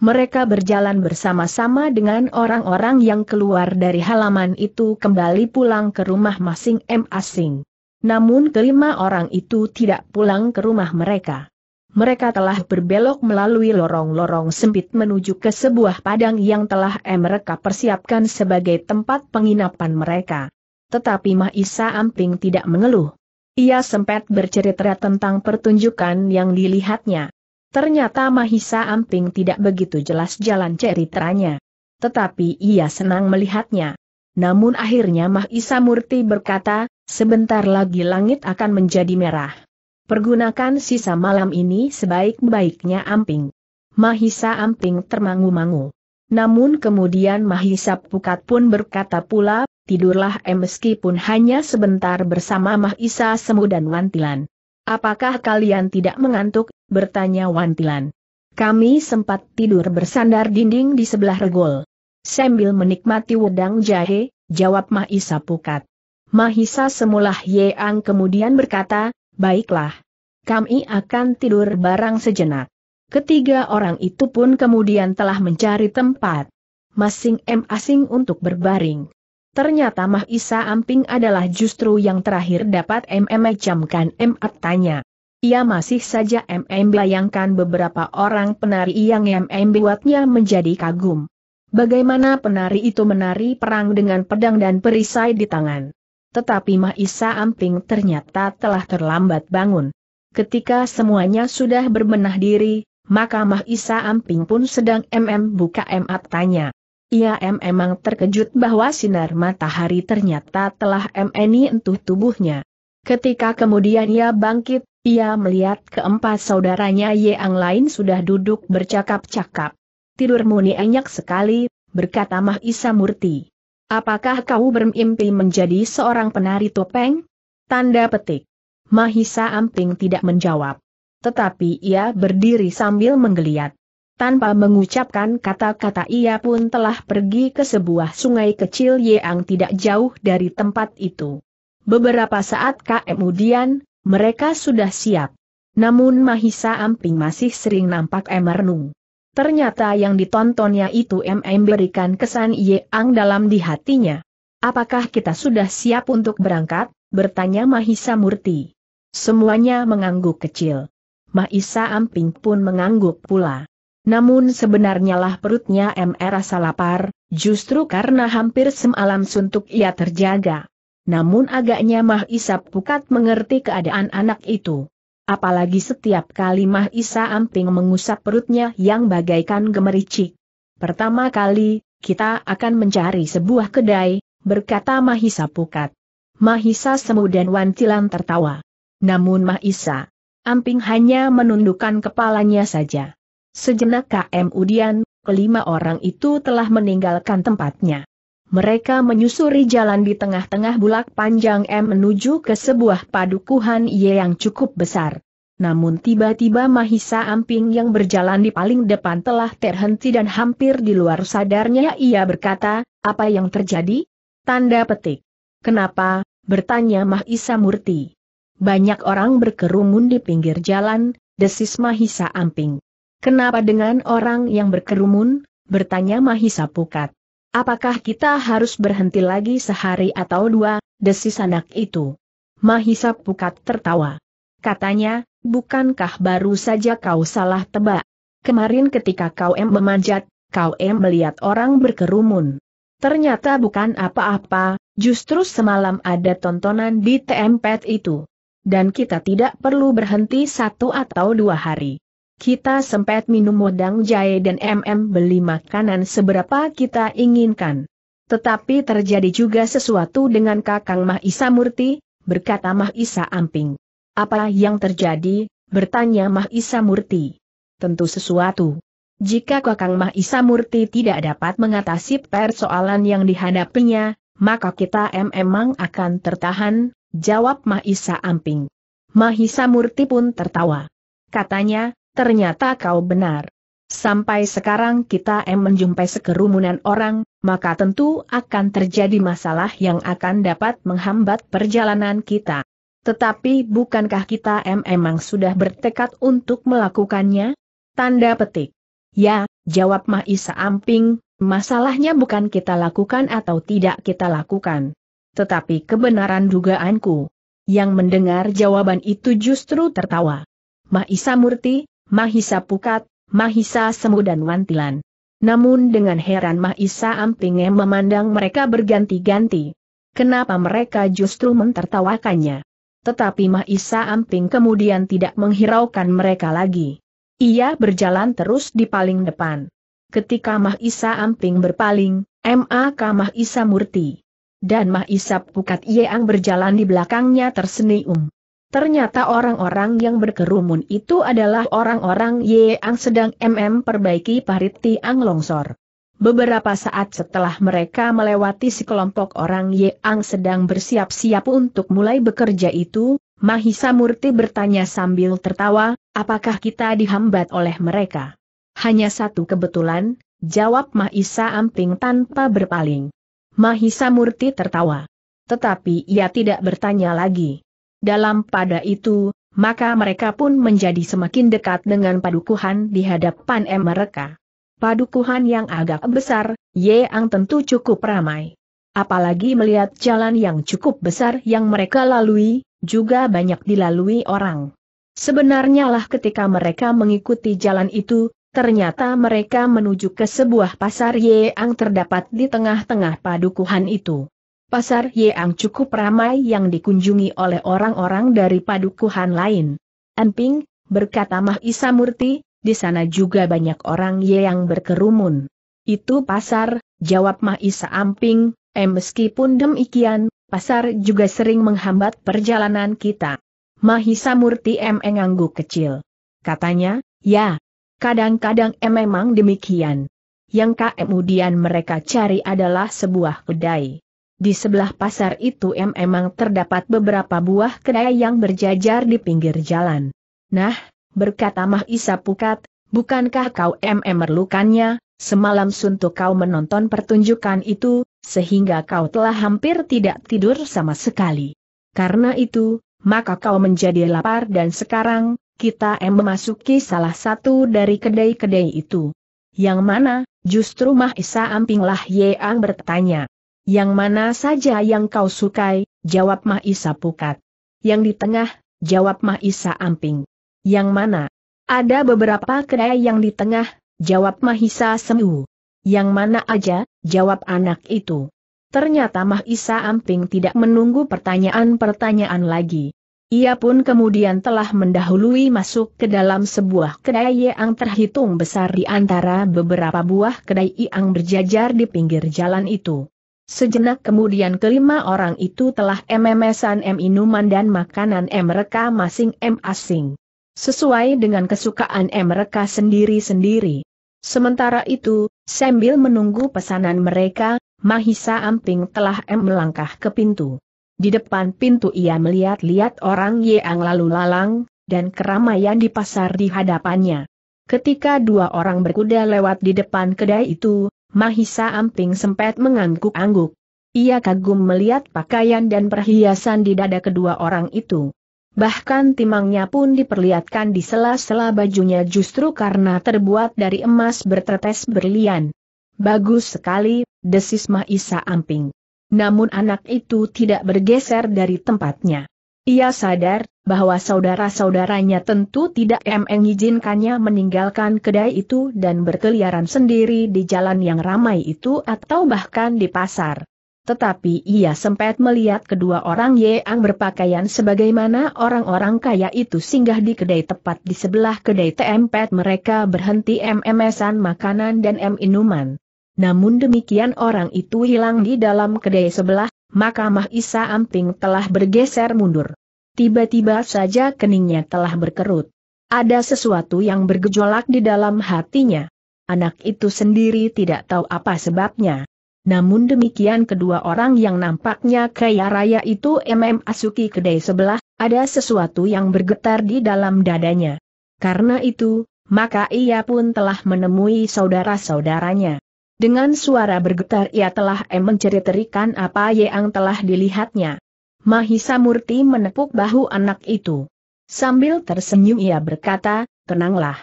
mereka berjalan bersama-sama dengan orang-orang yang keluar dari halaman itu kembali pulang ke rumah masing-masing. Namun kelima orang itu tidak pulang ke rumah mereka. Mereka telah berbelok melalui lorong-lorong sempit menuju ke sebuah padang yang telah mereka persiapkan sebagai tempat penginapan mereka. Tetapi Mahisa Amping tidak mengeluh. Ia sempat bercerita tentang pertunjukan yang dilihatnya. Ternyata Mahisa Amping tidak begitu jelas jalan ceritanya. Tetapi ia senang melihatnya. Namun akhirnya Mahisa Murti berkata, sebentar lagi langit akan menjadi merah. Pergunakan sisa malam ini sebaik-baiknya Amping. Mahisa Amping termangu-mangu. Namun kemudian Mahisa Pukat pun berkata pula, tidurlah eh meskipun hanya sebentar bersama Mahisa Semudan Wantilan. Apakah kalian tidak mengantuk? bertanya Wantilan. Kami sempat tidur bersandar dinding di sebelah regol. Sambil menikmati wedang jahe, jawab Mahisa Pukat. Mahisa semula Yeang kemudian berkata, baiklah. Kami akan tidur barang sejenak. Ketiga orang itu pun kemudian telah mencari tempat masing-masing untuk berbaring. Ternyata Mah Isa Amping adalah justru yang terakhir dapat MM jamkan Mat tanya. Ia masih saja MM bayangkan beberapa orang penari yang MM buatnya menjadi kagum. Bagaimana penari itu menari perang dengan pedang dan perisai di tangan. Tetapi Mah Isa Amping ternyata telah terlambat bangun. Ketika semuanya sudah berbenah diri, maka Mah Isa Amping pun sedang MM buka Mat tanya. Ia memang terkejut bahwa sinar matahari ternyata telah meni entuh tubuhnya. Ketika kemudian ia bangkit, ia melihat keempat saudaranya yang lain sudah duduk bercakap-cakap. Tidur muni enyak sekali, berkata Mah Isa Murti. Apakah kau bermimpi menjadi seorang penari topeng? Tanda petik. Mahisa Amping tidak menjawab. Tetapi ia berdiri sambil menggeliat. Tanpa mengucapkan kata-kata ia pun telah pergi ke sebuah sungai kecil yang tidak jauh dari tempat itu. Beberapa saat kemudian, mereka sudah siap. Namun Mahisa Amping masih sering nampak emernung. Ternyata yang ditontonnya itu M berikan kesan Ye Ang dalam di hatinya. Apakah kita sudah siap untuk berangkat? bertanya Mahisa Murti. Semuanya mengangguk kecil. Mahisa Amping pun mengangguk pula. Namun sebenarnya lah perutnya MR rasa lapar, justru karena hampir semalam suntuk ia terjaga. Namun agaknya Mah Isa Pukat mengerti keadaan anak itu. Apalagi setiap kali Mah Isa Amping mengusap perutnya yang bagaikan gemericik. Pertama kali, kita akan mencari sebuah kedai, berkata Mahisa Pukat. Mahisa Semu dan Wantilan tertawa. Namun Mahisa, Amping hanya menundukkan kepalanya saja. Sejenak KM Udian, kelima orang itu telah meninggalkan tempatnya. Mereka menyusuri jalan di tengah-tengah bulak panjang M menuju ke sebuah padukuhan Y yang cukup besar. Namun tiba-tiba Mahisa Amping yang berjalan di paling depan telah terhenti dan hampir di luar sadarnya ia berkata, apa yang terjadi? Tanda petik. Kenapa? bertanya Mahisa Murti. Banyak orang berkerumun di pinggir jalan, desis Mahisa Amping. Kenapa dengan orang yang berkerumun? bertanya Mahisa Pukat. Apakah kita harus berhenti lagi sehari atau dua, desis anak itu. Mahisa Pukat tertawa. Katanya, bukankah baru saja kau salah tebak? Kemarin ketika kau em memanjat, kau em melihat orang berkerumun. Ternyata bukan apa-apa, justru semalam ada tontonan di tempet itu. Dan kita tidak perlu berhenti satu atau dua hari. Kita sempat minum modang jahe dan MM beli makanan seberapa kita inginkan. Tetapi terjadi juga sesuatu dengan kakang Mahisa Murti, berkata Mahisa Isa Amping. Apa yang terjadi, bertanya Mahisa Murti. Tentu sesuatu. Jika kakang Mahisa Murti tidak dapat mengatasi persoalan yang dihadapinya, maka kita memang akan tertahan, jawab Mahisa Isa Amping. Mahisa Murti pun tertawa. Katanya, ternyata kau benar. Sampai sekarang kita em menjumpai sekerumunan orang, maka tentu akan terjadi masalah yang akan dapat menghambat perjalanan kita. Tetapi bukankah kita em emang sudah bertekad untuk melakukannya? Tanda petik. Ya, jawab Mahisa Amping, masalahnya bukan kita lakukan atau tidak kita lakukan. Tetapi kebenaran dugaanku. Yang mendengar jawaban itu justru tertawa. Mahisa Murti, Mahisa Pukat, Mahisa Semu dan Wantilan. Namun dengan heran Mahisa Ampinge memandang mereka berganti-ganti. Kenapa mereka justru mentertawakannya? Tetapi Mahisa Amping kemudian tidak menghiraukan mereka lagi. Ia berjalan terus di paling depan. Ketika Mahisa Amping berpaling, M.A.K. Mahisa Murti dan Mahisa Pukat Yeang berjalan di belakangnya tersenyum. Ternyata orang-orang yang berkerumun itu adalah orang-orang yang sedang MM perbaiki parit tiang longsor. Beberapa saat setelah mereka melewati sekelompok orang yang sedang bersiap-siap untuk mulai bekerja itu, Mahisa Murti bertanya sambil tertawa, apakah kita dihambat oleh mereka? Hanya satu kebetulan, jawab Mahisa Amping tanpa berpaling. Mahisa Murti tertawa. Tetapi ia tidak bertanya lagi. Dalam pada itu, maka mereka pun menjadi semakin dekat dengan padukuhan di hadapan M mereka. Padukuhan yang agak besar, Yeang tentu cukup ramai. Apalagi melihat jalan yang cukup besar yang mereka lalui, juga banyak dilalui orang. Sebenarnya lah ketika mereka mengikuti jalan itu, ternyata mereka menuju ke sebuah pasar Yeang terdapat di tengah-tengah padukuhan itu pasar Yeang cukup ramai yang dikunjungi oleh orang-orang dari padukuhan lain. Anping, berkata Mah Isa Murti, di sana juga banyak orang Yeang berkerumun. Itu pasar, jawab Mah Isa Amping, eh meskipun demikian, pasar juga sering menghambat perjalanan kita. Mahisa Murti M. ngangguk kecil. Katanya, ya, kadang-kadang M memang demikian. Yang kemudian mereka cari adalah sebuah kedai. Di sebelah pasar itu emang terdapat beberapa buah kedai yang berjajar di pinggir jalan. Nah, berkata Mah Isa Pukat, bukankah kau merlukannya, semalam suntuk kau menonton pertunjukan itu, sehingga kau telah hampir tidak tidur sama sekali. Karena itu, maka kau menjadi lapar dan sekarang, kita em memasuki salah satu dari kedai-kedai itu. Yang mana, justru Mah Isa Ampinglah Yeang bertanya. Yang mana saja yang kau sukai, jawab Mahisa Pukat. Yang di tengah, jawab Mahisa Amping. Yang mana? Ada beberapa kedai yang di tengah, jawab Mahisa Semu. Yang mana aja, jawab anak itu. Ternyata Mahisa Amping tidak menunggu pertanyaan-pertanyaan lagi. Ia pun kemudian telah mendahului masuk ke dalam sebuah kedai yang terhitung besar di antara beberapa buah kedai yang berjajar di pinggir jalan itu. Sejenak kemudian kelima orang itu telah memesan M minuman dan makanan M mereka masing M asing. Sesuai dengan kesukaan M mereka sendiri-sendiri. Sementara itu, sambil menunggu pesanan mereka, Mahisa Amping telah M melangkah ke pintu. Di depan pintu ia melihat-lihat orang yang lalu lalang, dan keramaian di pasar di hadapannya. Ketika dua orang berkuda lewat di depan kedai itu, Mahisa Amping sempat mengangguk-angguk. Ia kagum melihat pakaian dan perhiasan di dada kedua orang itu. Bahkan timangnya pun diperlihatkan di sela-sela bajunya justru karena terbuat dari emas bertetes berlian. Bagus sekali, desis Mahisa Amping. Namun anak itu tidak bergeser dari tempatnya. Ia sadar bahwa saudara-saudaranya tentu tidak mengizinkannya meninggalkan kedai itu dan berkeliaran sendiri di jalan yang ramai itu atau bahkan di pasar. Tetapi ia sempat melihat kedua orang yang berpakaian sebagaimana orang-orang kaya itu singgah di kedai tepat di sebelah kedai tempat mereka berhenti memesan makanan dan minuman. Namun demikian orang itu hilang di dalam kedai sebelah, maka Mahisa Amping telah bergeser mundur. Tiba-tiba saja keningnya telah berkerut. Ada sesuatu yang bergejolak di dalam hatinya. Anak itu sendiri tidak tahu apa sebabnya. Namun demikian kedua orang yang nampaknya kaya raya itu MM Asuki kedai sebelah, ada sesuatu yang bergetar di dalam dadanya. Karena itu, maka ia pun telah menemui saudara-saudaranya. Dengan suara bergetar ia telah em menceritakan apa yang telah dilihatnya. Mahisa Murti menepuk bahu anak itu. Sambil tersenyum ia berkata, tenanglah.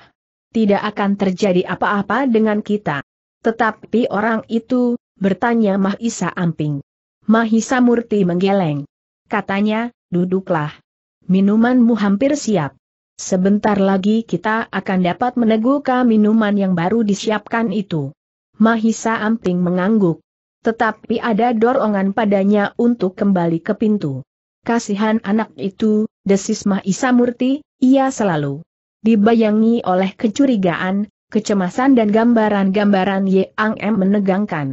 Tidak akan terjadi apa-apa dengan kita. Tetapi orang itu, bertanya Mahisa Amping. Mahisa Murti menggeleng. Katanya, duduklah. Minumanmu hampir siap. Sebentar lagi kita akan dapat meneguhkan minuman yang baru disiapkan itu. Mahisa Amping mengangguk. Tetapi ada dorongan padanya untuk kembali ke pintu. Kasihan anak itu, desis Mahisa Murti, ia selalu dibayangi oleh kecurigaan, kecemasan dan gambaran-gambaran Yang M menegangkan.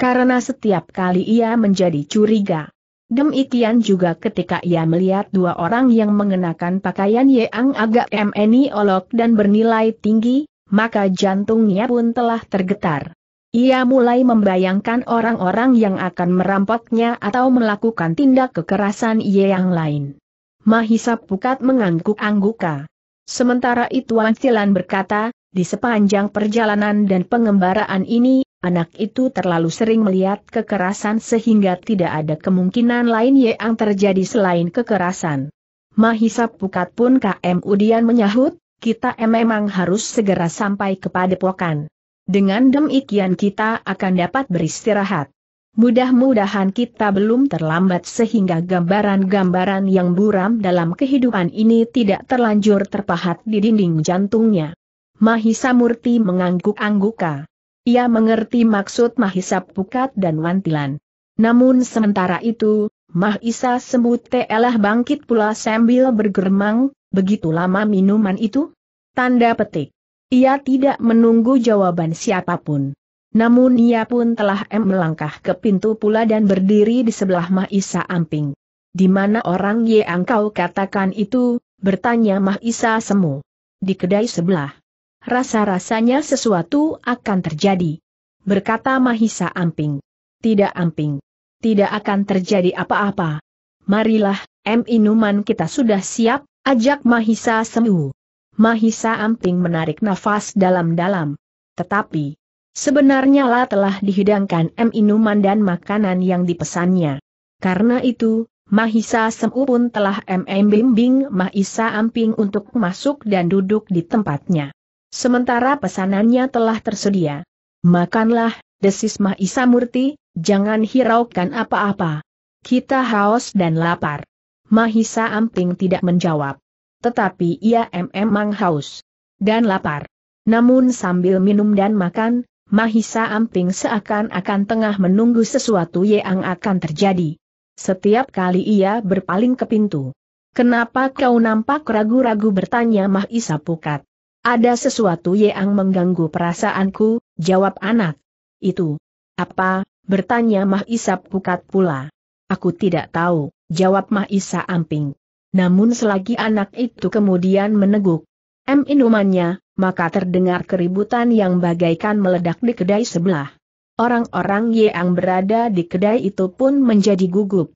Karena setiap kali ia menjadi curiga. Demikian juga ketika ia melihat dua orang yang mengenakan pakaian yang agak olok dan bernilai tinggi, maka jantungnya pun telah tergetar. Ia mulai membayangkan orang-orang yang akan merampoknya atau melakukan tindak kekerasan ia yang lain. Mahisa Pukat mengangguk-angguka. Sementara itu Ancilan berkata, di sepanjang perjalanan dan pengembaraan ini, anak itu terlalu sering melihat kekerasan sehingga tidak ada kemungkinan lain yang terjadi selain kekerasan. Mahisa Pukat pun KM Udian menyahut, kita memang harus segera sampai kepada pokan. Dengan demikian kita akan dapat beristirahat. Mudah-mudahan kita belum terlambat sehingga gambaran-gambaran yang buram dalam kehidupan ini tidak terlanjur terpahat di dinding jantungnya. Mahisa Murti mengangguk-angguka. Ia mengerti maksud Mahisa Pukat dan Wantilan. Namun sementara itu, Mahisa Semut telah bangkit pula sambil bergermang, begitu lama minuman itu? Tanda petik. Ia tidak menunggu jawaban siapapun. Namun ia pun telah em melangkah ke pintu pula dan berdiri di sebelah Mahisa Amping. Di mana orang yang kau katakan itu, bertanya Mahisa Semu. Di kedai sebelah. Rasa-rasanya sesuatu akan terjadi. Berkata Mahisa Amping. Tidak Amping. Tidak akan terjadi apa-apa. Marilah, M Inuman kita sudah siap, ajak Mahisa Semu. Mahisa Amping menarik nafas dalam-dalam. Tetapi, sebenarnya lah telah dihidangkan M minuman dan makanan yang dipesannya. Karena itu, Mahisa Semu pun telah MM bimbing Mahisa Amping untuk masuk dan duduk di tempatnya. Sementara pesanannya telah tersedia. Makanlah, desis Mahisa Murti, jangan hiraukan apa-apa. Kita haus dan lapar. Mahisa Amping tidak menjawab tetapi ia memang haus dan lapar. Namun sambil minum dan makan, Mahisa Amping seakan-akan tengah menunggu sesuatu yang akan terjadi. Setiap kali ia berpaling ke pintu. Kenapa kau nampak ragu-ragu bertanya Mahisa Pukat? Ada sesuatu yang mengganggu perasaanku, jawab anak. Itu. Apa? bertanya Mahisa Pukat pula. Aku tidak tahu, jawab Mahisa Amping. Namun selagi anak itu kemudian meneguk M minumannya, maka terdengar keributan yang bagaikan meledak di kedai sebelah. Orang-orang yang berada di kedai itu pun menjadi gugup.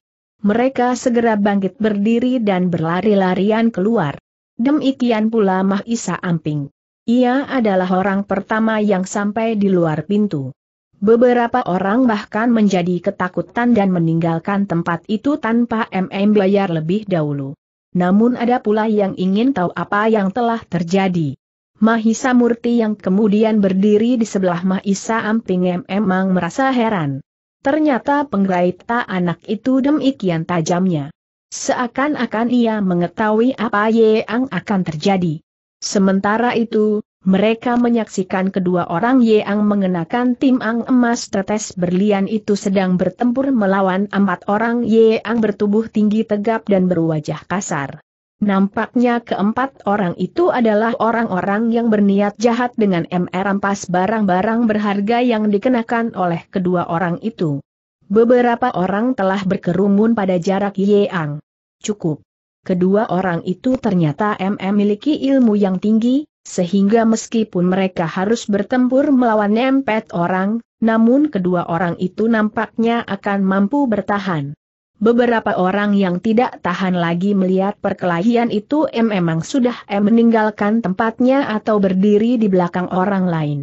Mereka segera bangkit berdiri dan berlari-larian keluar. Demikian pula Mahisa Amping. Ia adalah orang pertama yang sampai di luar pintu. Beberapa orang bahkan menjadi ketakutan dan meninggalkan tempat itu tanpa MM bayar lebih dahulu. Namun ada pula yang ingin tahu apa yang telah terjadi. Mahisa Murti yang kemudian berdiri di sebelah Mahisa Amping memang merasa heran. Ternyata penggaita anak itu demikian tajamnya. Seakan-akan ia mengetahui apa yang akan terjadi. Sementara itu, mereka menyaksikan kedua orang Yeang mengenakan timang emas tetes berlian itu sedang bertempur melawan empat orang Yeang bertubuh tinggi tegap dan berwajah kasar. Nampaknya keempat orang itu adalah orang-orang yang berniat jahat dengan MR rampas barang-barang berharga yang dikenakan oleh kedua orang itu. Beberapa orang telah berkerumun pada jarak Yeang. Cukup. Kedua orang itu ternyata MM memiliki ilmu yang tinggi, sehingga meskipun mereka harus bertempur melawan empat orang, namun kedua orang itu nampaknya akan mampu bertahan. Beberapa orang yang tidak tahan lagi melihat perkelahian itu M memang sudah M meninggalkan tempatnya atau berdiri di belakang orang lain.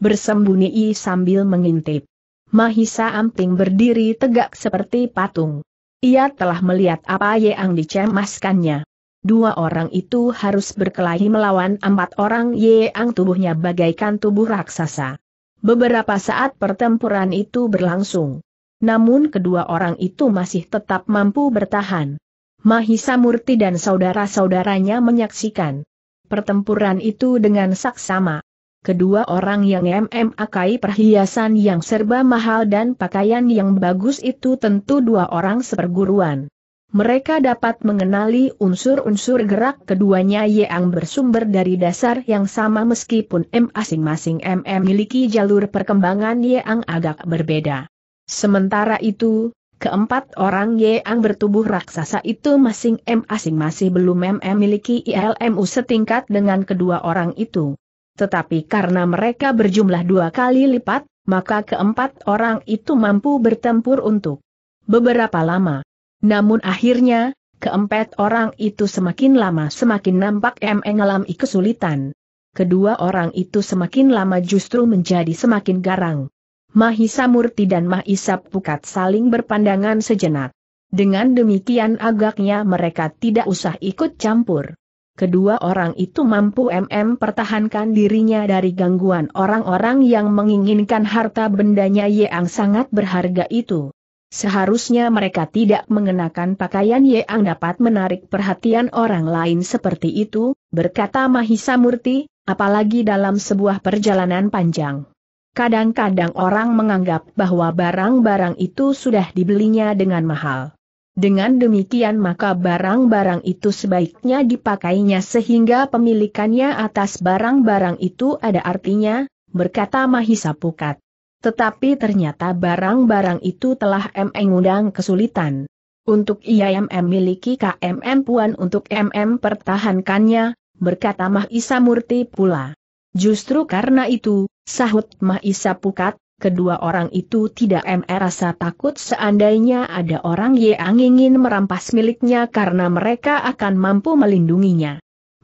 Bersembunyi I sambil mengintip. Mahisa Amting berdiri tegak seperti patung. Ia telah melihat apa yang dicemaskannya. Dua orang itu harus berkelahi melawan empat orang yang tubuhnya bagaikan tubuh raksasa. Beberapa saat pertempuran itu berlangsung. Namun kedua orang itu masih tetap mampu bertahan. Mahisa Murti dan saudara-saudaranya menyaksikan pertempuran itu dengan saksama. Kedua orang yang memakai perhiasan yang serba mahal dan pakaian yang bagus itu tentu dua orang seperguruan mereka dapat mengenali unsur-unsur gerak keduanya yang bersumber dari dasar yang sama meskipun masing-masing M memiliki jalur perkembangan yang agak berbeda. Sementara itu, keempat orang yang bertubuh raksasa itu masing masing masih belum memiliki ILMU setingkat dengan kedua orang itu. Tetapi karena mereka berjumlah dua kali lipat, maka keempat orang itu mampu bertempur untuk beberapa lama. Namun akhirnya, keempat orang itu semakin lama semakin nampak M mengalami kesulitan. Kedua orang itu semakin lama justru menjadi semakin garang. Mahisa Murti dan Mahisa Pukat saling berpandangan sejenak. Dengan demikian agaknya mereka tidak usah ikut campur. Kedua orang itu mampu MM pertahankan dirinya dari gangguan orang-orang yang menginginkan harta bendanya yang sangat berharga itu. Seharusnya mereka tidak mengenakan pakaian yang dapat menarik perhatian orang lain seperti itu, berkata Mahisa Murti, apalagi dalam sebuah perjalanan panjang. Kadang-kadang orang menganggap bahwa barang-barang itu sudah dibelinya dengan mahal. Dengan demikian maka barang-barang itu sebaiknya dipakainya sehingga pemilikannya atas barang-barang itu ada artinya, berkata Mahisa Pukat. Tetapi ternyata barang-barang itu telah mengundang kesulitan. Untuk IAM miliki KMM Puan untuk MM pertahankannya, berkata Mah Isa Murti pula. Justru karena itu, sahut Mah Isa Pukat, kedua orang itu tidak merasa takut seandainya ada orang yang ingin merampas miliknya karena mereka akan mampu melindunginya.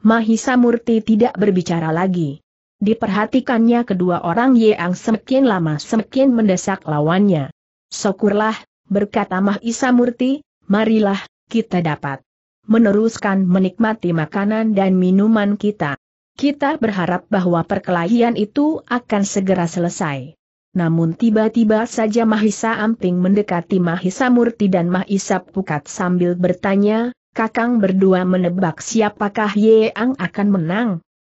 Mahisa Murti tidak berbicara lagi. Diperhatikannya kedua orang Yeang semakin lama semakin mendesak lawannya. Syukurlah, berkata Mah Isa Murti, marilah, kita dapat meneruskan menikmati makanan dan minuman kita. Kita berharap bahwa perkelahian itu akan segera selesai. Namun tiba-tiba saja Mahisa Amping mendekati Mahisa Murti dan Mahisa Pukat sambil bertanya, kakang berdua menebak siapakah Yeang akan menang.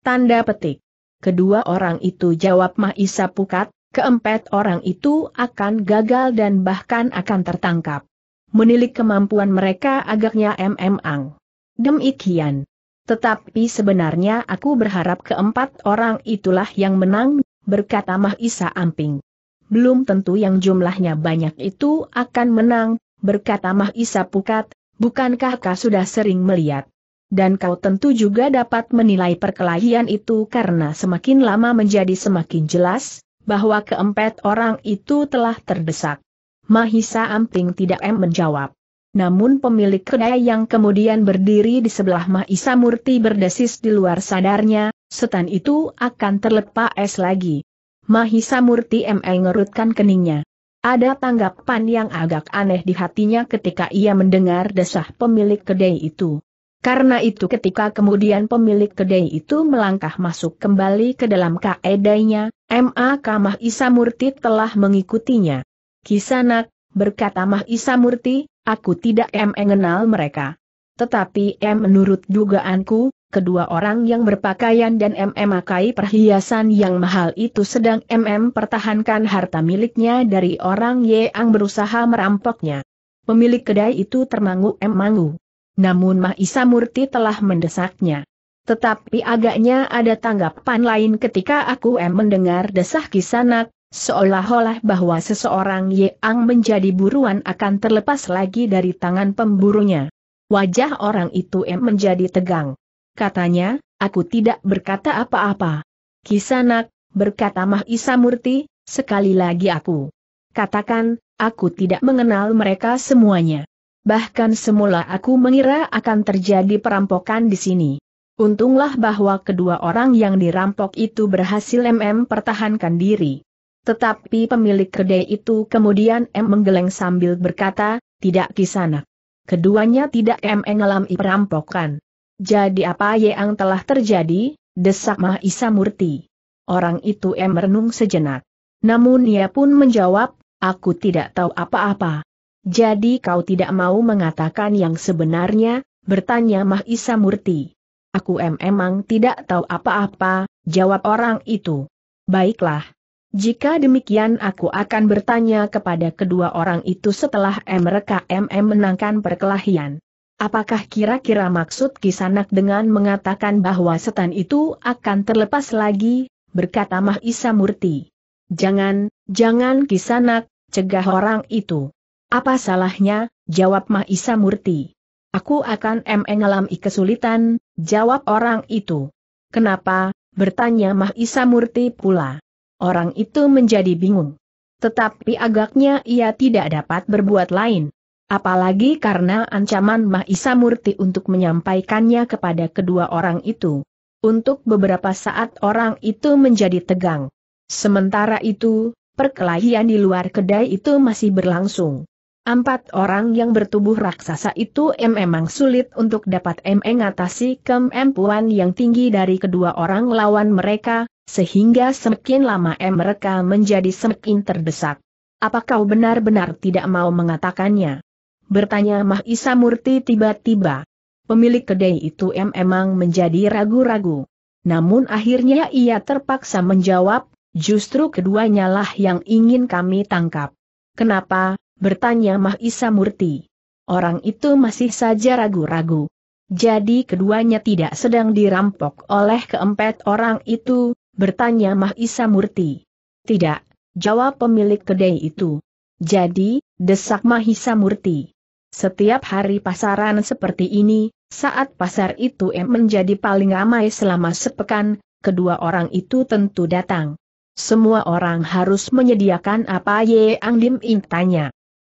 Tanda petik kedua orang itu jawab Mahisa Pukat, keempat orang itu akan gagal dan bahkan akan tertangkap. Menilik kemampuan mereka agaknya MM Ang. Demikian. Tetapi sebenarnya aku berharap keempat orang itulah yang menang, berkata Mahisa Amping. Belum tentu yang jumlahnya banyak itu akan menang, berkata Mahisa Pukat, bukankah kau sudah sering melihat dan kau tentu juga dapat menilai perkelahian itu karena semakin lama menjadi semakin jelas, bahwa keempat orang itu telah terdesak. Mahisa Amting tidak em menjawab. Namun pemilik kedai yang kemudian berdiri di sebelah Mahisa Murti berdesis di luar sadarnya, setan itu akan terlepas lagi. Mahisa Murti ML ngerutkan keningnya. Ada tanggapan yang agak aneh di hatinya ketika ia mendengar desah pemilik kedai itu. Karena itu ketika kemudian pemilik kedai itu melangkah masuk kembali ke dalam kaedainya, M.A. Kamah Murti telah mengikutinya. Kisanak, berkata Mah Murti, aku tidak M. mengenal mereka. Tetapi M. menurut dugaanku, kedua orang yang berpakaian dan M. memakai perhiasan yang mahal itu sedang M. pertahankan harta miliknya dari orang Y yang berusaha merampoknya. Pemilik kedai itu termangu mangu. Namun Mahisa Murti telah mendesaknya. Tetapi agaknya ada tanggapan lain ketika aku em mendengar desah kisanak, seolah-olah bahwa seseorang yang menjadi buruan akan terlepas lagi dari tangan pemburunya. Wajah orang itu em menjadi tegang. Katanya, aku tidak berkata apa-apa. Kisanak, berkata Mahisa Murti, sekali lagi aku. Katakan, aku tidak mengenal mereka semuanya. Bahkan semula aku mengira akan terjadi perampokan di sini. Untunglah bahwa kedua orang yang dirampok itu berhasil MM pertahankan diri. Tetapi pemilik kedai itu kemudian M menggeleng sambil berkata, tidak kisanak. Keduanya tidak M mengalami perampokan. Jadi apa yang telah terjadi? Desak Mahisa Murti. Orang itu M merenung sejenak. Namun ia pun menjawab, aku tidak tahu apa-apa. Jadi kau tidak mau mengatakan yang sebenarnya, bertanya Mahisa Murti. Aku em emang tidak tahu apa-apa, jawab orang itu. Baiklah. Jika demikian aku akan bertanya kepada kedua orang itu setelah mereka MM menangkan perkelahian. Apakah kira-kira maksud Kisanak dengan mengatakan bahwa setan itu akan terlepas lagi, berkata Mahisa Murti. Jangan, jangan Kisanak, cegah orang itu. Apa salahnya, jawab Mahisa Murti. Aku akan mengalami kesulitan, jawab orang itu. Kenapa, bertanya Mahisa Murti pula. Orang itu menjadi bingung. Tetapi agaknya ia tidak dapat berbuat lain. Apalagi karena ancaman Mahisa Murti untuk menyampaikannya kepada kedua orang itu. Untuk beberapa saat orang itu menjadi tegang. Sementara itu, perkelahian di luar kedai itu masih berlangsung. Empat orang yang bertubuh raksasa itu memang sulit untuk dapat mengatasi kemampuan yang tinggi dari kedua orang lawan mereka, sehingga semakin lama mereka menjadi semakin terdesak. Apa kau benar-benar tidak mau mengatakannya? Bertanya Mahisa Murti tiba-tiba. Pemilik kedai itu memang menjadi ragu-ragu. Namun akhirnya ia terpaksa menjawab, justru keduanya lah yang ingin kami tangkap. Kenapa, Bertanya Mahisa Murti. Orang itu masih saja ragu-ragu. Jadi keduanya tidak sedang dirampok oleh keempat orang itu, bertanya Mahisa Murti. Tidak, jawab pemilik kedai itu. Jadi, desak Mahisa Murti. Setiap hari pasaran seperti ini, saat pasar itu menjadi paling ramai selama sepekan, kedua orang itu tentu datang. Semua orang harus menyediakan apa Ye Ang Lim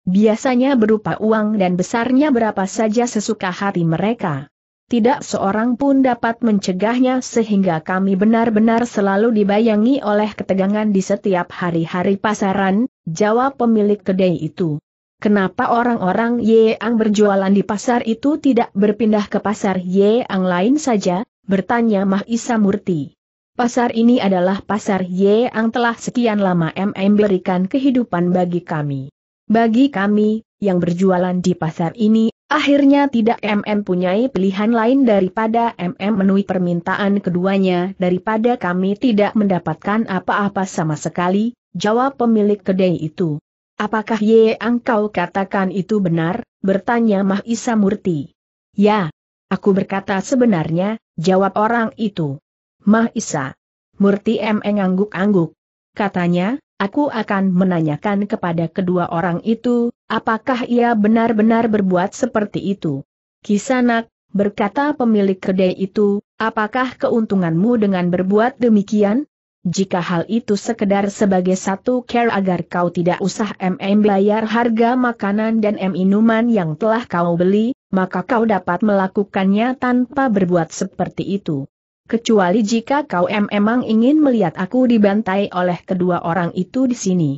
Biasanya berupa uang dan besarnya berapa saja sesuka hati mereka. Tidak seorang pun dapat mencegahnya sehingga kami benar-benar selalu dibayangi oleh ketegangan di setiap hari-hari pasaran, jawab pemilik kedai itu. Kenapa orang-orang Yeang berjualan di pasar itu tidak berpindah ke pasar Yeang lain saja? bertanya Isa Murti. Pasar ini adalah pasar Yeang telah sekian lama MM berikan kehidupan bagi kami. Bagi kami, yang berjualan di pasar ini, akhirnya tidak MM punyai pilihan lain daripada MM menui permintaan keduanya daripada kami tidak mendapatkan apa-apa sama sekali, jawab pemilik kedai itu. Apakah ye engkau katakan itu benar? bertanya Mahisa Murti. Ya, aku berkata sebenarnya, jawab orang itu. Mahisa. Murti MM angguk angguk Katanya, aku akan menanyakan kepada kedua orang itu, apakah ia benar-benar berbuat seperti itu. Kisanak, berkata pemilik kedai itu, apakah keuntunganmu dengan berbuat demikian? Jika hal itu sekedar sebagai satu care agar kau tidak usah MM bayar harga makanan dan M minuman yang telah kau beli, maka kau dapat melakukannya tanpa berbuat seperti itu kecuali jika kau memang ingin melihat aku dibantai oleh kedua orang itu di sini.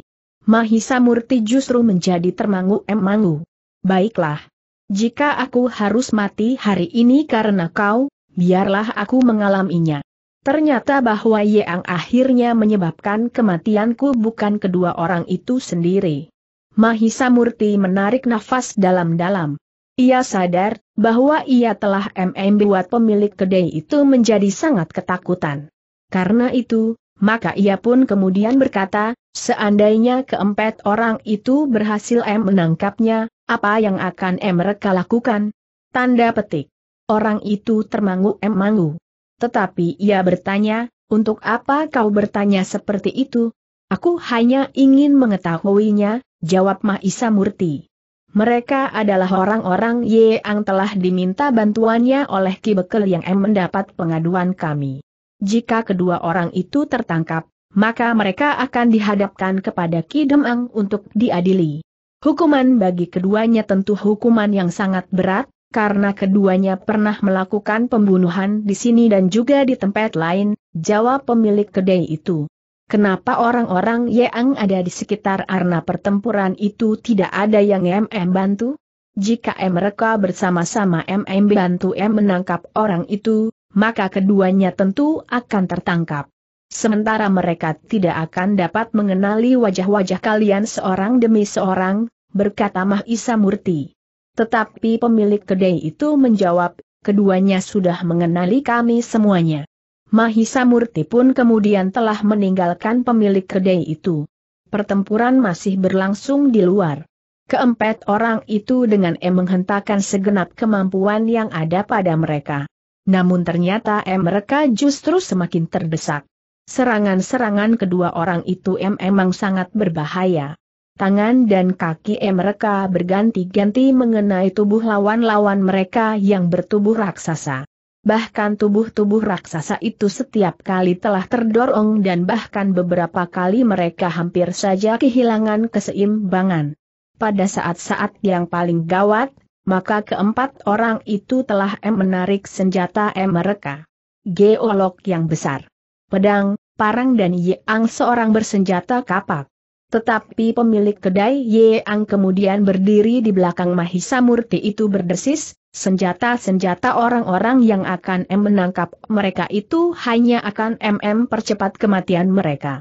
Mahisa Murti justru menjadi termangu-emangu. Baiklah. Jika aku harus mati hari ini karena kau, biarlah aku mengalaminya. Ternyata bahwa Yeang akhirnya menyebabkan kematianku bukan kedua orang itu sendiri. Mahisa Murti menarik nafas dalam-dalam. Ia sadar bahwa ia telah MM buat pemilik kedai itu menjadi sangat ketakutan. Karena itu, maka ia pun kemudian berkata, seandainya keempat orang itu berhasil M menangkapnya, apa yang akan M mereka lakukan? Tanda petik. Orang itu termangu M mangu. Tetapi ia bertanya, untuk apa kau bertanya seperti itu? Aku hanya ingin mengetahuinya, jawab Mahisa Murti. Mereka adalah orang-orang yang telah diminta bantuannya oleh Ki Bekel yang M mendapat pengaduan kami. Jika kedua orang itu tertangkap, maka mereka akan dihadapkan kepada Ki Demang untuk diadili. Hukuman bagi keduanya tentu hukuman yang sangat berat, karena keduanya pernah melakukan pembunuhan di sini dan juga di tempat lain, jawab pemilik kedai itu. Kenapa orang-orang yang ada di sekitar arena pertempuran itu tidak ada yang MM bantu? Jika mereka bersama-sama MM bantu M menangkap orang itu, maka keduanya tentu akan tertangkap. Sementara mereka tidak akan dapat mengenali wajah-wajah kalian seorang demi seorang, berkata Mahisa Murti. Tetapi pemilik kedai itu menjawab, keduanya sudah mengenali kami semuanya. Mahisa Murti pun kemudian telah meninggalkan pemilik kedai itu. Pertempuran masih berlangsung di luar. Keempat orang itu dengan M menghentakkan segenap kemampuan yang ada pada mereka. Namun ternyata M mereka justru semakin terdesak. Serangan-serangan kedua orang itu M emang sangat berbahaya. Tangan dan kaki M mereka berganti-ganti mengenai tubuh lawan-lawan mereka yang bertubuh raksasa bahkan tubuh-tubuh raksasa itu setiap kali telah terdorong dan bahkan beberapa kali mereka hampir saja kehilangan keseimbangan. Pada saat-saat yang paling gawat, maka keempat orang itu telah M menarik senjata M mereka. Geolog yang besar. Pedang, parang dan Yang seorang bersenjata kapak. Tetapi pemilik kedai Yeang kemudian berdiri di belakang Mahisa Murti itu berdesis, senjata-senjata orang-orang yang akan M menangkap mereka itu hanya akan MM percepat kematian mereka.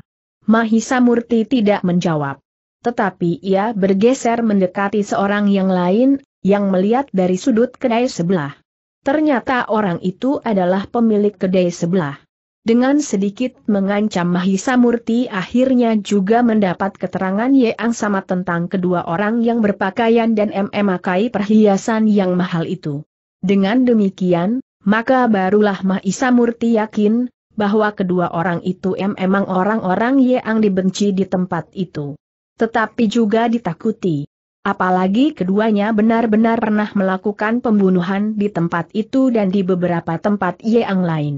Mahisa Murti tidak menjawab. Tetapi ia bergeser mendekati seorang yang lain, yang melihat dari sudut kedai sebelah. Ternyata orang itu adalah pemilik kedai sebelah. Dengan sedikit mengancam Mahisa Murti akhirnya juga mendapat keterangan Yeang sama tentang kedua orang yang berpakaian dan memakai perhiasan yang mahal itu. Dengan demikian, maka barulah Mahisa Murti yakin, bahwa kedua orang itu memang orang-orang Yeang dibenci di tempat itu. Tetapi juga ditakuti. Apalagi keduanya benar-benar pernah melakukan pembunuhan di tempat itu dan di beberapa tempat Yeang lain.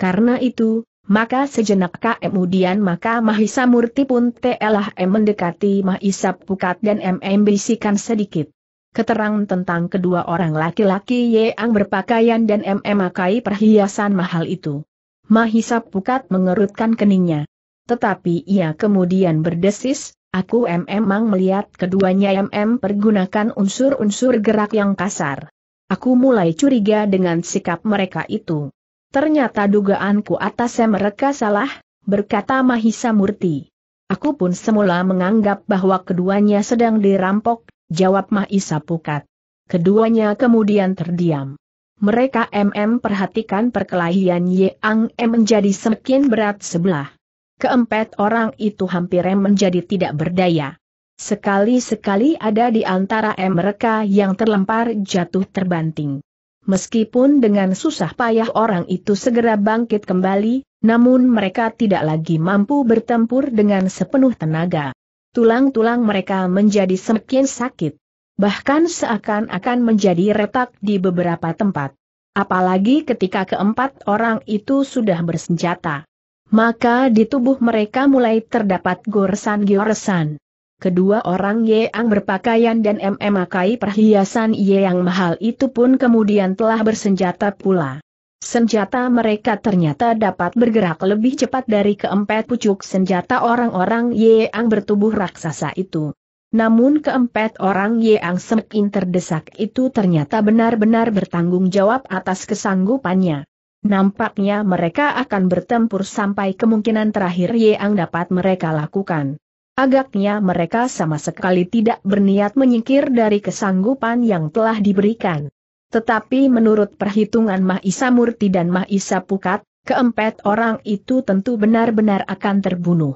Karena itu, maka sejenak kemudian maka Mahisa Murti pun telah mendekati Mahisa Pukat dan MM bisikan sedikit. keterangan tentang kedua orang laki-laki yang berpakaian dan MM memakai perhiasan mahal itu. Mahisa Pukat mengerutkan keningnya. Tetapi ia kemudian berdesis, aku MM memang melihat keduanya MM pergunakan unsur-unsur gerak yang kasar. Aku mulai curiga dengan sikap mereka itu. Ternyata dugaanku atas mereka salah, berkata Mahisa Murti. Aku pun semula menganggap bahwa keduanya sedang dirampok, jawab Mahisa Pukat. Keduanya kemudian terdiam. Mereka MM perhatikan perkelahian Yang M e menjadi semakin berat sebelah. Keempat orang itu hampir M menjadi tidak berdaya. Sekali-sekali ada di antara M mereka yang terlempar jatuh terbanting. Meskipun dengan susah payah orang itu segera bangkit kembali, namun mereka tidak lagi mampu bertempur dengan sepenuh tenaga. Tulang-tulang mereka menjadi semakin sakit. Bahkan seakan-akan menjadi retak di beberapa tempat. Apalagi ketika keempat orang itu sudah bersenjata. Maka di tubuh mereka mulai terdapat goresan-goresan. Kedua orang Ang berpakaian dan memakai perhiasan yang mahal itu pun kemudian telah bersenjata pula. Senjata mereka ternyata dapat bergerak lebih cepat dari keempat pucuk senjata orang-orang Ang bertubuh raksasa itu. Namun keempat orang Ang semakin terdesak itu ternyata benar-benar bertanggung jawab atas kesanggupannya. Nampaknya mereka akan bertempur sampai kemungkinan terakhir Ang dapat mereka lakukan. Agaknya mereka sama sekali tidak berniat menyingkir dari kesanggupan yang telah diberikan. Tetapi menurut perhitungan Mahisa Murti dan Mahisa Pukat, keempat orang itu tentu benar-benar akan terbunuh.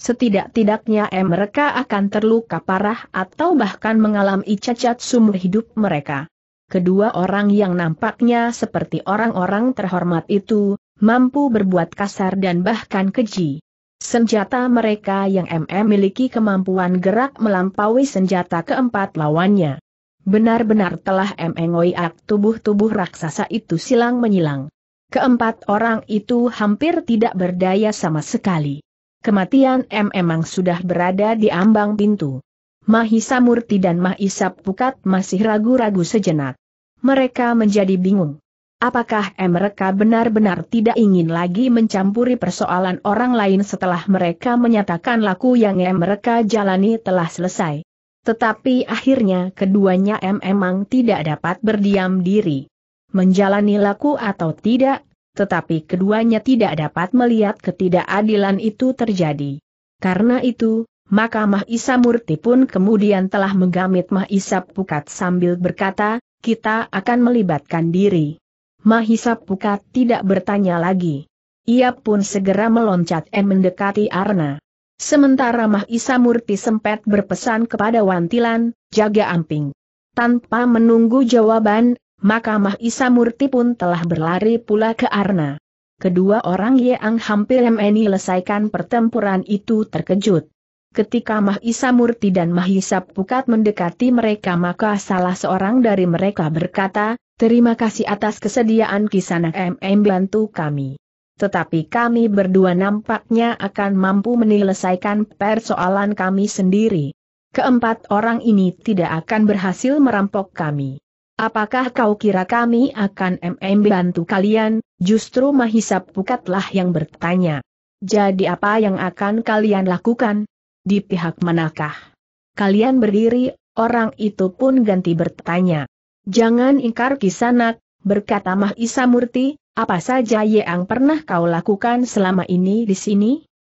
Setidak-tidaknya eh, mereka akan terluka parah atau bahkan mengalami cacat sumber hidup mereka. Kedua orang yang nampaknya seperti orang-orang terhormat itu, mampu berbuat kasar dan bahkan keji. Senjata mereka yang MM miliki kemampuan gerak melampaui senjata keempat lawannya. Benar-benar telah MM tubuh-tubuh raksasa itu silang menyilang. Keempat orang itu hampir tidak berdaya sama sekali. Kematian M memang sudah berada di ambang pintu. Mahisa Murti dan Mahisa Pukat masih ragu-ragu sejenak. Mereka menjadi bingung. Apakah mereka benar-benar tidak ingin lagi mencampuri persoalan orang lain setelah mereka menyatakan laku yang mereka jalani telah selesai? Tetapi akhirnya keduanya M memang tidak dapat berdiam diri. Menjalani laku atau tidak, tetapi keduanya tidak dapat melihat ketidakadilan itu terjadi. Karena itu, maka Mahisa Murti pun kemudian telah menggamit Mahisa Pukat sambil berkata, kita akan melibatkan diri. Mahisa Pukat tidak bertanya lagi. Ia pun segera meloncat dan mendekati Arna. Sementara Mahisa Murti sempat berpesan kepada Wantilan, jaga amping. Tanpa menunggu jawaban, maka Mahisa Murti pun telah berlari pula ke Arna. Kedua orang yang hampir MNI lesaikan pertempuran itu terkejut. Ketika Mahisa Murti dan Mahisa Pukat mendekati mereka maka salah seorang dari mereka berkata, Terima kasih atas kesediaan Kisanak MM bantu kami. Tetapi kami berdua nampaknya akan mampu menyelesaikan persoalan kami sendiri. Keempat orang ini tidak akan berhasil merampok kami. Apakah kau kira kami akan MM bantu kalian? Justru Mahisa Pukatlah yang bertanya. Jadi apa yang akan kalian lakukan? Di pihak manakah? Kalian berdiri, orang itu pun ganti bertanya. Jangan ingkar kisanak, berkata Mahisa Murti, apa saja yang pernah kau lakukan selama ini di sini?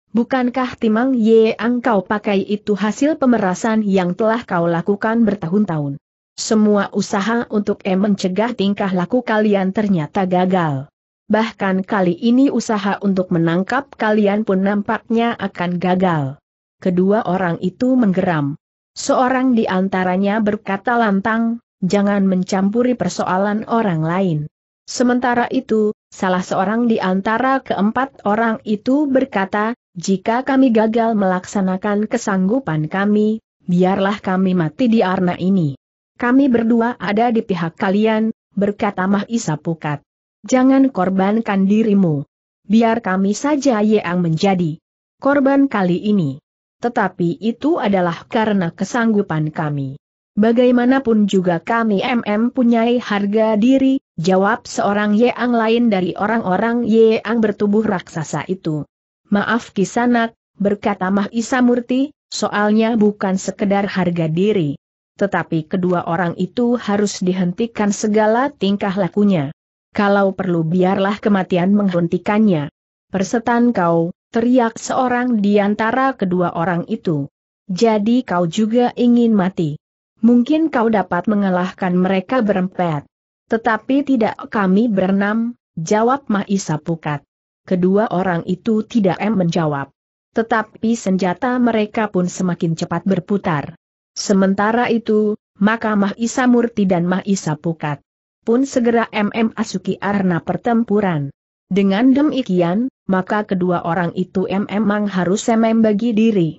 Bukankah timang yang kau pakai itu hasil pemerasan yang telah kau lakukan bertahun-tahun? Semua usaha untuk em mencegah tingkah laku kalian ternyata gagal. Bahkan kali ini usaha untuk menangkap kalian pun nampaknya akan gagal. Kedua orang itu menggeram. Seorang di antaranya berkata lantang, jangan mencampuri persoalan orang lain. Sementara itu, salah seorang di antara keempat orang itu berkata, jika kami gagal melaksanakan kesanggupan kami, biarlah kami mati di arna ini. Kami berdua ada di pihak kalian, berkata Mahisa Pukat. Jangan korbankan dirimu. Biar kami saja yang menjadi korban kali ini. Tetapi itu adalah karena kesanggupan kami. Bagaimanapun juga kami MM punyai harga diri, jawab seorang Yeang lain dari orang-orang Yeang bertubuh raksasa itu. Maaf Kisanak, berkata Mahisa Murti, soalnya bukan sekedar harga diri. Tetapi kedua orang itu harus dihentikan segala tingkah lakunya. Kalau perlu biarlah kematian menghentikannya. Persetan kau, teriak seorang di antara kedua orang itu. Jadi kau juga ingin mati. Mungkin kau dapat mengalahkan mereka berempat. Tetapi tidak kami berenam, jawab Mahisa Pukat. Kedua orang itu tidak em menjawab. Tetapi senjata mereka pun semakin cepat berputar. Sementara itu, maka Mahisa Murti dan Mahisa Pukat pun segera MM Asuki arna pertempuran. Dengan demikian, maka kedua orang itu memang harus MM bagi diri.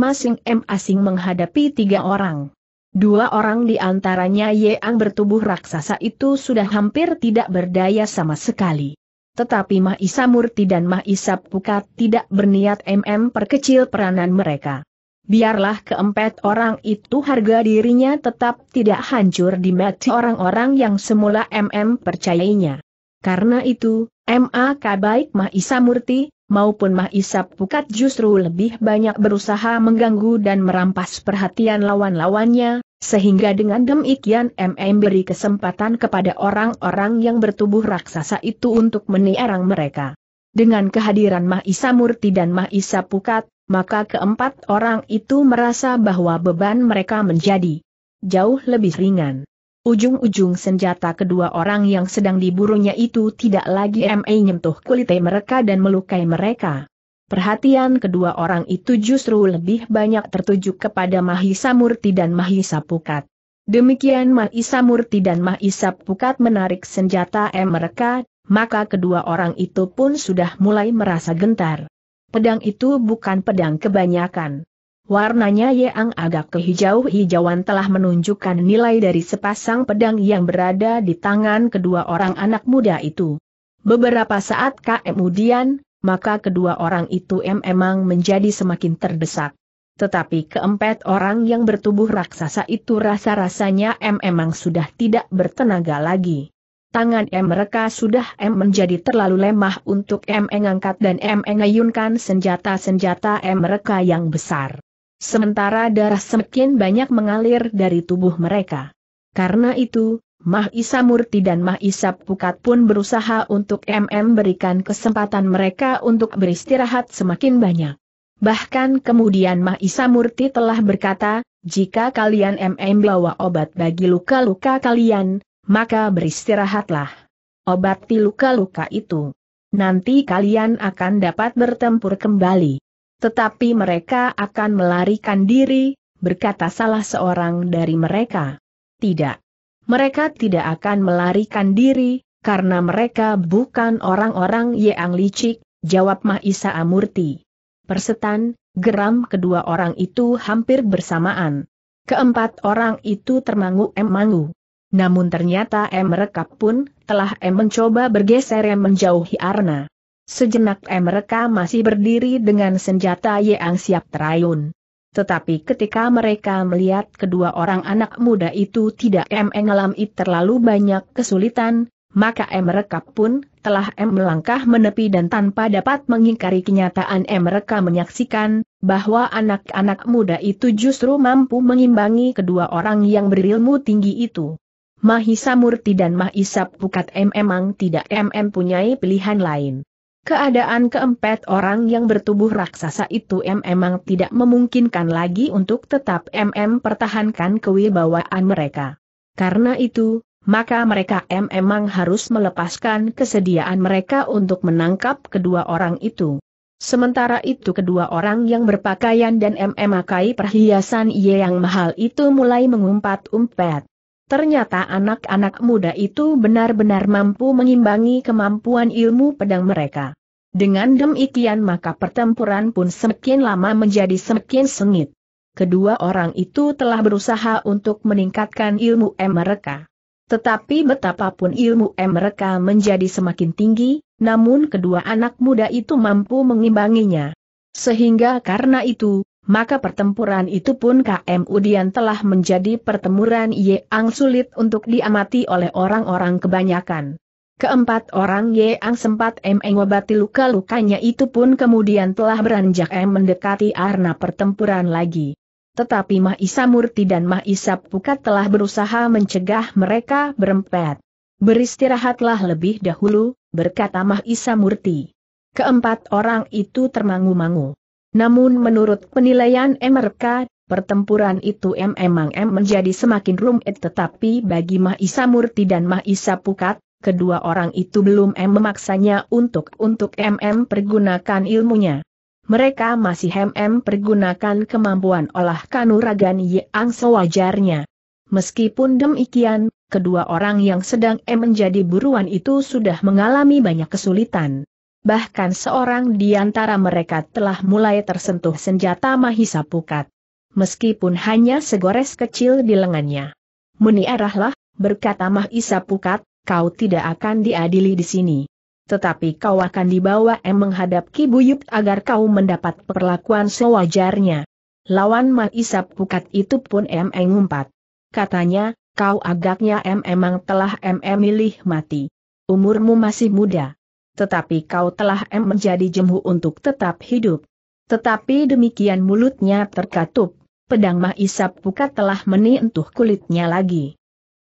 Masing-masing menghadapi tiga orang. Dua orang di antaranya Yang bertubuh raksasa itu sudah hampir tidak berdaya sama sekali. Tetapi Mahisa Murti dan Mahisa Pukat tidak berniat MM perkecil peranan mereka. Biarlah keempat orang itu harga dirinya tetap tidak hancur di mata orang-orang yang semula MM percayainya. Karena itu, MA Kabaik Mahisa Murti, maupun Mahisa Pukat justru lebih banyak berusaha mengganggu dan merampas perhatian lawan-lawannya, sehingga dengan demikian MM beri kesempatan kepada orang-orang yang bertubuh raksasa itu untuk meniarang mereka. Dengan kehadiran Mahisa Murti dan Mahisa Pukat, maka keempat orang itu merasa bahwa beban mereka menjadi jauh lebih ringan. Ujung-ujung senjata kedua orang yang sedang diburunya itu tidak lagi MA nyentuh kulit mereka dan melukai mereka. Perhatian kedua orang itu justru lebih banyak tertuju kepada Mahisa Murti dan Mahisa Pukat. Demikian Mahisa Murti dan Mahisa Pukat menarik senjata M mereka, maka kedua orang itu pun sudah mulai merasa gentar. Pedang itu bukan pedang kebanyakan. Warnanya yang agak kehijau-hijauan telah menunjukkan nilai dari sepasang pedang yang berada di tangan kedua orang anak muda itu. Beberapa saat kemudian, maka kedua orang itu memang menjadi semakin terdesak. Tetapi keempat orang yang bertubuh raksasa itu rasa-rasanya memang sudah tidak bertenaga lagi. Tangan M mereka sudah M menjadi terlalu lemah untuk M mengangkat dan M mengayunkan senjata-senjata M mereka yang besar sementara darah semakin banyak mengalir dari tubuh mereka. Karena itu, Mah Isa Murti dan Mah Isa Pukat pun berusaha untuk MM berikan kesempatan mereka untuk beristirahat semakin banyak. Bahkan kemudian Mah Isa Murti telah berkata, jika kalian MM bawa obat bagi luka-luka kalian, maka beristirahatlah. Obati luka-luka itu. Nanti kalian akan dapat bertempur kembali. Tetapi mereka akan melarikan diri, berkata salah seorang dari mereka. Tidak. Mereka tidak akan melarikan diri, karena mereka bukan orang-orang yang licik, jawab Mahisa Amurti. Persetan, geram kedua orang itu hampir bersamaan. Keempat orang itu termangu-emangu. Namun ternyata M Rekap pun telah M mencoba bergeser M menjauhi Arna. Sejenak mereka masih berdiri dengan senjata yang siap terayun. Tetapi ketika mereka melihat kedua orang anak muda itu tidak mengalami terlalu banyak kesulitan, maka mereka pun telah melangkah menepi dan tanpa dapat mengingkari kenyataan mereka menyaksikan bahwa anak-anak muda itu justru mampu mengimbangi kedua orang yang berilmu tinggi itu. Mahisa Murti dan Mahisa Pukat memang tidak mempunyai pilihan lain. Keadaan keempat orang yang bertubuh raksasa itu memang tidak memungkinkan lagi untuk tetap MM pertahankan kewibawaan mereka. Karena itu, maka mereka memang harus melepaskan kesediaan mereka untuk menangkap kedua orang itu. Sementara itu kedua orang yang berpakaian dan mm memakai perhiasan yang mahal itu mulai mengumpat-umpat. Ternyata anak-anak muda itu benar-benar mampu mengimbangi kemampuan ilmu pedang mereka. Dengan demikian maka pertempuran pun semakin lama menjadi semakin sengit. Kedua orang itu telah berusaha untuk meningkatkan ilmu mereka. Tetapi betapapun ilmu mereka menjadi semakin tinggi, namun kedua anak muda itu mampu mengimbanginya. Sehingga karena itu, maka pertempuran itu pun KM Udian telah menjadi pertempuran yang sulit untuk diamati oleh orang-orang kebanyakan. Keempat orang Yeang sempat mengobati luka-lukanya itu pun kemudian telah beranjak M mendekati arena pertempuran lagi. Tetapi Mahisa Murti dan Mahisa Pukat telah berusaha mencegah mereka berempat. Beristirahatlah lebih dahulu, berkata Mahisa Murti. Keempat orang itu termangu-mangu. Namun menurut penilaian MRK, pertempuran itu memang menjadi semakin rumit tetapi bagi Mahisa Murti dan Mahisa Pukat, kedua orang itu belum M memaksanya untuk untuk MM pergunakan ilmunya. Mereka masih MM pergunakan kemampuan olah kanuragan yang sewajarnya. Meskipun demikian, kedua orang yang sedang M menjadi buruan itu sudah mengalami banyak kesulitan bahkan seorang di antara mereka telah mulai tersentuh senjata Mahisa Pukat. Meskipun hanya segores kecil di lengannya. Meniarahlah, berkata Mahisa Pukat, kau tidak akan diadili di sini. Tetapi kau akan dibawa em menghadap Kibuyut agar kau mendapat perlakuan sewajarnya. Lawan Mahisa Pukat itu pun em ngumpat. Katanya, kau agaknya em emang telah em milih mati. Umurmu masih muda tetapi kau telah em menjadi jemu untuk tetap hidup. Tetapi demikian mulutnya terkatup, pedang Mahisap Pukat telah menyentuh kulitnya lagi.